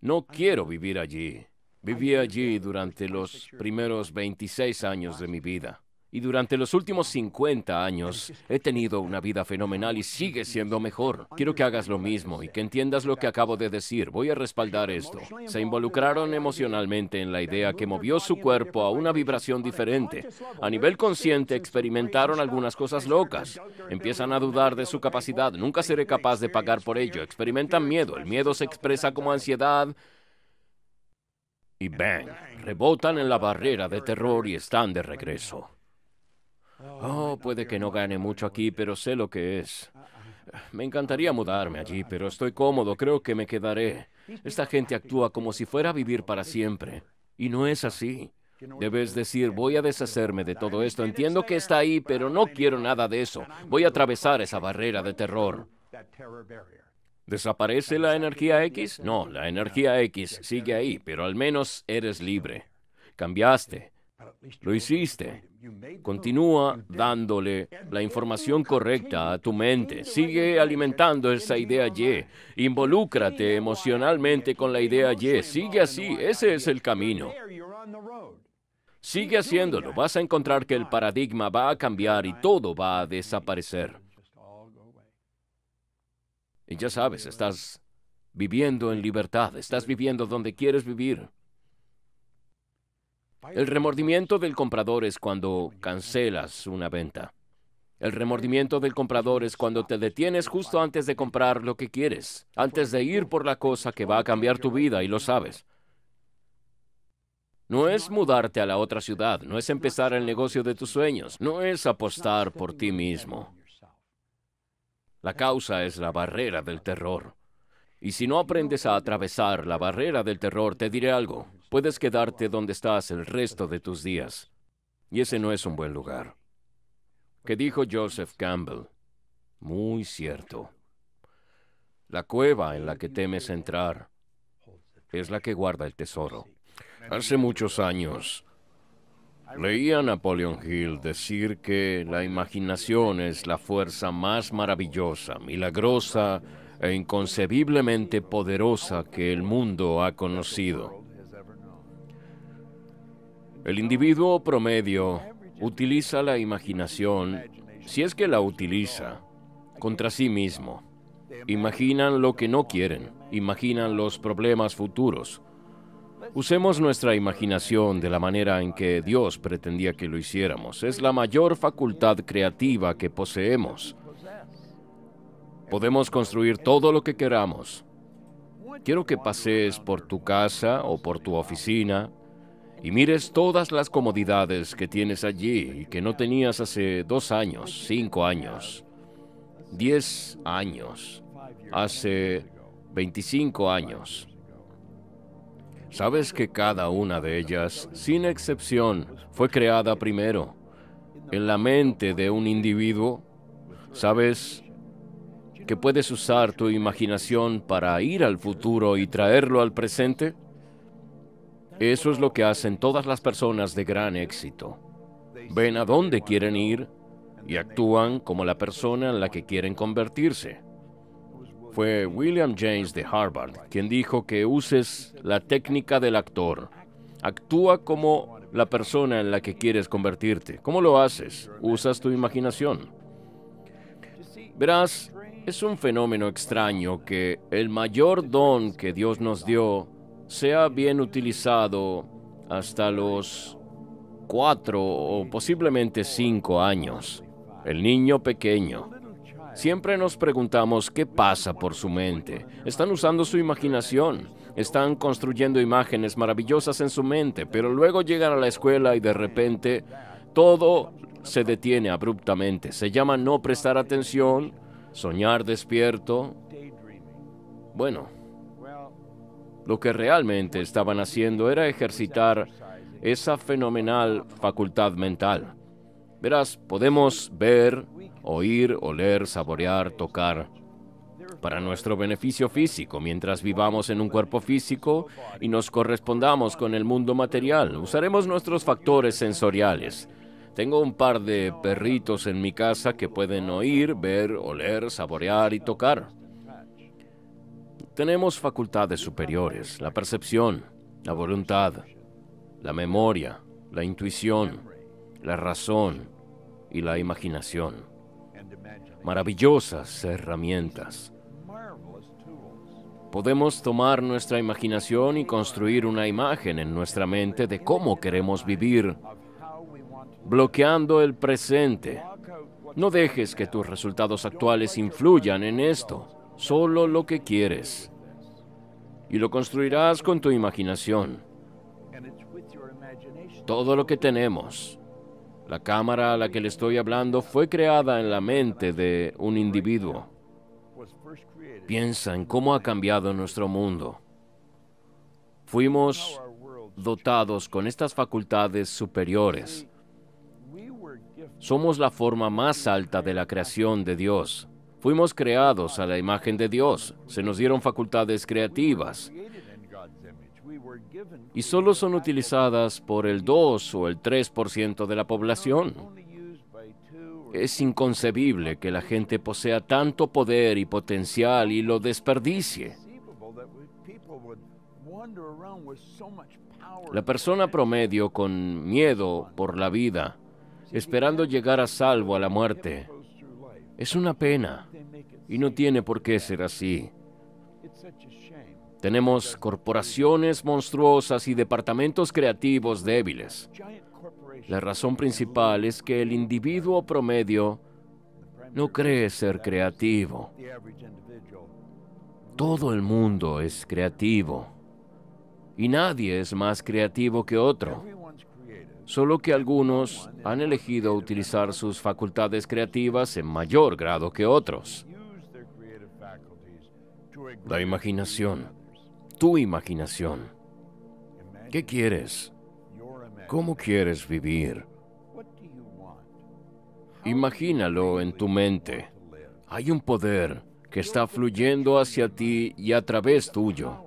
No quiero vivir allí. Viví allí durante los primeros 26 años de mi vida. Y durante los últimos 50 años he tenido una vida fenomenal y sigue siendo mejor. Quiero que hagas lo mismo y que entiendas lo que acabo de decir. Voy a respaldar esto. Se involucraron emocionalmente en la idea que movió su cuerpo a una vibración diferente. A nivel consciente experimentaron algunas cosas locas. Empiezan a dudar de su capacidad. Nunca seré capaz de pagar por ello. Experimentan miedo. El miedo se expresa como ansiedad, y bang, rebotan en la barrera de terror y están de regreso. Oh, oh, puede que no gane mucho aquí, pero sé lo que es. Me encantaría mudarme allí, pero estoy cómodo, creo que me quedaré. Esta gente actúa como si fuera a vivir para siempre. Y no es así. Debes decir, voy a deshacerme de todo esto. Entiendo que está ahí, pero no quiero nada de eso. Voy a atravesar esa barrera de terror. ¿Desaparece la energía X? No, la energía X sigue ahí, pero al menos eres libre. Cambiaste. Lo hiciste. Continúa dándole la información correcta a tu mente. Sigue alimentando esa idea Y. Involúcrate emocionalmente con la idea Y. Sigue así. Ese es el camino. Sigue haciéndolo. Vas a encontrar que el paradigma va a cambiar y todo va a desaparecer. Y ya sabes, estás viviendo en libertad. Estás viviendo donde quieres vivir. El remordimiento del comprador es cuando cancelas una venta. El remordimiento del comprador es cuando te detienes justo antes de comprar lo que quieres, antes de ir por la cosa que va a cambiar tu vida y lo sabes. No es mudarte a la otra ciudad, no es empezar el negocio de tus sueños, no es apostar por ti mismo. La causa es la barrera del terror. Y si no aprendes a atravesar la barrera del terror, te diré algo. Puedes quedarte donde estás el resto de tus días. Y ese no es un buen lugar. ¿Qué dijo Joseph Campbell. Muy cierto. La cueva en la que temes entrar es la que guarda el tesoro. Hace muchos años ...leía a Napoleon Hill decir que la imaginación es la fuerza más maravillosa, milagrosa e inconcebiblemente poderosa que el mundo ha conocido. El individuo promedio utiliza la imaginación, si es que la utiliza, contra sí mismo. Imaginan lo que no quieren, imaginan los problemas futuros. Usemos nuestra imaginación de la manera en que Dios pretendía que lo hiciéramos. Es la mayor facultad creativa que poseemos. Podemos construir todo lo que queramos. Quiero que pases por tu casa o por tu oficina y mires todas las comodidades que tienes allí y que no tenías hace dos años, cinco años, diez años, hace 25 años. Sabes que cada una de ellas, sin excepción, fue creada primero en la mente de un individuo. Sabes que puedes usar tu imaginación para ir al futuro y traerlo al presente. Eso es lo que hacen todas las personas de gran éxito. Ven a dónde quieren ir y actúan como la persona en la que quieren convertirse. Fue William James de Harvard quien dijo que uses la técnica del actor. Actúa como la persona en la que quieres convertirte. ¿Cómo lo haces? Usas tu imaginación. Verás, es un fenómeno extraño que el mayor don que Dios nos dio sea bien utilizado hasta los cuatro o posiblemente cinco años. El niño pequeño. Siempre nos preguntamos qué pasa por su mente. Están usando su imaginación. Están construyendo imágenes maravillosas en su mente, pero luego llegan a la escuela y de repente todo se detiene abruptamente. Se llama no prestar atención, soñar despierto. Bueno, lo que realmente estaban haciendo era ejercitar esa fenomenal facultad mental. Verás, podemos ver, oír, oler, saborear, tocar. Para nuestro beneficio físico, mientras vivamos en un cuerpo físico y nos correspondamos con el mundo material, usaremos nuestros factores sensoriales. Tengo un par de perritos en mi casa que pueden oír, ver, oler, saborear y tocar. Tenemos facultades superiores, la percepción, la voluntad, la memoria, la intuición, la razón y la imaginación. Maravillosas herramientas. Podemos tomar nuestra imaginación y construir una imagen en nuestra mente de cómo queremos vivir, bloqueando el presente. No dejes que tus resultados actuales influyan en esto solo lo que quieres, y lo construirás con tu imaginación. Todo lo que tenemos, la cámara a la que le estoy hablando fue creada en la mente de un individuo. Piensa en cómo ha cambiado nuestro mundo. Fuimos dotados con estas facultades superiores. Somos la forma más alta de la creación de Dios. Fuimos creados a la imagen de Dios, se nos dieron facultades creativas y solo son utilizadas por el 2 o el 3% de la población. Es inconcebible que la gente posea tanto poder y potencial y lo desperdicie. La persona promedio con miedo por la vida, esperando llegar a salvo a la muerte, es una pena y no tiene por qué ser así. Tenemos corporaciones monstruosas y departamentos creativos débiles. La razón principal es que el individuo promedio no cree ser creativo. Todo el mundo es creativo y nadie es más creativo que otro solo que algunos han elegido utilizar sus facultades creativas en mayor grado que otros. La imaginación, tu imaginación. ¿Qué quieres? ¿Cómo quieres vivir? Imagínalo en tu mente. Hay un poder que está fluyendo hacia ti y a través tuyo.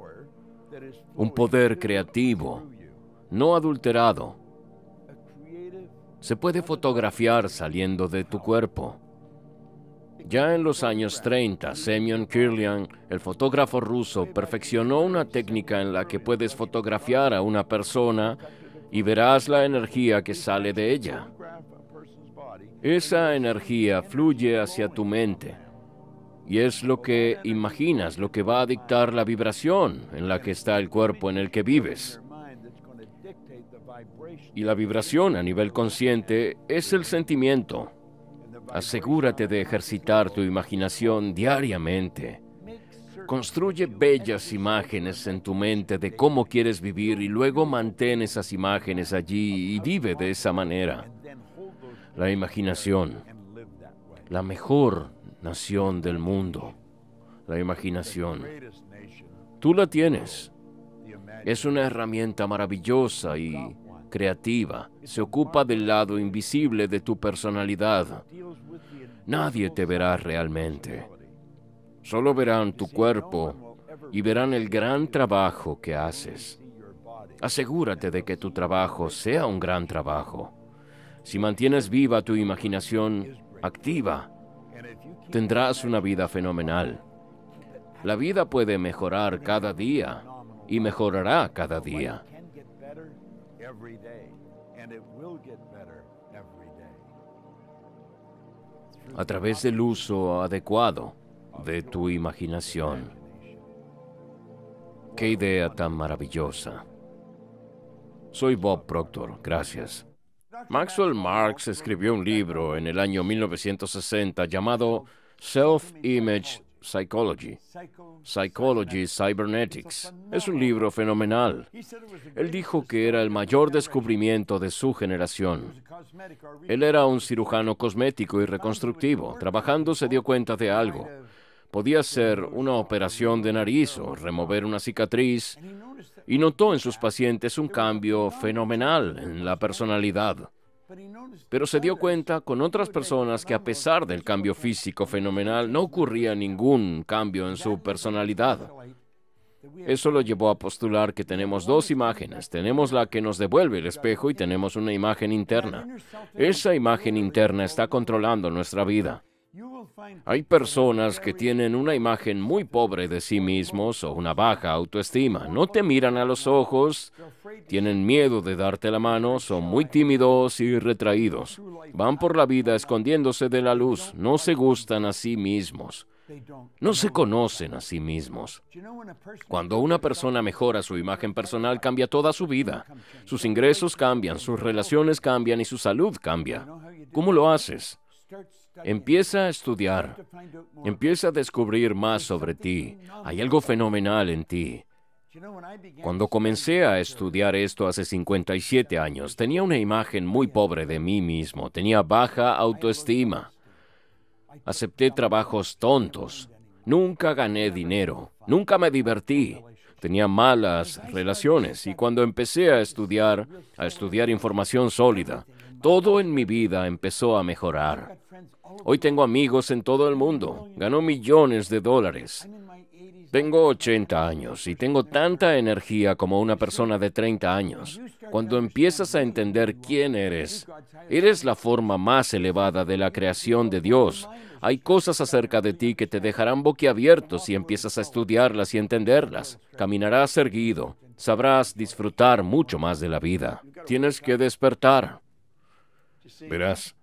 Un poder creativo, no adulterado, se puede fotografiar saliendo de tu cuerpo. Ya en los años 30, Semyon Kirlian, el fotógrafo ruso, perfeccionó una técnica en la que puedes fotografiar a una persona y verás la energía que sale de ella. Esa energía fluye hacia tu mente y es lo que imaginas, lo que va a dictar la vibración en la que está el cuerpo en el que vives. Y la vibración a nivel consciente es el sentimiento. Asegúrate de ejercitar tu imaginación diariamente. Construye bellas imágenes en tu mente de cómo quieres vivir y luego mantén esas imágenes allí y vive de esa manera. La imaginación, la mejor nación del mundo, la imaginación. Tú la tienes. Es una herramienta maravillosa y creativa. Se ocupa del lado invisible de tu personalidad. Nadie te verá realmente. Solo verán tu cuerpo y verán el gran trabajo que haces. Asegúrate de que tu trabajo sea un gran trabajo. Si mantienes viva tu imaginación activa, tendrás una vida fenomenal. La vida puede mejorar cada día y mejorará cada día. A través del uso adecuado de tu imaginación. Qué idea tan maravillosa. Soy Bob Proctor, gracias. Maxwell Marx escribió un libro en el año 1960 llamado Self-Image Psychology. Psychology, Cybernetics. Es un libro fenomenal. Él dijo que era el mayor descubrimiento de su generación. Él era un cirujano cosmético y reconstructivo. Trabajando se dio cuenta de algo. Podía hacer una operación de nariz o remover una cicatriz y notó en sus pacientes un cambio fenomenal en la personalidad. Pero se dio cuenta con otras personas que a pesar del cambio físico fenomenal no ocurría ningún cambio en su personalidad. Eso lo llevó a postular que tenemos dos imágenes. Tenemos la que nos devuelve el espejo y tenemos una imagen interna. Esa imagen interna está controlando nuestra vida. Hay personas que tienen una imagen muy pobre de sí mismos o una baja autoestima. No te miran a los ojos, tienen miedo de darte la mano, son muy tímidos y retraídos. Van por la vida escondiéndose de la luz, no se gustan a sí mismos. No se conocen a sí mismos. Cuando una persona mejora su imagen personal, cambia toda su vida. Sus ingresos cambian, sus relaciones cambian y su salud cambia. ¿Cómo lo haces? Empieza a estudiar, empieza a descubrir más sobre ti. Hay algo fenomenal en ti. Cuando comencé a estudiar esto hace 57 años, tenía una imagen muy pobre de mí mismo, tenía baja autoestima. Acepté trabajos tontos, nunca gané dinero, nunca me divertí, tenía malas relaciones y cuando empecé a estudiar, a estudiar información sólida, todo en mi vida empezó a mejorar. Hoy tengo amigos en todo el mundo. Ganó millones de dólares. Tengo 80 años y tengo tanta energía como una persona de 30 años. Cuando empiezas a entender quién eres, eres la forma más elevada de la creación de Dios. Hay cosas acerca de ti que te dejarán boquiabierto si empiezas a estudiarlas y entenderlas. Caminarás erguido, sabrás disfrutar mucho más de la vida. Tienes que despertar. Verás,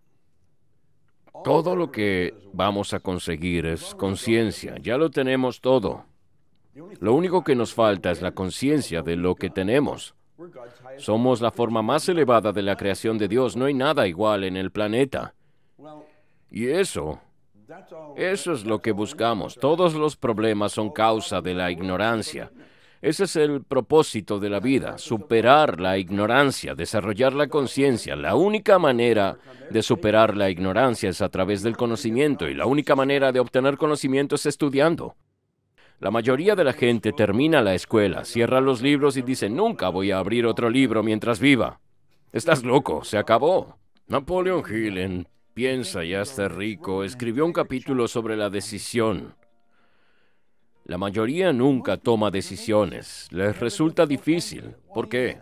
todo lo que vamos a conseguir es conciencia. Ya lo tenemos todo. Lo único que nos falta es la conciencia de lo que tenemos. Somos la forma más elevada de la creación de Dios. No hay nada igual en el planeta. Y eso, eso es lo que buscamos. Todos los problemas son causa de la ignorancia. Ese es el propósito de la vida, superar la ignorancia, desarrollar la conciencia. La única manera de superar la ignorancia es a través del conocimiento y la única manera de obtener conocimiento es estudiando. La mayoría de la gente termina la escuela, cierra los libros y dice, nunca voy a abrir otro libro mientras viva. Estás loco, se acabó. Napoleon Hill Piensa y hazte rico escribió un capítulo sobre la decisión. La mayoría nunca toma decisiones. Les resulta difícil. ¿Por qué?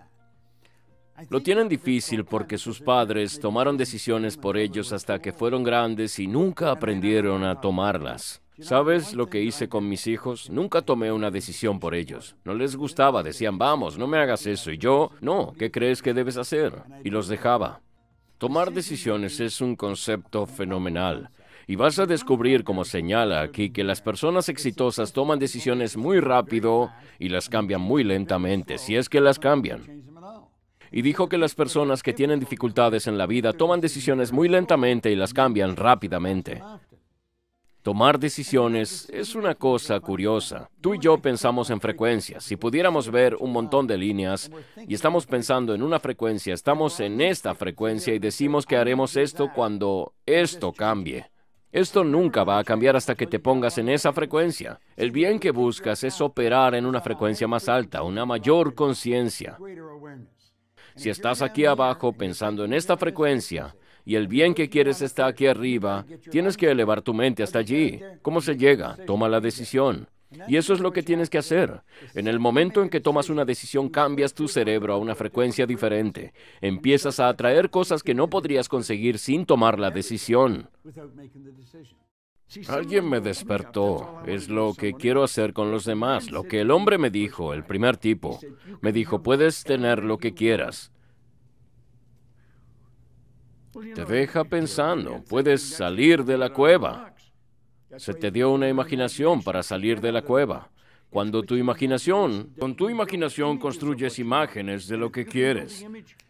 Lo tienen difícil porque sus padres tomaron decisiones por ellos hasta que fueron grandes y nunca aprendieron a tomarlas. ¿Sabes lo que hice con mis hijos? Nunca tomé una decisión por ellos. No les gustaba, decían, vamos, no me hagas eso. Y yo, no, ¿qué crees que debes hacer? Y los dejaba. Tomar decisiones es un concepto fenomenal. Y vas a descubrir, como señala aquí, que las personas exitosas toman decisiones muy rápido y las cambian muy lentamente, si es que las cambian. Y dijo que las personas que tienen dificultades en la vida toman decisiones muy lentamente y las cambian rápidamente. Tomar decisiones es una cosa curiosa. Tú y yo pensamos en frecuencias. Si pudiéramos ver un montón de líneas y estamos pensando en una frecuencia, estamos en esta frecuencia y decimos que haremos esto cuando esto cambie. Esto nunca va a cambiar hasta que te pongas en esa frecuencia. El bien que buscas es operar en una frecuencia más alta, una mayor conciencia. Si estás aquí abajo pensando en esta frecuencia, y el bien que quieres está aquí arriba, tienes que elevar tu mente hasta allí. ¿Cómo se llega? Toma la decisión. Y eso es lo que tienes que hacer. En el momento en que tomas una decisión, cambias tu cerebro a una frecuencia diferente. Empiezas a atraer cosas que no podrías conseguir sin tomar la decisión. Alguien me despertó. Es lo que quiero hacer con los demás. Lo que el hombre me dijo, el primer tipo. Me dijo, puedes tener lo que quieras. Te deja pensando, puedes salir de la cueva. Se te dio una imaginación para salir de la cueva. Cuando tu imaginación, con tu imaginación construyes imágenes de lo que quieres.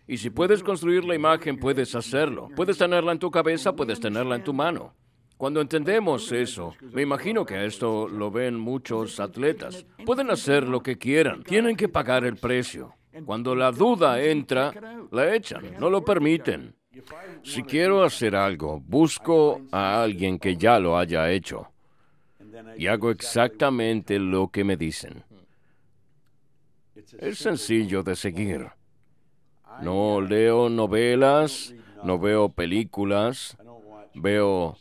Y si puedes construir la imagen, puedes hacerlo. Puedes tenerla en tu cabeza, puedes tenerla en tu mano. Cuando entendemos eso, me imagino que a esto lo ven muchos atletas. Pueden hacer lo que quieran, tienen que pagar el precio. Cuando la duda entra, la echan, no lo permiten. Si quiero hacer algo, busco a alguien que ya lo haya hecho y hago exactamente lo que me dicen. Es sencillo de seguir. No leo novelas, no veo películas, veo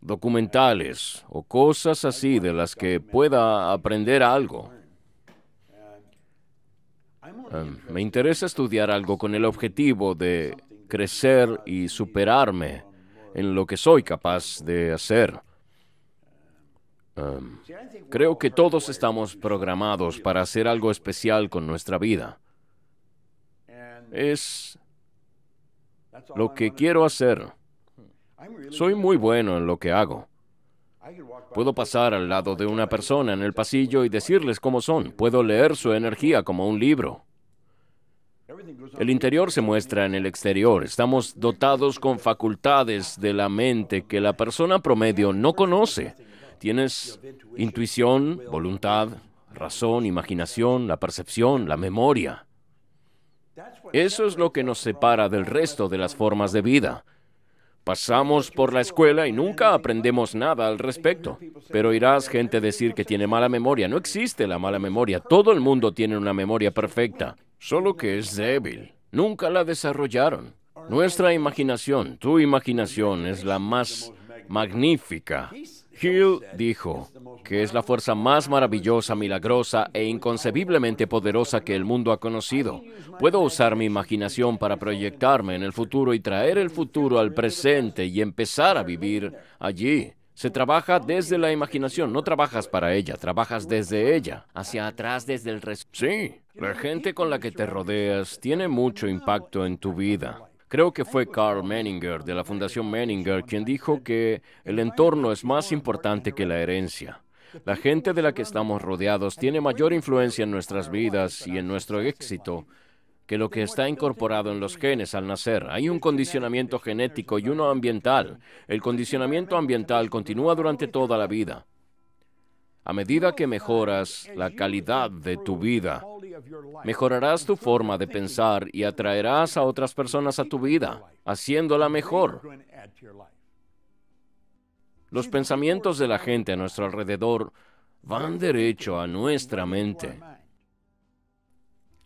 documentales o cosas así de las que pueda aprender algo. Em, me interesa estudiar algo con el objetivo de crecer y superarme en lo que soy capaz de hacer. creo que todos estamos programados para hacer algo especial con nuestra vida. Es lo que quiero hacer. Soy muy bueno en lo que hago. Puedo pasar al lado de una persona en el pasillo y decirles cómo son. Puedo leer su energía como un libro. El interior se muestra en el exterior. Estamos dotados con facultades de la mente que la persona promedio no conoce. Tienes intuición, voluntad, razón, imaginación, la percepción, la memoria. Eso es lo que nos separa del resto de las formas de vida. Pasamos por la escuela y nunca aprendemos nada al respecto. Pero irás gente decir que tiene mala memoria. No existe la mala memoria. Todo el mundo tiene una memoria perfecta solo que es débil. Nunca la desarrollaron. Nuestra imaginación, tu imaginación, es la más magnífica. Hill dijo que es la fuerza más maravillosa, milagrosa e inconcebiblemente poderosa que el mundo ha conocido. Puedo usar mi imaginación para proyectarme en el futuro y traer el futuro al presente y empezar a vivir allí. Se trabaja desde la imaginación, no trabajas para ella, trabajas desde ella, hacia atrás desde el resto. Sí, la gente con la que te rodeas tiene mucho impacto en tu vida. Creo que fue Carl Menninger de la Fundación Menninger quien dijo que el entorno es más importante que la herencia. La gente de la que estamos rodeados tiene mayor influencia en nuestras vidas y en nuestro éxito que lo que está incorporado en los genes al nacer. Hay un condicionamiento genético y uno ambiental. El condicionamiento ambiental continúa durante toda la vida. A medida que mejoras la calidad de tu vida, mejorarás tu forma de pensar y atraerás a otras personas a tu vida, haciéndola mejor. Los pensamientos de la gente a nuestro alrededor van derecho a nuestra mente.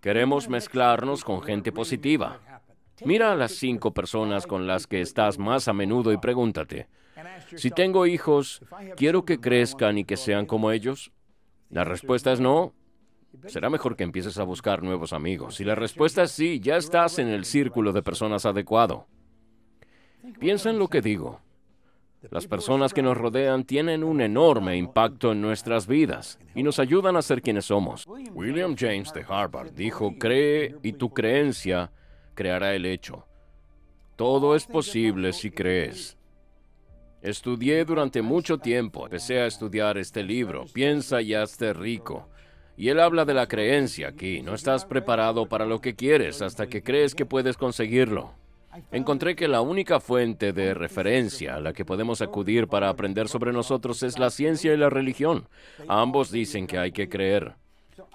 Queremos mezclarnos con gente positiva. Mira a las cinco personas con las que estás más a menudo y pregúntate, si tengo hijos, ¿quiero que crezcan y que sean como ellos? La respuesta es no. Será mejor que empieces a buscar nuevos amigos. Si la respuesta es sí, ya estás en el círculo de personas adecuado. Piensa en lo que digo. Las personas que nos rodean tienen un enorme impacto en nuestras vidas y nos ayudan a ser quienes somos. William James de Harvard dijo, cree y tu creencia creará el hecho. Todo es posible si crees. Estudié durante mucho tiempo, empecé a estudiar este libro, Piensa y hazte rico. Y él habla de la creencia aquí, no estás preparado para lo que quieres hasta que crees que puedes conseguirlo. Encontré que la única fuente de referencia a la que podemos acudir para aprender sobre nosotros es la ciencia y la religión. Ambos dicen que hay que creer.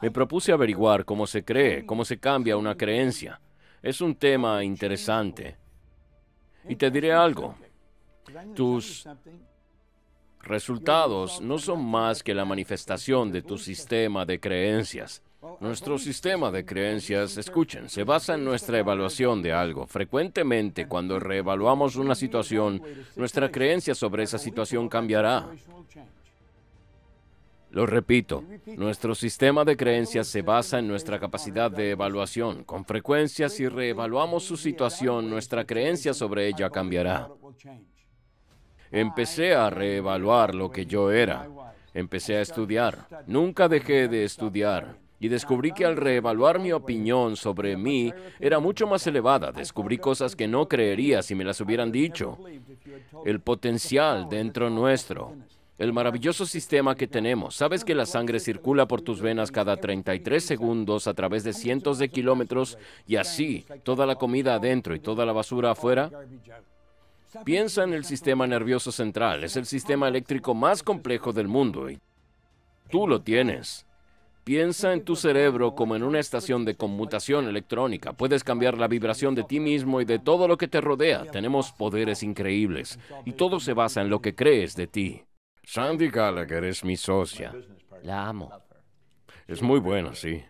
Me propuse averiguar cómo se cree, cómo se cambia una creencia. Es un tema interesante. Y te diré algo. Tus resultados no son más que la manifestación de tu sistema de creencias. Nuestro sistema de creencias, escuchen, se basa en nuestra evaluación de algo. Frecuentemente, cuando reevaluamos una situación, nuestra creencia sobre esa situación cambiará. Lo repito, nuestro sistema de creencias se basa en nuestra capacidad de evaluación. Con frecuencia, si reevaluamos su situación, nuestra creencia sobre ella cambiará. Empecé a reevaluar lo que yo era. Empecé a estudiar. Nunca dejé de estudiar y descubrí que al reevaluar mi opinión sobre mí era mucho más elevada. Descubrí cosas que no creería si me las hubieran dicho. El potencial dentro nuestro. El maravilloso sistema que tenemos. Sabes que la sangre circula por tus venas cada 33 segundos a través de cientos de kilómetros y así toda la comida adentro y toda la basura afuera. Piensa en el sistema nervioso central. Es el sistema eléctrico más complejo del mundo y tú lo tienes. Piensa en tu cerebro como en una estación de conmutación electrónica. Puedes cambiar la vibración de ti mismo y de todo lo que te rodea. Tenemos poderes increíbles y todo se basa en lo que crees de ti. Sandy Gallagher es mi socia. La amo. Es muy buena, sí.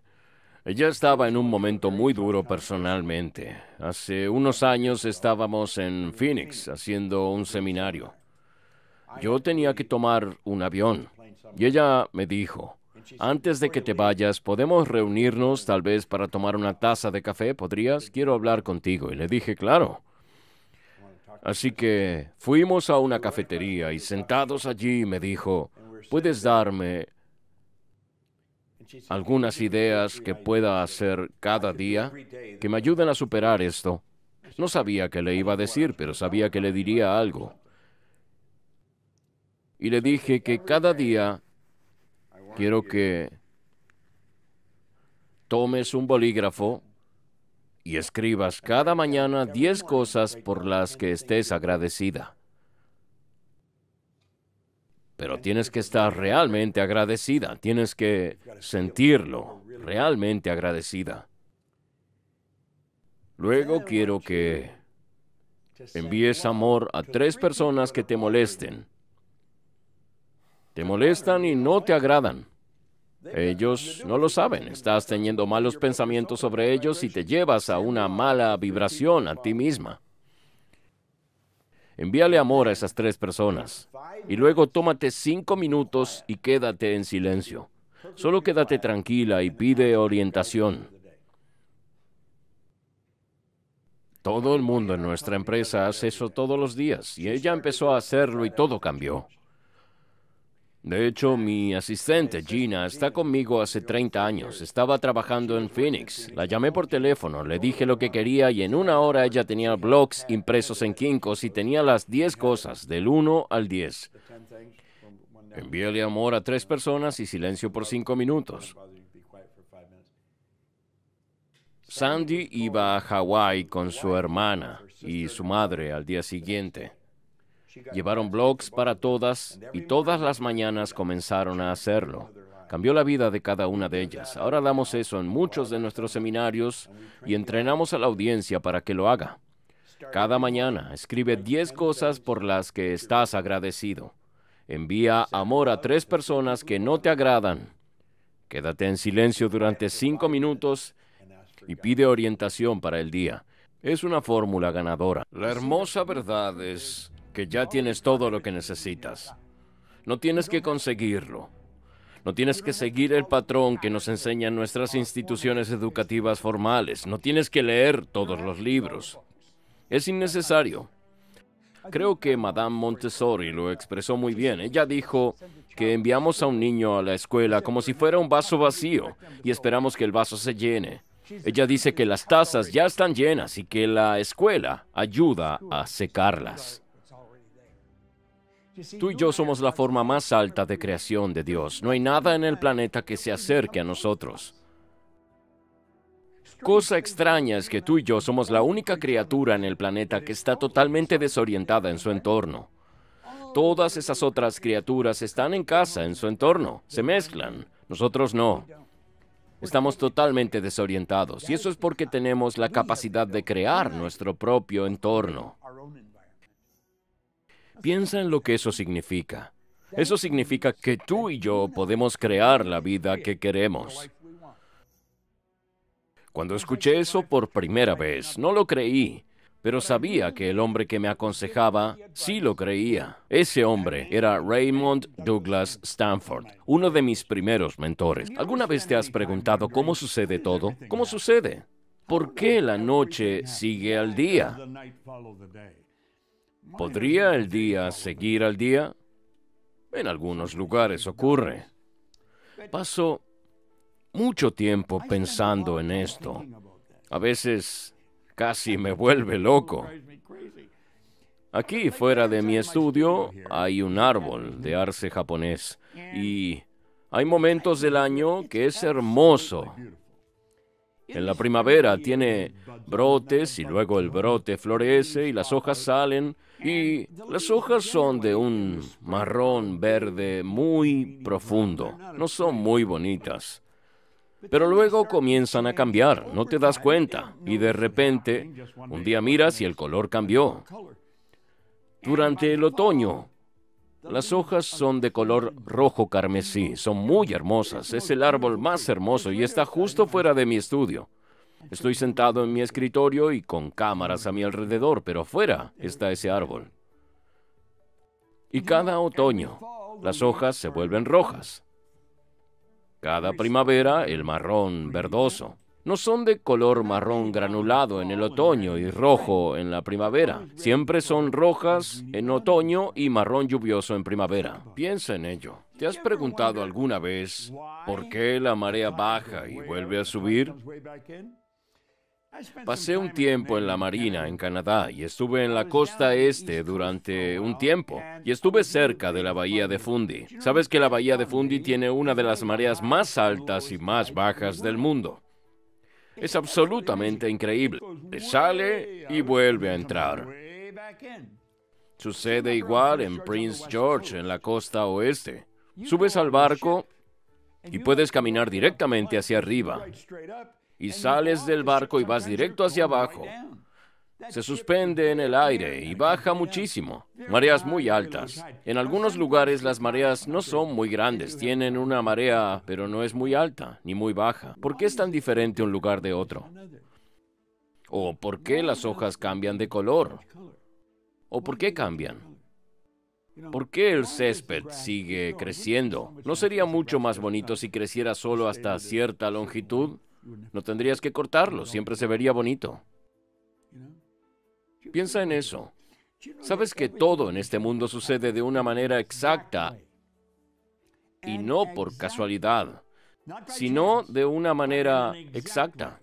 Ella estaba en un momento muy duro personalmente. Hace unos años estábamos en Phoenix haciendo un seminario. Yo tenía que tomar un avión y ella me dijo, antes de que te vayas, podemos reunirnos tal vez para tomar una taza de café, ¿podrías? Quiero hablar contigo. Y le dije, claro. Así que fuimos a una cafetería y sentados allí me dijo, ¿puedes darme algunas ideas que pueda hacer cada día que me ayuden a superar esto? No sabía qué le iba a decir, pero sabía que le diría algo. Y le dije que cada día quiero que tomes un bolígrafo y escribas cada mañana 10 cosas por las que estés agradecida. Pero tienes que estar realmente agradecida, tienes que sentirlo, realmente agradecida. Luego quiero que envíes amor a tres personas que te molesten te molestan y no te agradan. Ellos no lo saben, estás teniendo malos pensamientos sobre ellos y te llevas a una mala vibración a ti misma. Envíale amor a esas tres personas y luego tómate cinco minutos y quédate en silencio. Solo quédate tranquila y pide orientación. Todo el mundo en nuestra empresa hace eso todos los días y ella empezó a hacerlo y todo cambió. De hecho, mi asistente Gina está conmigo hace 30 años. Estaba trabajando en Phoenix. La llamé por teléfono, le dije lo que quería y en una hora ella tenía blogs impresos en quincos y tenía las 10 cosas, del 1 al 10. Envíale amor a tres personas y silencio por cinco minutos. Sandy iba a Hawái con su hermana y su madre al día siguiente. Llevaron blogs para todas y todas las mañanas comenzaron a hacerlo. Cambió la vida de cada una de ellas. Ahora damos eso en muchos de nuestros seminarios y entrenamos a la audiencia para que lo haga. Cada mañana escribe 10 cosas por las que estás agradecido. Envía amor a tres personas que no te agradan. Quédate en silencio durante cinco minutos y pide orientación para el día. Es una fórmula ganadora. La hermosa verdad es ya tienes todo lo que necesitas. No tienes que conseguirlo. No tienes que seguir el patrón que nos enseñan nuestras instituciones educativas formales. No tienes que leer todos los libros. Es innecesario. Creo que Madame Montessori lo expresó muy bien. Ella dijo que enviamos a un niño a la escuela como si fuera un vaso vacío y esperamos que el vaso se llene. Ella dice que las tazas ya están llenas y que la escuela ayuda a secarlas. Tú y yo somos la forma más alta de creación de Dios. No hay nada en el planeta que se acerque a nosotros. Cosa extraña es que tú y yo somos la única criatura en el planeta que está totalmente desorientada en su entorno. Todas esas otras criaturas están en casa, en su entorno, se mezclan. Nosotros no. Estamos totalmente desorientados y eso es porque tenemos la capacidad de crear nuestro propio entorno. Piensa en lo que eso significa. Eso significa que tú y yo podemos crear la vida que queremos. Cuando escuché eso por primera vez, no lo creí, pero sabía que el hombre que me aconsejaba sí lo creía. Ese hombre era Raymond Douglas Stanford, uno de mis primeros mentores. ¿Alguna vez te has preguntado cómo sucede todo? ¿Cómo sucede? ¿Por qué la noche sigue al día? ¿Podría el día seguir al día? En algunos lugares ocurre. Paso mucho tiempo pensando en esto. A veces casi me vuelve loco. Aquí fuera de mi estudio hay un árbol de arce japonés y hay momentos del año que es hermoso en la primavera tiene brotes y luego el brote florece y las hojas salen y las hojas son de un marrón verde muy profundo. No son muy bonitas. Pero luego comienzan a cambiar, no te das cuenta. Y de repente, un día miras y el color cambió. Durante el otoño, las hojas son de color rojo carmesí, son muy hermosas, es el árbol más hermoso y está justo fuera de mi estudio. Estoy sentado en mi escritorio y con cámaras a mi alrededor, pero afuera está ese árbol. Y cada otoño, las hojas se vuelven rojas. Cada primavera, el marrón verdoso no son de color marrón granulado en el otoño y rojo en la primavera. Siempre son rojas en otoño y marrón lluvioso en primavera. Piensa en ello. ¿Te has preguntado alguna vez por qué la marea baja y vuelve a subir? Pasé un tiempo en la Marina, en Canadá, y estuve en la costa este durante un tiempo, y estuve cerca de la bahía de Fundy. Sabes que la bahía de Fundy tiene una de las mareas más altas y más bajas del mundo. Es absolutamente increíble. Te sale y vuelve a entrar. Sucede igual en Prince George, en la costa oeste. Subes al barco y puedes caminar directamente hacia arriba. Y sales del barco y vas directo hacia abajo se suspende en el aire y baja muchísimo. Mareas muy altas. En algunos lugares las mareas no son muy grandes, tienen una marea, pero no es muy alta ni muy baja. ¿Por qué es tan diferente un lugar de otro? ¿O por qué las hojas cambian de color? ¿O por qué cambian? ¿Por qué el césped sigue creciendo? ¿No sería mucho más bonito si creciera solo hasta cierta longitud? No tendrías que cortarlo, siempre se vería bonito. Piensa en eso. Sabes que todo en este mundo sucede de una manera exacta y no por casualidad, sino de una manera exacta.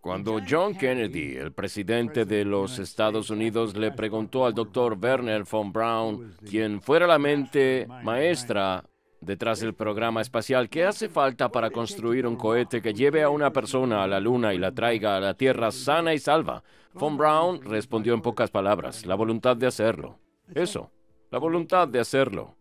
Cuando John Kennedy, el presidente de los Estados Unidos, le preguntó al doctor Werner von Braun, quien fuera la mente maestra detrás del programa espacial. ¿Qué hace falta para construir un cohete que lleve a una persona a la Luna y la traiga a la Tierra sana y salva? Von Braun respondió en pocas palabras, la voluntad de hacerlo. Eso, la voluntad de hacerlo.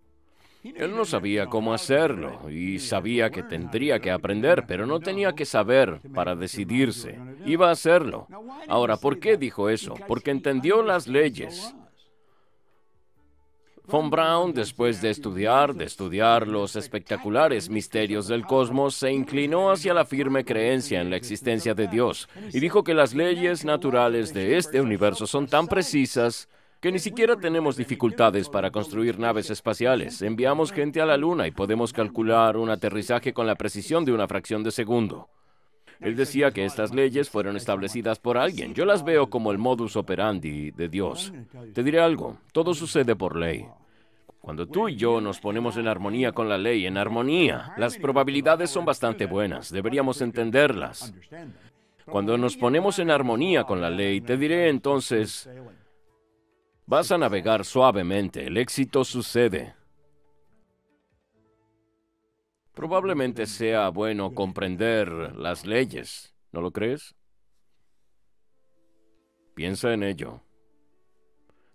Él no sabía cómo hacerlo y sabía que tendría que aprender, pero no tenía que saber para decidirse. Iba a hacerlo. Ahora, ¿por qué dijo eso? Porque entendió las leyes. Von Braun, después de estudiar, de estudiar los espectaculares misterios del cosmos, se inclinó hacia la firme creencia en la existencia de Dios y dijo que las leyes naturales de este universo son tan precisas que ni siquiera tenemos dificultades para construir naves espaciales. Enviamos gente a la Luna y podemos calcular un aterrizaje con la precisión de una fracción de segundo. Él decía que estas leyes fueron establecidas por alguien. Yo las veo como el modus operandi de Dios. Te diré algo, todo sucede por ley. Cuando tú y yo nos ponemos en armonía con la ley, en armonía, las probabilidades son bastante buenas, deberíamos entenderlas. Cuando nos ponemos en armonía con la ley, te diré entonces, vas a navegar suavemente, el éxito sucede. Probablemente sea bueno comprender las leyes, ¿no lo crees? Piensa en ello.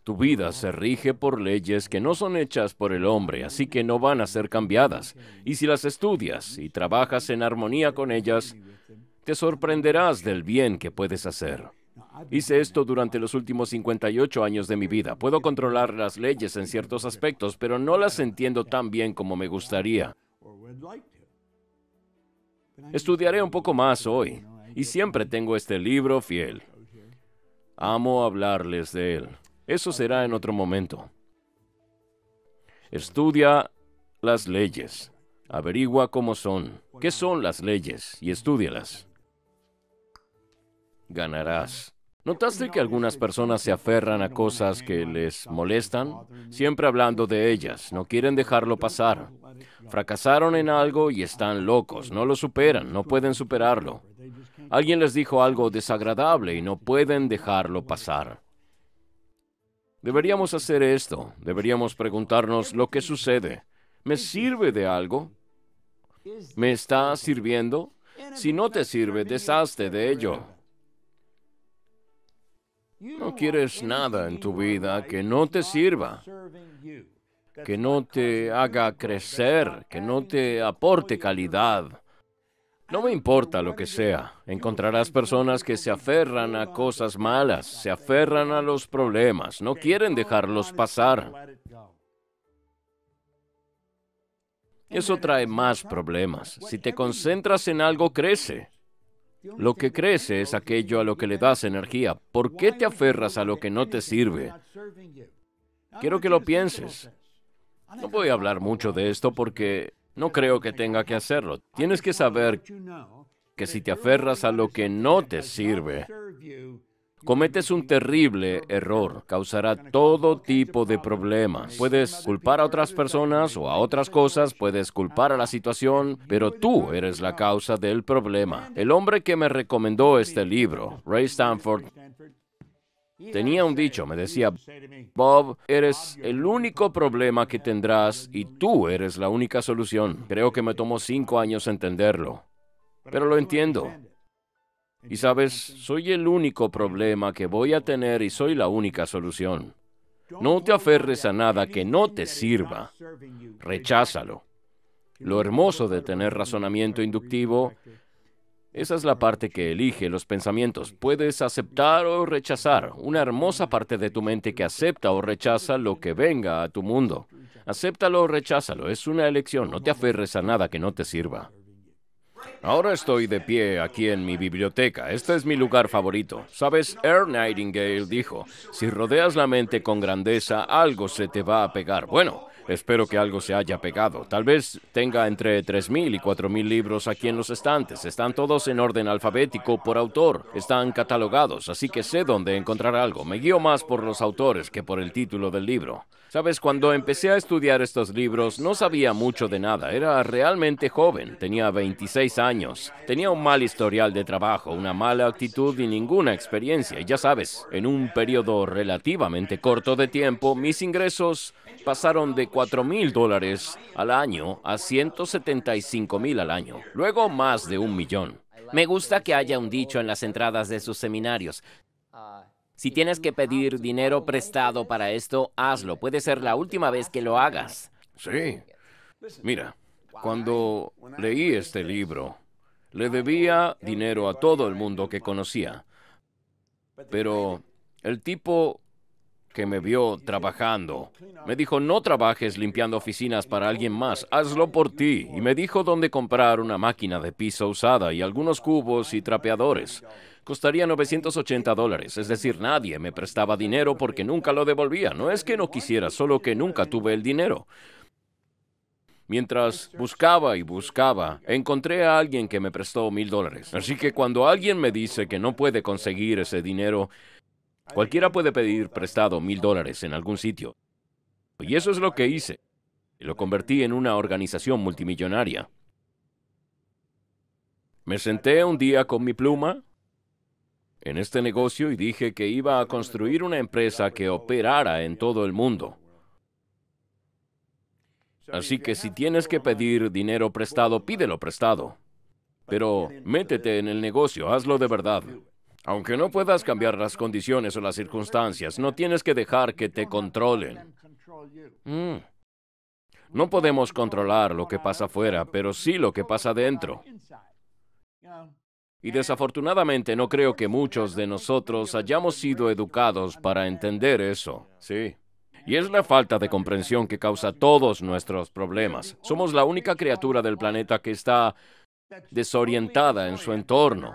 Tu vida se rige por leyes que no son hechas por el hombre, así que no van a ser cambiadas. Y si las estudias y trabajas en armonía con ellas, te sorprenderás del bien que puedes hacer. Hice esto durante los últimos 58 años de mi vida. Puedo controlar las leyes en ciertos aspectos, pero no las entiendo tan bien como me gustaría. Estudiaré un poco más hoy, y siempre tengo este libro fiel. Amo hablarles de él. Eso será en otro momento. Estudia las leyes. Averigua cómo son, qué son las leyes y estudialas. Ganarás. ¿Notaste que algunas personas se aferran a cosas que les molestan? Siempre hablando de ellas, no quieren dejarlo pasar. Fracasaron en algo y están locos, no lo superan, no pueden superarlo. Alguien les dijo algo desagradable y no pueden dejarlo pasar. Deberíamos hacer esto, deberíamos preguntarnos lo que sucede. ¿Me sirve de algo? ¿Me está sirviendo? Si no te sirve, deshazte de ello. No quieres nada en tu vida que no te sirva, que no te haga crecer, que no te aporte calidad. No me importa lo que sea, encontrarás personas que se aferran a cosas malas, se aferran a los problemas, no quieren dejarlos pasar. Eso trae más problemas. Si te concentras en algo, crece. Lo que crece es aquello a lo que le das energía. ¿Por qué te aferras a lo que no te sirve? Quiero que lo pienses. No voy a hablar mucho de esto porque no creo que tenga que hacerlo. Tienes que saber que si te aferras a lo que no te sirve, cometes un terrible error, causará todo tipo de problemas. Puedes culpar a otras personas o a otras cosas, puedes culpar a la situación, pero tú eres la causa del problema. El hombre que me recomendó este libro, Ray Stanford, tenía un dicho, me decía, Bob, eres el único problema que tendrás y tú eres la única solución. Creo que me tomó cinco años entenderlo, pero lo entiendo. Y sabes, soy el único problema que voy a tener y soy la única solución. No te aferres a nada que no te sirva. Recházalo. Lo hermoso de tener razonamiento inductivo esa es la parte que elige los pensamientos. Puedes aceptar o rechazar. Una hermosa parte de tu mente que acepta o rechaza lo que venga a tu mundo. Acéptalo o recházalo. Es una elección. No te aferres a nada que no te sirva. Ahora estoy de pie aquí en mi biblioteca. Este es mi lugar favorito. Sabes, Earl Nightingale dijo, si rodeas la mente con grandeza, algo se te va a pegar. Bueno, Espero que algo se haya pegado. Tal vez tenga entre 3.000 y 4.000 libros aquí en los estantes. Están todos en orden alfabético por autor. Están catalogados, así que sé dónde encontrar algo. Me guío más por los autores que por el título del libro. Sabes, cuando empecé a estudiar estos libros no sabía mucho de nada, era realmente joven, tenía 26 años, tenía un mal historial de trabajo, una mala actitud y ninguna experiencia. Y ya sabes, en un periodo relativamente corto de tiempo, mis ingresos pasaron de 4 mil dólares al año a 175 mil al año, luego más de un millón. Me gusta que haya un dicho en las entradas de sus seminarios. Si tienes que pedir dinero prestado para esto, hazlo. Puede ser la última vez que lo hagas. Sí. Mira, cuando leí este libro, le debía dinero a todo el mundo que conocía. Pero el tipo que me vio trabajando. Me dijo, no trabajes limpiando oficinas para alguien más, hazlo por ti. Y me dijo dónde comprar una máquina de piso usada y algunos cubos y trapeadores. Costaría 980 dólares, es decir, nadie me prestaba dinero porque nunca lo devolvía. No es que no quisiera, solo que nunca tuve el dinero. Mientras buscaba y buscaba, encontré a alguien que me prestó mil dólares. Así que cuando alguien me dice que no puede conseguir ese dinero, Cualquiera puede pedir prestado mil dólares en algún sitio. Y eso es lo que hice. Lo convertí en una organización multimillonaria. Me senté un día con mi pluma en este negocio y dije que iba a construir una empresa que operara en todo el mundo. Así que si tienes que pedir dinero prestado, pídelo prestado. Pero métete en el negocio, hazlo de verdad. Aunque no puedas cambiar las condiciones o las circunstancias, no tienes que dejar que te controlen. Mm. No podemos controlar lo que pasa afuera, pero sí lo que pasa dentro. Y desafortunadamente no creo que muchos de nosotros hayamos sido educados para entender eso. Sí. Y es la falta de comprensión que causa todos nuestros problemas. Somos la única criatura del planeta que está desorientada en su entorno.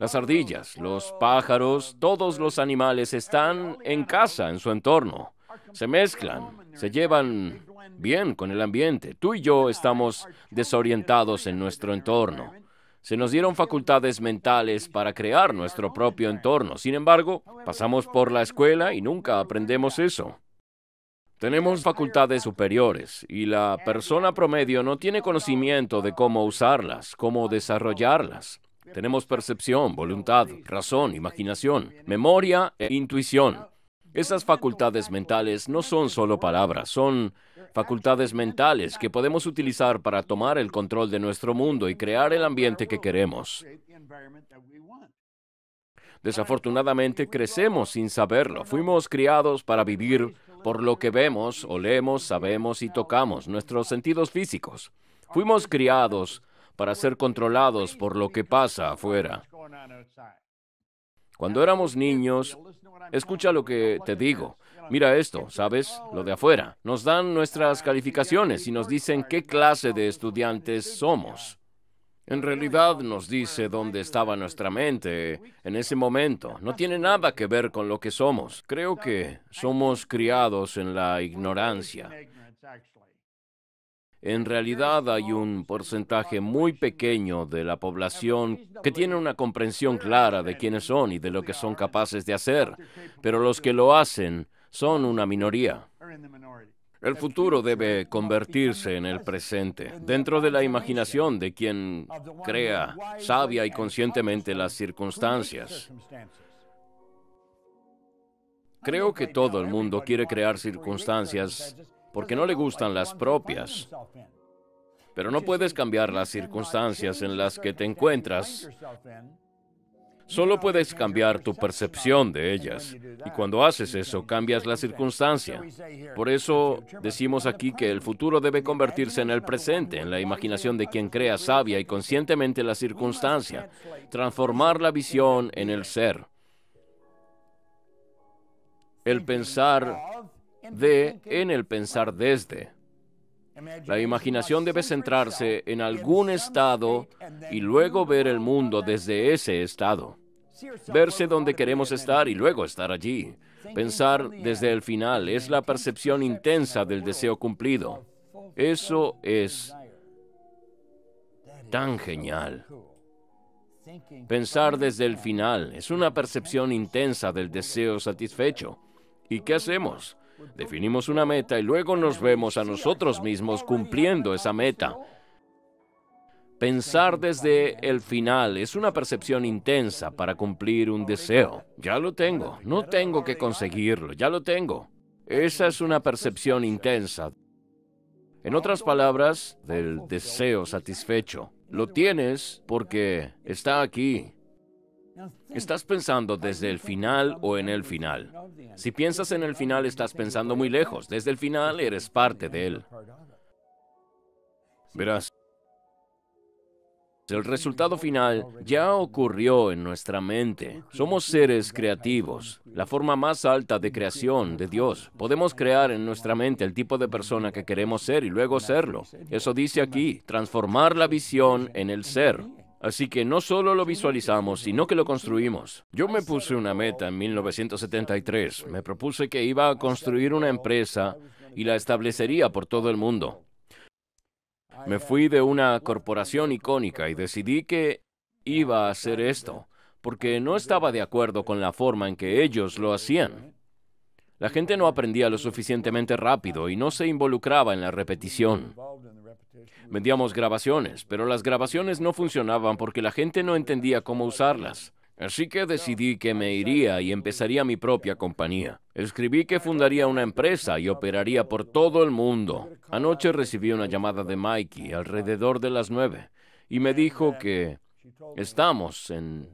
Las ardillas, los pájaros, todos los animales están en casa, en su entorno. Se mezclan, se llevan bien con el ambiente. Tú y yo estamos desorientados en nuestro entorno. Se nos dieron facultades mentales para crear nuestro propio entorno. Sin embargo, pasamos por la escuela y nunca aprendemos eso. Tenemos facultades superiores y la persona promedio no tiene conocimiento de cómo usarlas, cómo desarrollarlas. Tenemos percepción, voluntad, razón, imaginación, memoria e intuición. Esas facultades mentales no son solo palabras, son facultades mentales que podemos utilizar para tomar el control de nuestro mundo y crear el ambiente que queremos. Desafortunadamente crecemos sin saberlo. Fuimos criados para vivir por lo que vemos, olemos, sabemos y tocamos, nuestros sentidos físicos. Fuimos criados para ser controlados por lo que pasa afuera. Cuando éramos niños, escucha lo que te digo. Mira esto, ¿sabes? Lo de afuera. Nos dan nuestras calificaciones y nos dicen qué clase de estudiantes somos. En realidad nos dice dónde estaba nuestra mente en ese momento. No tiene nada que ver con lo que somos. Creo que somos criados en la ignorancia. En realidad hay un porcentaje muy pequeño de la población que tiene una comprensión clara de quiénes son y de lo que son capaces de hacer, pero los que lo hacen son una minoría. El futuro debe convertirse en el presente, dentro de la imaginación de quien crea sabia y conscientemente las circunstancias. Creo que todo el mundo quiere crear circunstancias porque no le gustan las propias. Pero no puedes cambiar las circunstancias en las que te encuentras. Solo puedes cambiar tu percepción de ellas. Y cuando haces eso, cambias la circunstancia. Por eso decimos aquí que el futuro debe convertirse en el presente, en la imaginación de quien crea sabia y conscientemente la circunstancia. Transformar la visión en el ser. El pensar de en el pensar desde. La imaginación debe centrarse en algún estado y luego ver el mundo desde ese estado. Verse donde queremos estar y luego estar allí. Pensar desde el final es la percepción intensa del deseo cumplido. Eso es tan genial. Pensar desde el final es una percepción intensa del deseo satisfecho. ¿Y qué hacemos? Definimos una meta y luego nos vemos a nosotros mismos cumpliendo esa meta. Pensar desde el final es una percepción intensa para cumplir un deseo. Ya lo tengo, no tengo que conseguirlo, ya lo tengo. Esa es una percepción intensa. En otras palabras, del deseo satisfecho. Lo tienes porque está aquí, Estás pensando desde el final o en el final. Si piensas en el final, estás pensando muy lejos. Desde el final eres parte de él. Verás, el resultado final ya ocurrió en nuestra mente. Somos seres creativos, la forma más alta de creación de Dios. Podemos crear en nuestra mente el tipo de persona que queremos ser y luego serlo. Eso dice aquí, transformar la visión en el ser. Así que no solo lo visualizamos, sino que lo construimos. Yo me puse una meta en 1973. Me propuse que iba a construir una empresa y la establecería por todo el mundo. Me fui de una corporación icónica y decidí que iba a hacer esto, porque no estaba de acuerdo con la forma en que ellos lo hacían. La gente no aprendía lo suficientemente rápido y no se involucraba en la repetición. Vendíamos grabaciones, pero las grabaciones no funcionaban porque la gente no entendía cómo usarlas. Así que decidí que me iría y empezaría mi propia compañía. Escribí que fundaría una empresa y operaría por todo el mundo. Anoche recibí una llamada de Mikey alrededor de las nueve y me dijo que estamos en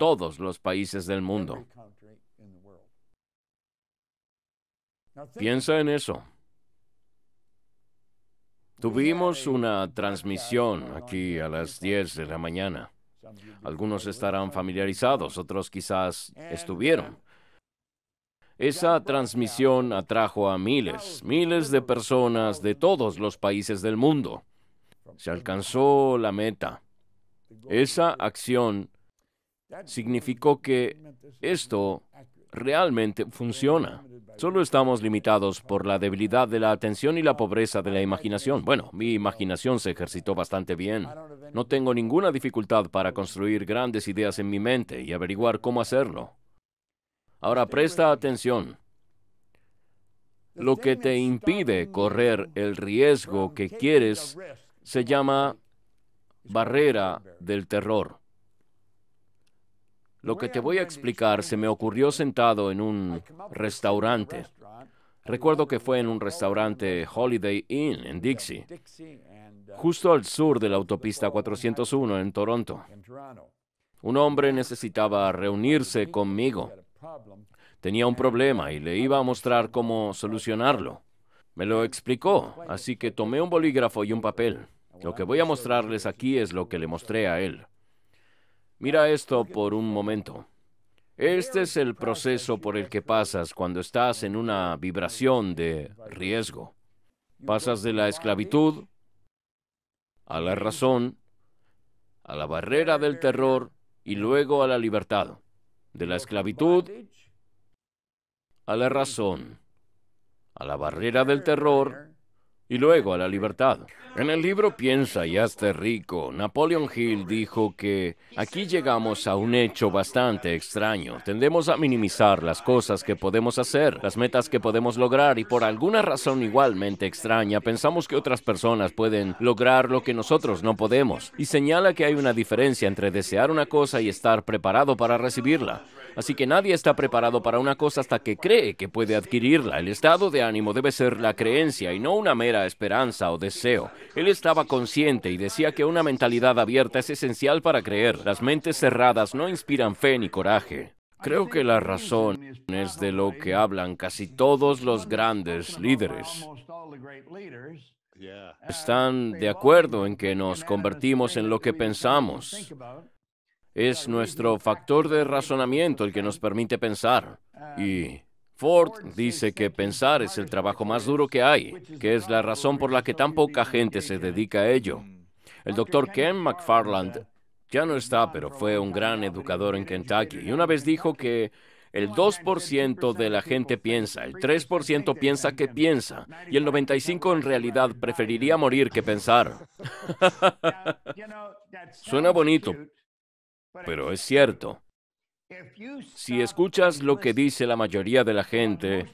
todos los países del mundo. Piensa en eso. Tuvimos una transmisión aquí a las 10 de la mañana. Algunos estarán familiarizados, otros quizás estuvieron. Esa transmisión atrajo a miles, miles de personas de todos los países del mundo. Se alcanzó la meta. Esa acción significó que esto realmente funciona. Solo estamos limitados por la debilidad de la atención y la pobreza de la imaginación. Bueno, mi imaginación se ejercitó bastante bien. No tengo ninguna dificultad para construir grandes ideas en mi mente y averiguar cómo hacerlo. Ahora presta atención. Lo que te impide correr el riesgo que quieres se llama barrera del terror. Lo que te voy a explicar se me ocurrió sentado en un restaurante. Recuerdo que fue en un restaurante Holiday Inn en Dixie, justo al sur de la autopista 401 en Toronto. Un hombre necesitaba reunirse conmigo. Tenía un problema y le iba a mostrar cómo solucionarlo. Me lo explicó, así que tomé un bolígrafo y un papel. Lo que voy a mostrarles aquí es lo que le mostré a él. Mira esto por un momento. Este es el proceso por el que pasas cuando estás en una vibración de riesgo. Pasas de la esclavitud a la razón, a la barrera del terror y luego a la libertad. De la esclavitud a la razón, a la barrera del terror y luego a la libertad. En el libro Piensa y hazte rico, Napoleon Hill dijo que aquí llegamos a un hecho bastante extraño. Tendemos a minimizar las cosas que podemos hacer, las metas que podemos lograr y por alguna razón igualmente extraña pensamos que otras personas pueden lograr lo que nosotros no podemos. Y señala que hay una diferencia entre desear una cosa y estar preparado para recibirla. Así que nadie está preparado para una cosa hasta que cree que puede adquirirla. El estado de ánimo debe ser la creencia y no una mera esperanza o deseo. Él estaba consciente y decía que una mentalidad abierta es esencial para creer. Las mentes cerradas no inspiran fe ni coraje. Creo que la razón es de lo que hablan casi todos los grandes líderes. Están de acuerdo en que nos convertimos en lo que pensamos. Es nuestro factor de razonamiento el que nos permite pensar. Y Ford dice que pensar es el trabajo más duro que hay, que es la razón por la que tan poca gente se dedica a ello. El doctor Ken McFarland ya no está, pero fue un gran educador en Kentucky y una vez dijo que el 2% de la gente piensa, el 3% piensa que piensa y el 95% en realidad preferiría morir que pensar. Suena bonito, pero es cierto. Si escuchas lo que dice la mayoría de la gente,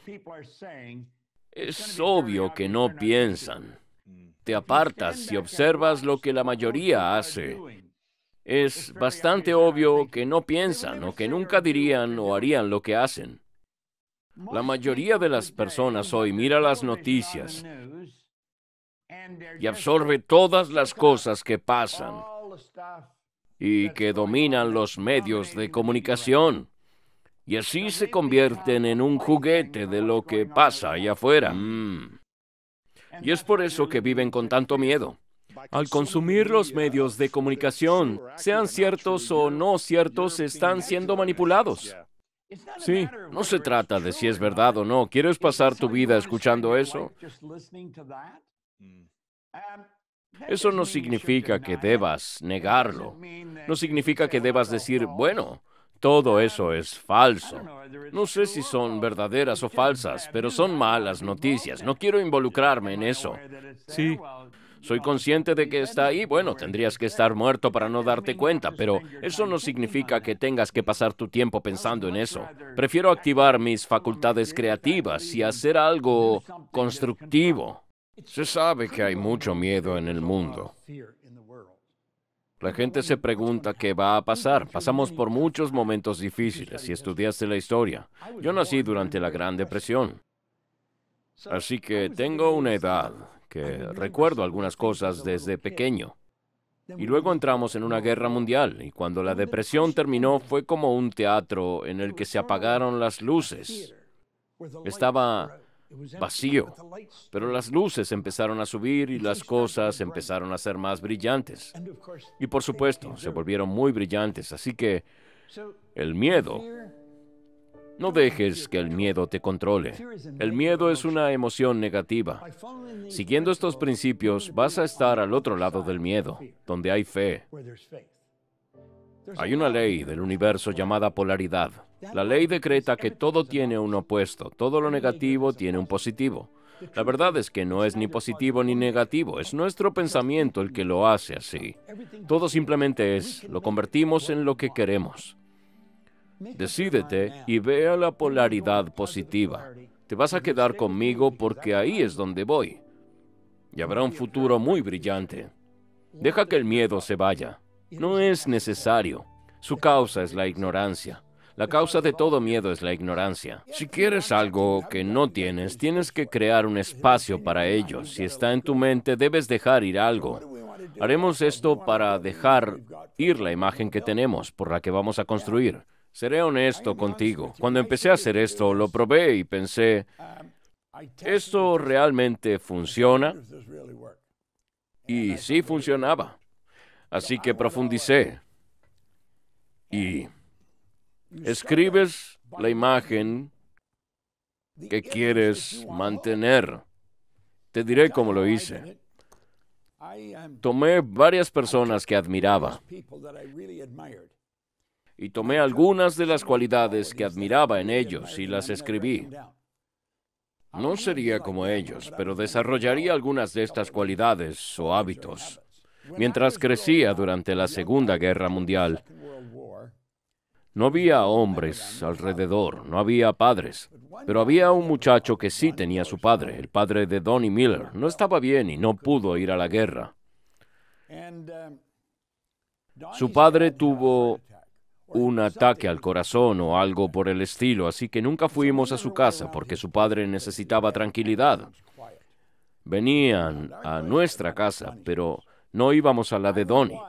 es obvio que no piensan. Mm. Te apartas y observas lo que la mayoría hace. Es bastante obvio que no piensan o que nunca dirían o harían lo que hacen. La mayoría de las personas hoy mira las noticias y absorbe todas las cosas que pasan y que dominan los medios de comunicación. Y así se convierten en un juguete de lo que pasa allá afuera. Mm. Y es por eso que viven con tanto miedo. Al consumir los medios de comunicación, sean ciertos o no ciertos, están siendo manipulados. Sí, no se trata de si es verdad o no. ¿Quieres pasar tu vida escuchando eso? Eso no significa que debas negarlo. No significa que debas decir, bueno, todo eso es falso. No sé si son verdaderas o falsas, pero son malas noticias. No quiero involucrarme en eso. Sí. Soy consciente de que está ahí. Bueno, tendrías que estar muerto para no darte cuenta, pero eso no significa que tengas que pasar tu tiempo pensando en eso. Prefiero activar mis facultades creativas y hacer algo constructivo. Se sabe que hay mucho miedo en el mundo. La gente se pregunta qué va a pasar. Pasamos por muchos momentos difíciles si estudiaste la historia. Yo nací durante la Gran Depresión. Así que tengo una edad que recuerdo algunas cosas desde pequeño. Y luego entramos en una guerra mundial y cuando la depresión terminó fue como un teatro en el que se apagaron las luces. Estaba vacío, pero las luces empezaron a subir y las cosas empezaron a ser más brillantes. Y por supuesto, se volvieron muy brillantes, así que el miedo... No dejes que el miedo te controle. El miedo es una emoción negativa. Siguiendo estos principios, vas a estar al otro lado del miedo, donde hay fe. Hay una ley del universo llamada polaridad. La ley decreta que todo tiene un opuesto, todo lo negativo tiene un positivo. La verdad es que no es ni positivo ni negativo, es nuestro pensamiento el que lo hace así. Todo simplemente es, lo convertimos en lo que queremos. Decídete y vea la polaridad positiva. Te vas a quedar conmigo porque ahí es donde voy. Y habrá un futuro muy brillante. Deja que el miedo se vaya. No es necesario. Su causa es la ignorancia. La causa de todo miedo es la ignorancia. Si quieres algo que no tienes, tienes que crear un espacio para ello. Si está en tu mente, debes dejar ir algo. Haremos esto para dejar ir la imagen que tenemos, por la que vamos a construir. Seré honesto contigo. Cuando empecé a hacer esto, lo probé y pensé, ¿esto realmente funciona? Y sí funcionaba. Así que profundicé. Y Escribes la imagen que quieres mantener. Te diré cómo lo hice. Tomé varias personas que admiraba y tomé algunas de las cualidades que admiraba en ellos y las escribí. No sería como ellos, pero desarrollaría algunas de estas cualidades o hábitos. Mientras crecía durante la Segunda Guerra Mundial, no había hombres alrededor, no había padres, pero había un muchacho que sí tenía su padre, el padre de Donnie Miller. No estaba bien y no pudo ir a la guerra. Su padre tuvo un ataque al corazón o algo por el estilo, así que nunca fuimos a su casa porque su padre necesitaba tranquilidad. Venían a nuestra casa, pero no íbamos a la de Donnie.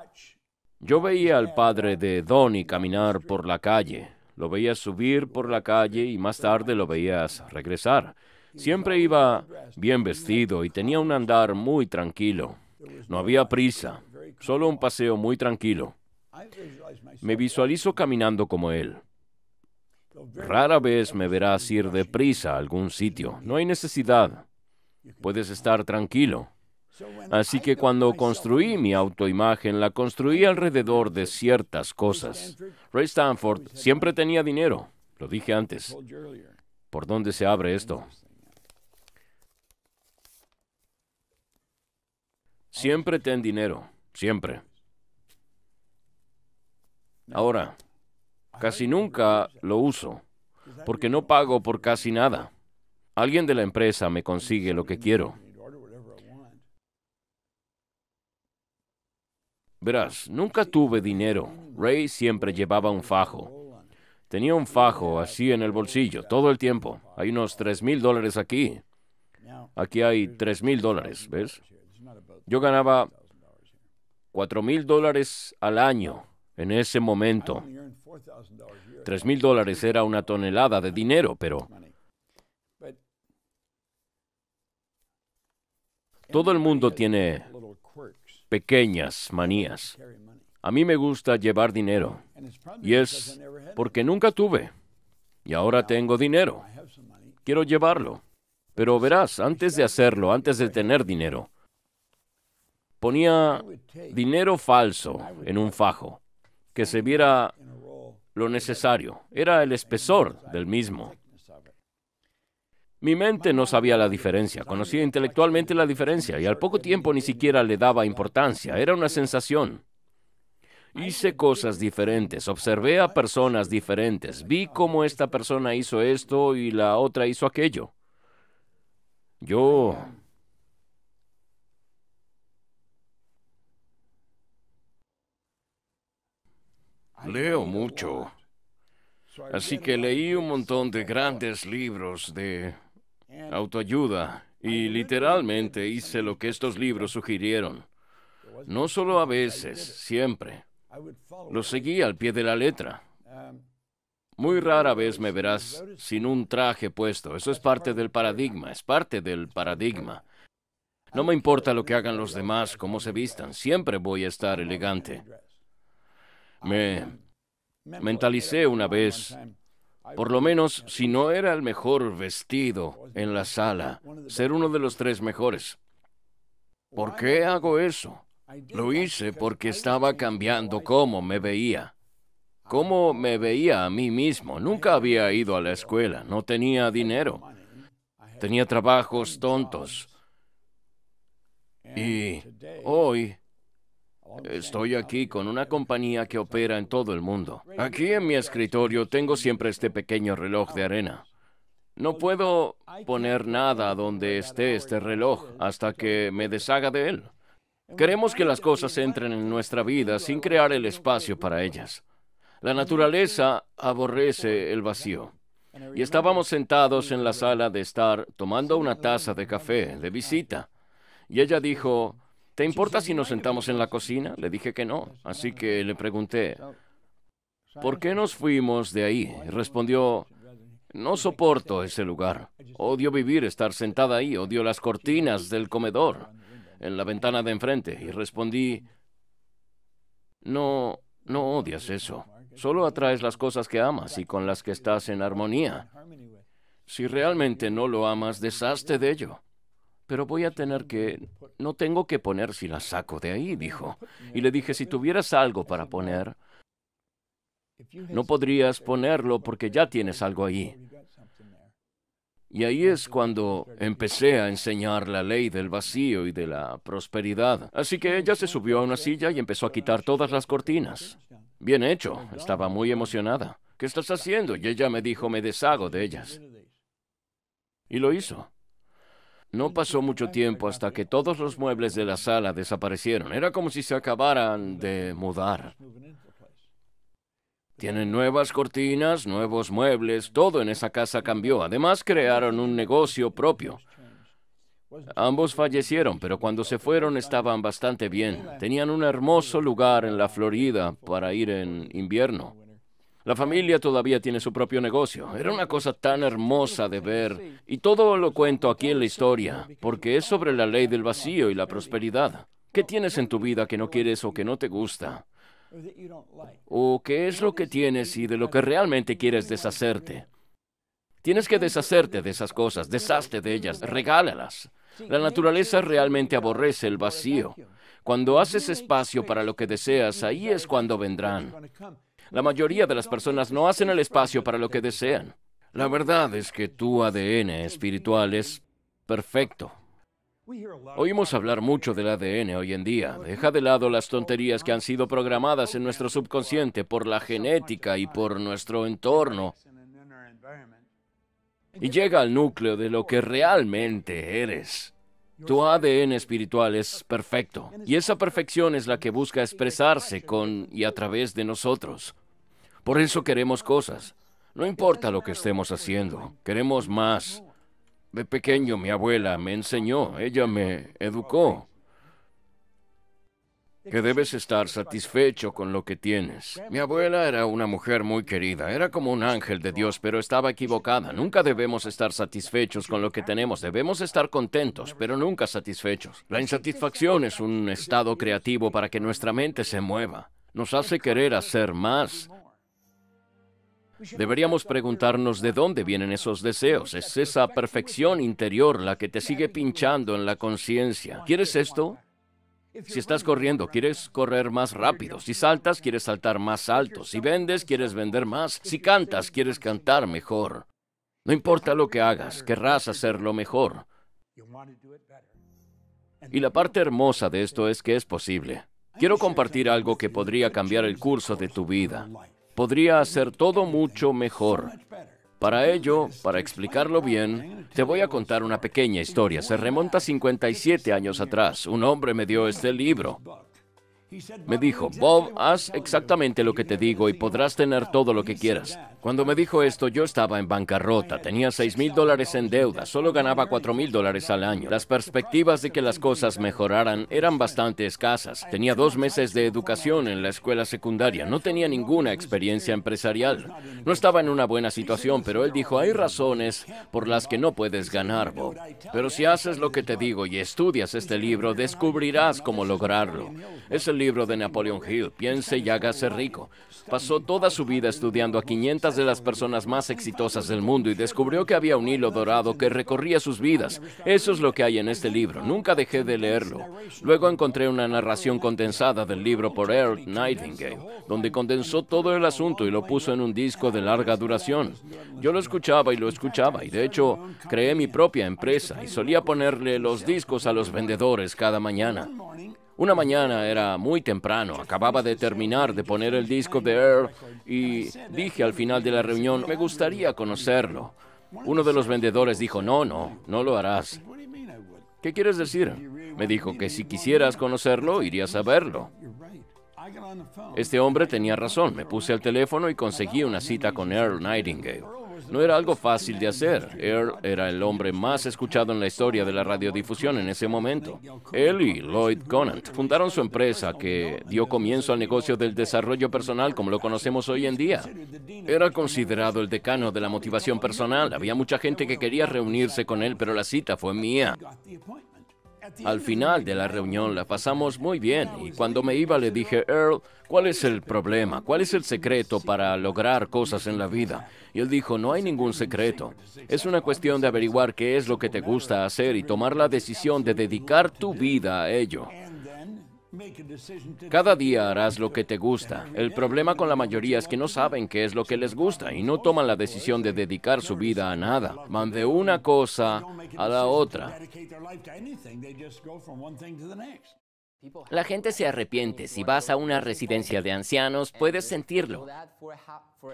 Yo veía al padre de Donnie caminar por la calle, lo veía subir por la calle y más tarde lo veías regresar. Siempre iba bien vestido y tenía un andar muy tranquilo. No había prisa, solo un paseo muy tranquilo. Me visualizo caminando como él. Rara vez me verás ir prisa a algún sitio. No hay necesidad. Puedes estar tranquilo. Así que cuando construí mi autoimagen, la construí alrededor de ciertas cosas. Ray Stanford siempre tenía dinero, lo dije antes. ¿Por dónde se abre esto? Siempre ten dinero, siempre. Ahora, casi nunca lo uso, porque no pago por casi nada. Alguien de la empresa me consigue lo que quiero. Verás, nunca tuve dinero. Ray siempre llevaba un fajo. Tenía un fajo así en el bolsillo todo el tiempo. Hay unos tres mil dólares aquí. Aquí hay 3 mil dólares, ¿ves? Yo ganaba cuatro mil dólares al año en ese momento. Tres mil dólares era una tonelada de dinero, pero todo el mundo tiene pequeñas manías. A mí me gusta llevar dinero. Y es porque nunca tuve. Y ahora tengo dinero. Quiero llevarlo. Pero verás, antes de hacerlo, antes de tener dinero, ponía dinero falso en un fajo, que se viera lo necesario. Era el espesor del mismo. Mi mente no sabía la diferencia, conocía intelectualmente la diferencia y al poco tiempo ni siquiera le daba importancia, era una sensación. Hice cosas diferentes, observé a personas diferentes, vi cómo esta persona hizo esto y la otra hizo aquello. Yo... Leo mucho, así que leí un montón de grandes libros de autoayuda, y literalmente hice lo que estos libros sugirieron. No solo a veces, siempre. Lo seguí al pie de la letra. Um, Muy rara vez me verás sin un traje puesto. Eso es parte del paradigma, es parte del paradigma. No me importa lo que hagan los demás, cómo se vistan, siempre voy a estar elegante. Me mentalicé una vez por lo menos, si no era el mejor vestido en la sala, ser uno de los tres mejores. ¿Por qué hago eso? Lo hice porque estaba cambiando cómo me veía. Cómo me veía a mí mismo. Nunca había ido a la escuela, no tenía dinero. Tenía trabajos tontos. Y hoy Estoy aquí con una compañía que opera en todo el mundo. Aquí en mi escritorio tengo siempre este pequeño reloj de arena. No puedo poner nada donde esté este reloj hasta que me deshaga de él. Queremos que las cosas entren en nuestra vida sin crear el espacio para ellas. La naturaleza aborrece el vacío. Y estábamos sentados en la sala de estar tomando una taza de café de visita. Y ella dijo, ¿Te importa si nos sentamos en la cocina? Le dije que no, así que le pregunté, ¿por qué nos fuimos de ahí? Respondió, no soporto ese lugar. Odio vivir, estar sentada ahí, odio las cortinas del comedor, en la ventana de enfrente. Y respondí, no, no odias eso. Solo atraes las cosas que amas y con las que estás en armonía. Si realmente no lo amas, deshazte de ello pero voy a tener que... No tengo que poner si la saco de ahí, dijo. Y le dije, si tuvieras algo para poner, no podrías ponerlo porque ya tienes algo ahí. Y ahí es cuando empecé a enseñar la ley del vacío y de la prosperidad. Así que ella se subió a una silla y empezó a quitar todas las cortinas. Bien hecho, estaba muy emocionada. ¿Qué estás haciendo? Y ella me dijo, me deshago de ellas. Y lo hizo. No pasó mucho tiempo hasta que todos los muebles de la sala desaparecieron. Era como si se acabaran de mudar. Tienen nuevas cortinas, nuevos muebles, todo en esa casa cambió. Además crearon un negocio propio. Ambos fallecieron, pero cuando se fueron estaban bastante bien. Tenían un hermoso lugar en la Florida para ir en invierno. La familia todavía tiene su propio negocio. Era una cosa tan hermosa de ver. Y todo lo cuento aquí en la historia, porque es sobre la ley del vacío y la prosperidad. ¿Qué tienes en tu vida que no quieres o que no te gusta? ¿O qué es lo que tienes y de lo que realmente quieres deshacerte? Tienes que deshacerte de esas cosas, deshazte de ellas, regálalas. La naturaleza realmente aborrece el vacío. Cuando haces espacio para lo que deseas, ahí es cuando vendrán. La mayoría de las personas no hacen el espacio para lo que desean. La verdad es que tu ADN espiritual es perfecto. Oímos hablar mucho del ADN hoy en día. Deja de lado las tonterías que han sido programadas en nuestro subconsciente por la genética y por nuestro entorno. Y llega al núcleo de lo que realmente eres. Tu ADN espiritual es perfecto y esa perfección es la que busca expresarse con y a través de nosotros. Por eso queremos cosas. No importa lo que estemos haciendo, queremos más. De pequeño mi abuela me enseñó, ella me educó que debes estar satisfecho con lo que tienes. Mi abuela era una mujer muy querida, era como un ángel de Dios, pero estaba equivocada. Nunca debemos estar satisfechos con lo que tenemos, debemos estar contentos, pero nunca satisfechos. La insatisfacción es un estado creativo para que nuestra mente se mueva, nos hace querer hacer más. Deberíamos preguntarnos de dónde vienen esos deseos. Es esa perfección interior la que te sigue pinchando en la conciencia. ¿Quieres esto? Si estás corriendo, quieres correr más rápido. Si saltas, quieres saltar más alto. Si vendes, quieres vender más. Si cantas, quieres cantar mejor. No importa lo que hagas, querrás hacerlo mejor. Y la parte hermosa de esto es que es posible. Quiero compartir algo que podría cambiar el curso de tu vida. Podría hacer todo mucho mejor. Para ello, para explicarlo bien, te voy a contar una pequeña historia. Se remonta 57 años atrás. Un hombre me dio este libro. Me dijo, Bob, haz exactamente lo que te digo y podrás tener todo lo que quieras. Cuando me dijo esto, yo estaba en bancarrota, tenía 6 mil dólares en deuda, solo ganaba 4 mil dólares al año. Las perspectivas de que las cosas mejoraran eran bastante escasas. Tenía dos meses de educación en la escuela secundaria, no tenía ninguna experiencia empresarial. No estaba en una buena situación, pero él dijo, hay razones por las que no puedes ganar, Bob. Pero si haces lo que te digo y estudias este libro, descubrirás cómo lograrlo. Es el libro de Napoleon Hill, Piense y hágase rico. Pasó toda su vida estudiando a 500 de las personas más exitosas del mundo y descubrió que había un hilo dorado que recorría sus vidas. Eso es lo que hay en este libro. Nunca dejé de leerlo. Luego encontré una narración condensada del libro por Earl Nightingale, donde condensó todo el asunto y lo puso en un disco de larga duración. Yo lo escuchaba y lo escuchaba y de hecho creé mi propia empresa y solía ponerle los discos a los vendedores cada mañana. Una mañana era muy temprano, acababa de terminar de poner el disco de Earl y dije al final de la reunión, me gustaría conocerlo. Uno de los vendedores dijo, no, no, no lo harás. ¿Qué quieres decir? Me dijo que si quisieras conocerlo, irías a verlo. Este hombre tenía razón, me puse al teléfono y conseguí una cita con Earl Nightingale. No era algo fácil de hacer. Earl era el hombre más escuchado en la historia de la radiodifusión en ese momento. Él y Lloyd Conant fundaron su empresa que dio comienzo al negocio del desarrollo personal como lo conocemos hoy en día. Era considerado el decano de la motivación personal. Había mucha gente que quería reunirse con él, pero la cita fue mía. Al final de la reunión la pasamos muy bien y cuando me iba le dije, Earl, ¿cuál es el problema? ¿Cuál es el secreto para lograr cosas en la vida? Y él dijo, no hay ningún secreto. Es una cuestión de averiguar qué es lo que te gusta hacer y tomar la decisión de dedicar tu vida a ello. Cada día harás lo que te gusta. El problema con la mayoría es que no saben qué es lo que les gusta y no toman la decisión de dedicar su vida a nada. Van de una cosa a la otra. La gente se arrepiente. Si vas a una residencia de ancianos, puedes sentirlo.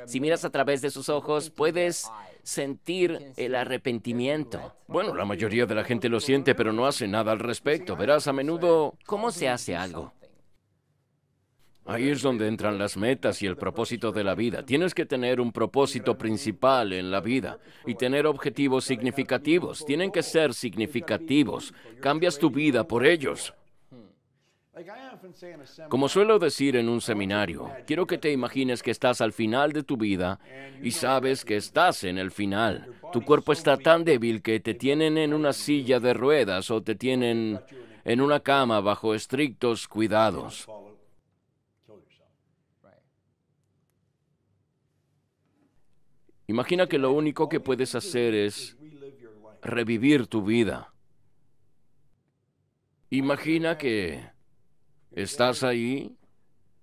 Si miras a través de sus ojos, puedes sentir el arrepentimiento. Bueno, la mayoría de la gente lo siente, pero no hace nada al respecto. Verás, a menudo... ¿Cómo se hace algo? Ahí es donde entran las metas y el propósito de la vida. Tienes que tener un propósito principal en la vida y tener objetivos significativos. Tienen que ser significativos. Cambias tu vida por ellos. Como suelo decir en un seminario, quiero que te imagines que estás al final de tu vida y sabes que estás en el final. Tu cuerpo está tan débil que te tienen en una silla de ruedas o te tienen en una cama bajo estrictos cuidados. Imagina que lo único que puedes hacer es revivir tu vida. Imagina que Estás ahí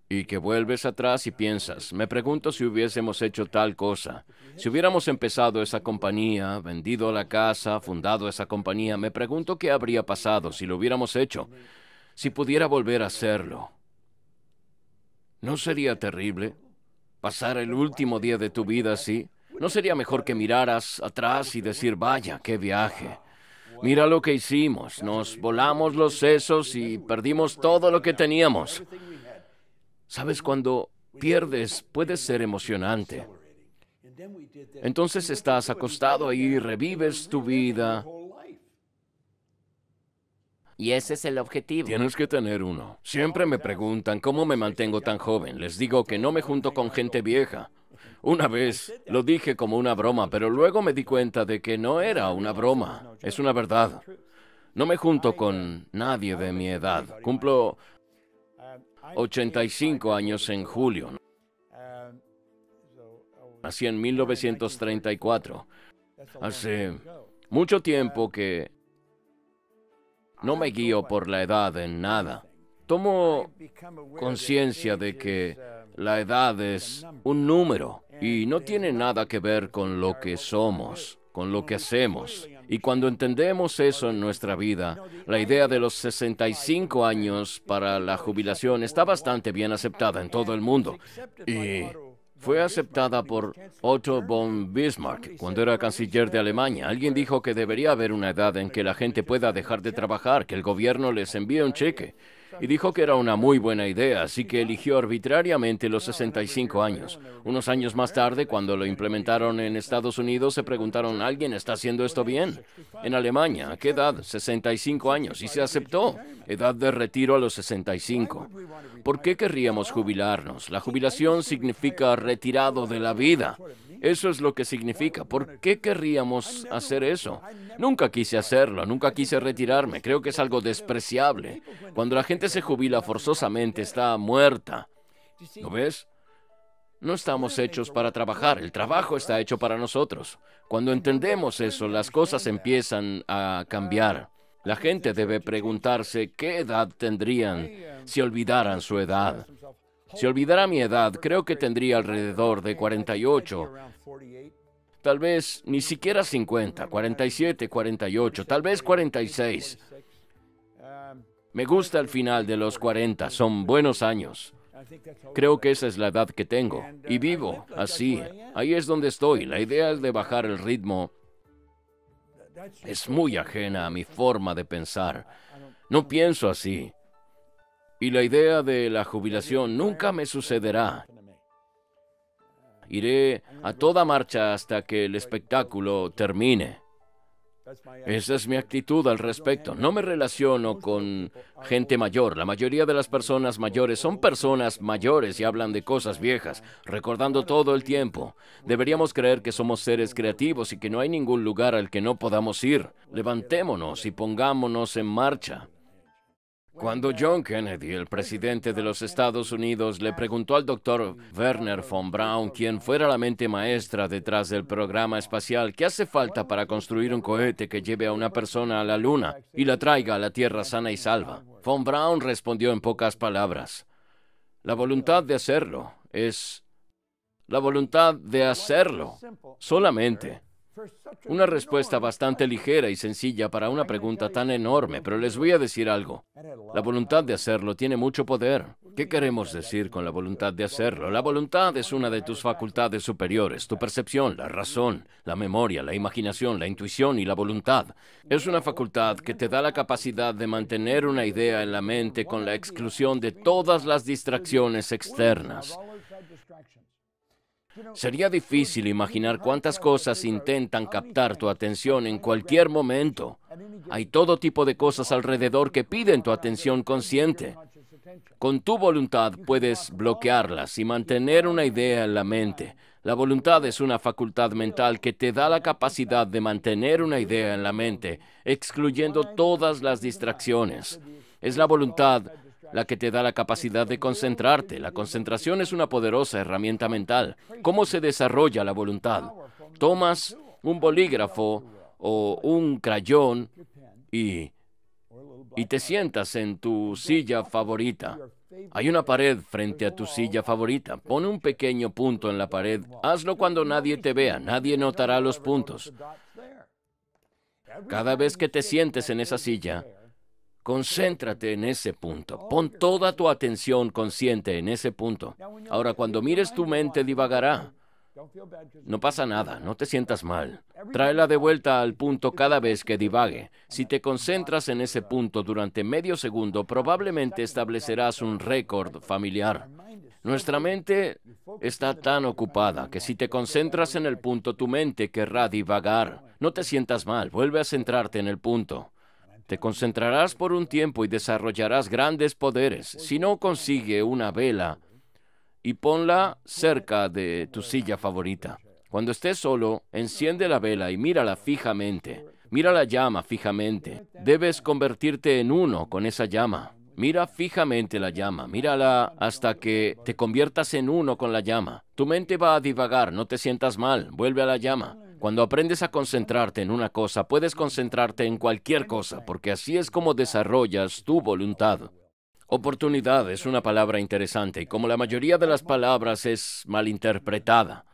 y que vuelves atrás y piensas, me pregunto si hubiésemos hecho tal cosa, si hubiéramos empezado esa compañía, vendido la casa, fundado esa compañía, me pregunto qué habría pasado si lo hubiéramos hecho, si pudiera volver a hacerlo. ¿No sería terrible pasar el último día de tu vida así? ¿No sería mejor que miraras atrás y decir, vaya, qué viaje? Mira lo que hicimos, nos volamos los sesos y perdimos todo lo que teníamos. Sabes, cuando pierdes puede ser emocionante. Entonces estás acostado ahí, revives tu vida. Y ese es el objetivo. Tienes que tener uno. Siempre me preguntan cómo me mantengo tan joven. Les digo que no me junto con gente vieja. Una vez lo dije como una broma, pero luego me di cuenta de que no era una broma, es una verdad. No me junto con nadie de mi edad. Cumplo 85 años en julio. Nací en 1934. Hace mucho tiempo que no me guío por la edad en nada. Tomo conciencia de que la edad es un número y no tiene nada que ver con lo que somos, con lo que hacemos. Y cuando entendemos eso en nuestra vida, la idea de los 65 años para la jubilación está bastante bien aceptada en todo el mundo. Y fue aceptada por Otto von Bismarck cuando era canciller de Alemania. Alguien dijo que debería haber una edad en que la gente pueda dejar de trabajar, que el gobierno les envíe un cheque y dijo que era una muy buena idea, así que eligió arbitrariamente los 65 años. Unos años más tarde, cuando lo implementaron en Estados Unidos, se preguntaron, ¿alguien está haciendo esto bien? En Alemania, ¿a qué edad? 65 años, y se aceptó. Edad de retiro a los 65. ¿Por qué querríamos jubilarnos? La jubilación significa retirado de la vida. Eso es lo que significa. ¿Por qué querríamos hacer eso? Nunca quise hacerlo, nunca quise retirarme. Creo que es algo despreciable. Cuando la gente se jubila forzosamente, está muerta. ¿Lo ves? No estamos hechos para trabajar, el trabajo está hecho para nosotros. Cuando entendemos eso, las cosas empiezan a cambiar. La gente debe preguntarse qué edad tendrían si olvidaran su edad. Si olvidara mi edad, creo que tendría alrededor de 48. Tal vez ni siquiera 50, 47, 48, tal vez 46. Me gusta el final de los 40, son buenos años. Creo que esa es la edad que tengo y vivo así. Ahí es donde estoy. La idea de bajar el ritmo es muy ajena a mi forma de pensar. No pienso así. Y la idea de la jubilación nunca me sucederá. Iré a toda marcha hasta que el espectáculo termine. Esa es mi actitud al respecto. No me relaciono con gente mayor. La mayoría de las personas mayores son personas mayores y hablan de cosas viejas, recordando todo el tiempo. Deberíamos creer que somos seres creativos y que no hay ningún lugar al que no podamos ir. Levantémonos y pongámonos en marcha. Cuando John Kennedy, el presidente de los Estados Unidos, le preguntó al doctor Werner von Braun, quien fuera la mente maestra detrás del programa espacial, qué hace falta para construir un cohete que lleve a una persona a la Luna y la traiga a la Tierra sana y salva, von Braun respondió en pocas palabras, la voluntad de hacerlo es la voluntad de hacerlo solamente. Una respuesta bastante ligera y sencilla para una pregunta tan enorme, pero les voy a decir algo. La voluntad de hacerlo tiene mucho poder. ¿Qué queremos decir con la voluntad de hacerlo? La voluntad es una de tus facultades superiores, tu percepción, la razón, la memoria, la imaginación, la intuición y la voluntad. Es una facultad que te da la capacidad de mantener una idea en la mente con la exclusión de todas las distracciones externas. Sería difícil imaginar cuántas cosas intentan captar tu atención en cualquier momento. Hay todo tipo de cosas alrededor que piden tu atención consciente. Con tu voluntad puedes bloquearlas y mantener una idea en la mente. La voluntad es una facultad mental que te da la capacidad de mantener una idea en la mente, excluyendo todas las distracciones. Es la voluntad la que te da la capacidad de concentrarte. La concentración es una poderosa herramienta mental. ¿Cómo se desarrolla la voluntad? Tomas un bolígrafo o un crayón y, y te sientas en tu silla favorita. Hay una pared frente a tu silla favorita. Pone un pequeño punto en la pared. Hazlo cuando nadie te vea. Nadie notará los puntos. Cada vez que te sientes en esa silla, Concéntrate en ese punto. Oh, Pon toda tu atención consciente en ese punto. Ahora, cuando mires tu mente, divagará. No pasa nada, no te sientas mal. Tráela de vuelta al punto cada vez que divague. Si te concentras en ese punto durante medio segundo, probablemente establecerás un récord familiar. Nuestra mente está tan ocupada que si te concentras en el punto, tu mente querrá divagar. No te sientas mal, vuelve a centrarte en el punto. Te concentrarás por un tiempo y desarrollarás grandes poderes. Si no, consigue una vela y ponla cerca de tu silla favorita. Cuando estés solo, enciende la vela y mírala fijamente. Mira la llama fijamente. Debes convertirte en uno con esa llama. Mira fijamente la llama, mírala hasta que te conviertas en uno con la llama. Tu mente va a divagar, no te sientas mal, vuelve a la llama. Cuando aprendes a concentrarte en una cosa, puedes concentrarte en cualquier cosa, porque así es como desarrollas tu voluntad. Oportunidad es una palabra interesante y como la mayoría de las palabras es malinterpretada.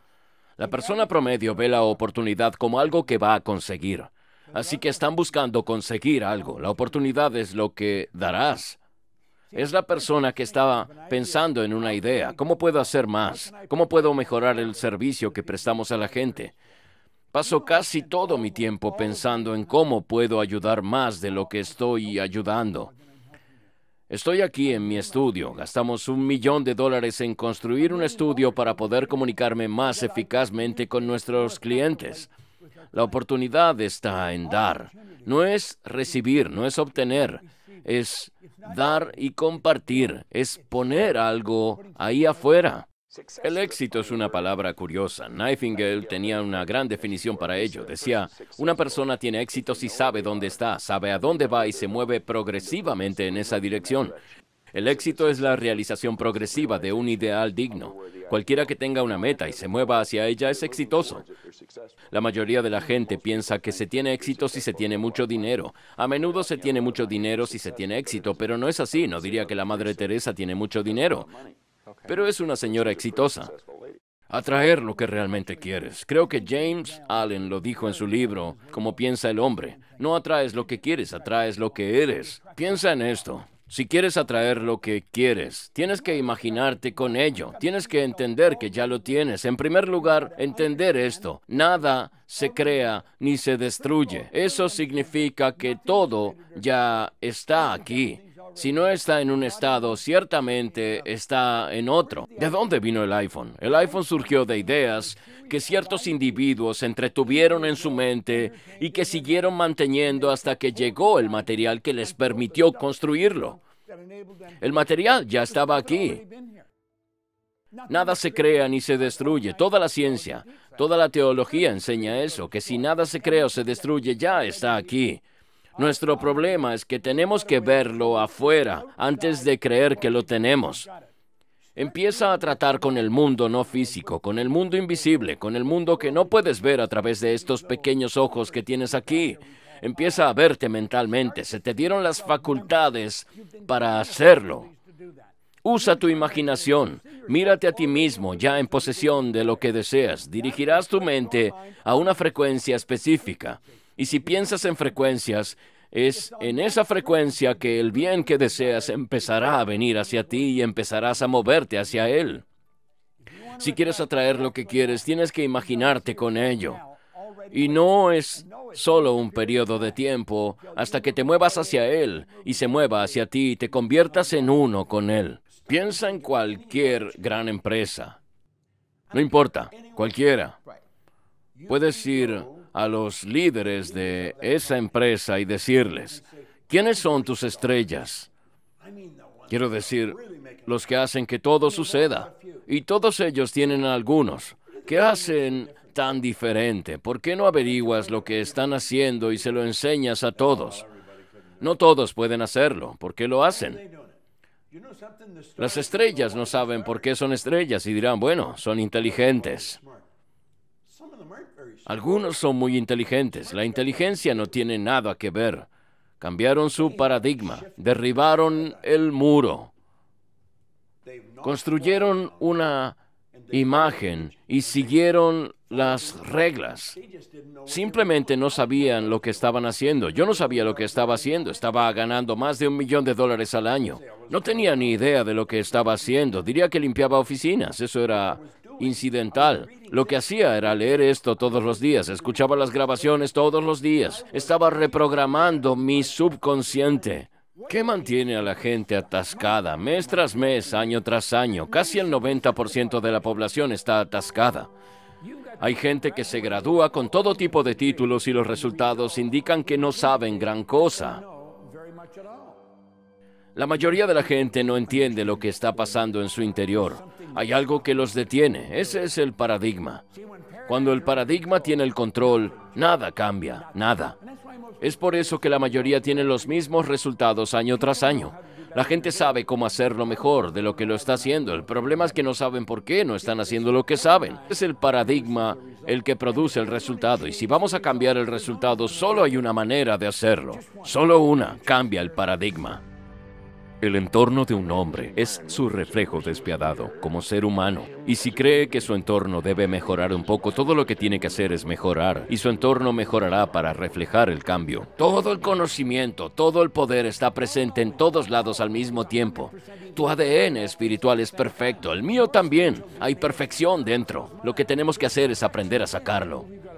La persona promedio ve la oportunidad como algo que va a conseguir. Así que están buscando conseguir algo. La oportunidad es lo que darás. Es la persona que estaba pensando en una idea. ¿Cómo puedo hacer más? ¿Cómo puedo mejorar el servicio que prestamos a la gente? Paso casi todo mi tiempo pensando en cómo puedo ayudar más de lo que estoy ayudando. Estoy aquí en mi estudio. Gastamos un millón de dólares en construir un estudio para poder comunicarme más eficazmente con nuestros clientes. La oportunidad está en dar. No es recibir, no es obtener. Es dar y compartir. Es poner algo ahí afuera. El éxito es una palabra curiosa. Nightingale tenía una gran definición para ello. Decía, una persona tiene éxito si sabe dónde está, sabe a dónde va y se mueve progresivamente en esa dirección. El éxito es la realización progresiva de un ideal digno. Cualquiera que tenga una meta y se mueva hacia ella es exitoso. La mayoría de la gente piensa que se tiene éxito si se tiene mucho dinero. A menudo se tiene mucho dinero si se tiene éxito, pero no es así. No diría que la Madre Teresa tiene mucho dinero pero es una señora exitosa. Atraer lo que realmente quieres. Creo que James Allen lo dijo en su libro, Como piensa el hombre. No atraes lo que quieres, atraes lo que eres. Piensa en esto. Si quieres atraer lo que quieres, tienes que imaginarte con ello, tienes que entender que ya lo tienes. En primer lugar, entender esto, nada se crea ni se destruye. Eso significa que todo ya está aquí. Si no está en un estado, ciertamente está en otro. ¿De dónde vino el iPhone? El iPhone surgió de ideas que ciertos individuos entretuvieron en su mente y que siguieron manteniendo hasta que llegó el material que les permitió construirlo. El material ya estaba aquí. Nada se crea ni se destruye. Toda la ciencia, toda la teología enseña eso, que si nada se crea o se destruye, ya está aquí. Nuestro problema es que tenemos que verlo afuera antes de creer que lo tenemos. Empieza a tratar con el mundo no físico, con el mundo invisible, con el mundo que no puedes ver a través de estos pequeños ojos que tienes aquí. Empieza a verte mentalmente. Se te dieron las facultades para hacerlo. Usa tu imaginación. Mírate a ti mismo ya en posesión de lo que deseas. Dirigirás tu mente a una frecuencia específica. Y si piensas en frecuencias, es en esa frecuencia que el bien que deseas empezará a venir hacia ti y empezarás a moverte hacia él. Si quieres atraer lo que quieres, tienes que imaginarte con ello. Y no es solo un periodo de tiempo hasta que te muevas hacia Él y se mueva hacia ti y te conviertas en uno con Él. Piensa en cualquier gran empresa. No importa, cualquiera. Puedes ir a los líderes de esa empresa y decirles, ¿quiénes son tus estrellas? Quiero decir, los que hacen que todo suceda. Y todos ellos tienen algunos. ¿Qué hacen tan diferente? ¿Por qué no averiguas lo que están haciendo y se lo enseñas a todos? No todos pueden hacerlo. ¿Por qué lo hacen? Las estrellas no saben por qué son estrellas y dirán, bueno, son inteligentes. Algunos son muy inteligentes. La inteligencia no tiene nada que ver. Cambiaron su paradigma, derribaron el muro, construyeron una imagen y siguieron las reglas. Simplemente no sabían lo que estaban haciendo. Yo no sabía lo que estaba haciendo. Estaba ganando más de un millón de dólares al año. No tenía ni idea de lo que estaba haciendo. Diría que limpiaba oficinas. Eso era incidental. Lo que hacía era leer esto todos los días, escuchaba las grabaciones todos los días, estaba reprogramando mi subconsciente. ¿Qué mantiene a la gente atascada mes tras mes, año tras año? Casi el 90% de la población está atascada. Hay gente que se gradúa con todo tipo de títulos y los resultados indican que no saben gran cosa. La mayoría de la gente no entiende lo que está pasando en su interior. Hay algo que los detiene. Ese es el paradigma. Cuando el paradigma tiene el control, nada cambia, nada. Es por eso que la mayoría tiene los mismos resultados año tras año. La gente sabe cómo hacerlo mejor de lo que lo está haciendo. El problema es que no saben por qué no están haciendo lo que saben. Es el paradigma el que produce el resultado. Y si vamos a cambiar el resultado, solo hay una manera de hacerlo. Solo una. Cambia el paradigma. El entorno de un hombre es su reflejo despiadado como ser humano. Y si cree que su entorno debe mejorar un poco, todo lo que tiene que hacer es mejorar. Y su entorno mejorará para reflejar el cambio. Todo el conocimiento, todo el poder está presente en todos lados al mismo tiempo. Tu ADN espiritual es perfecto, el mío también. Hay perfección dentro. Lo que tenemos que hacer es aprender a sacarlo.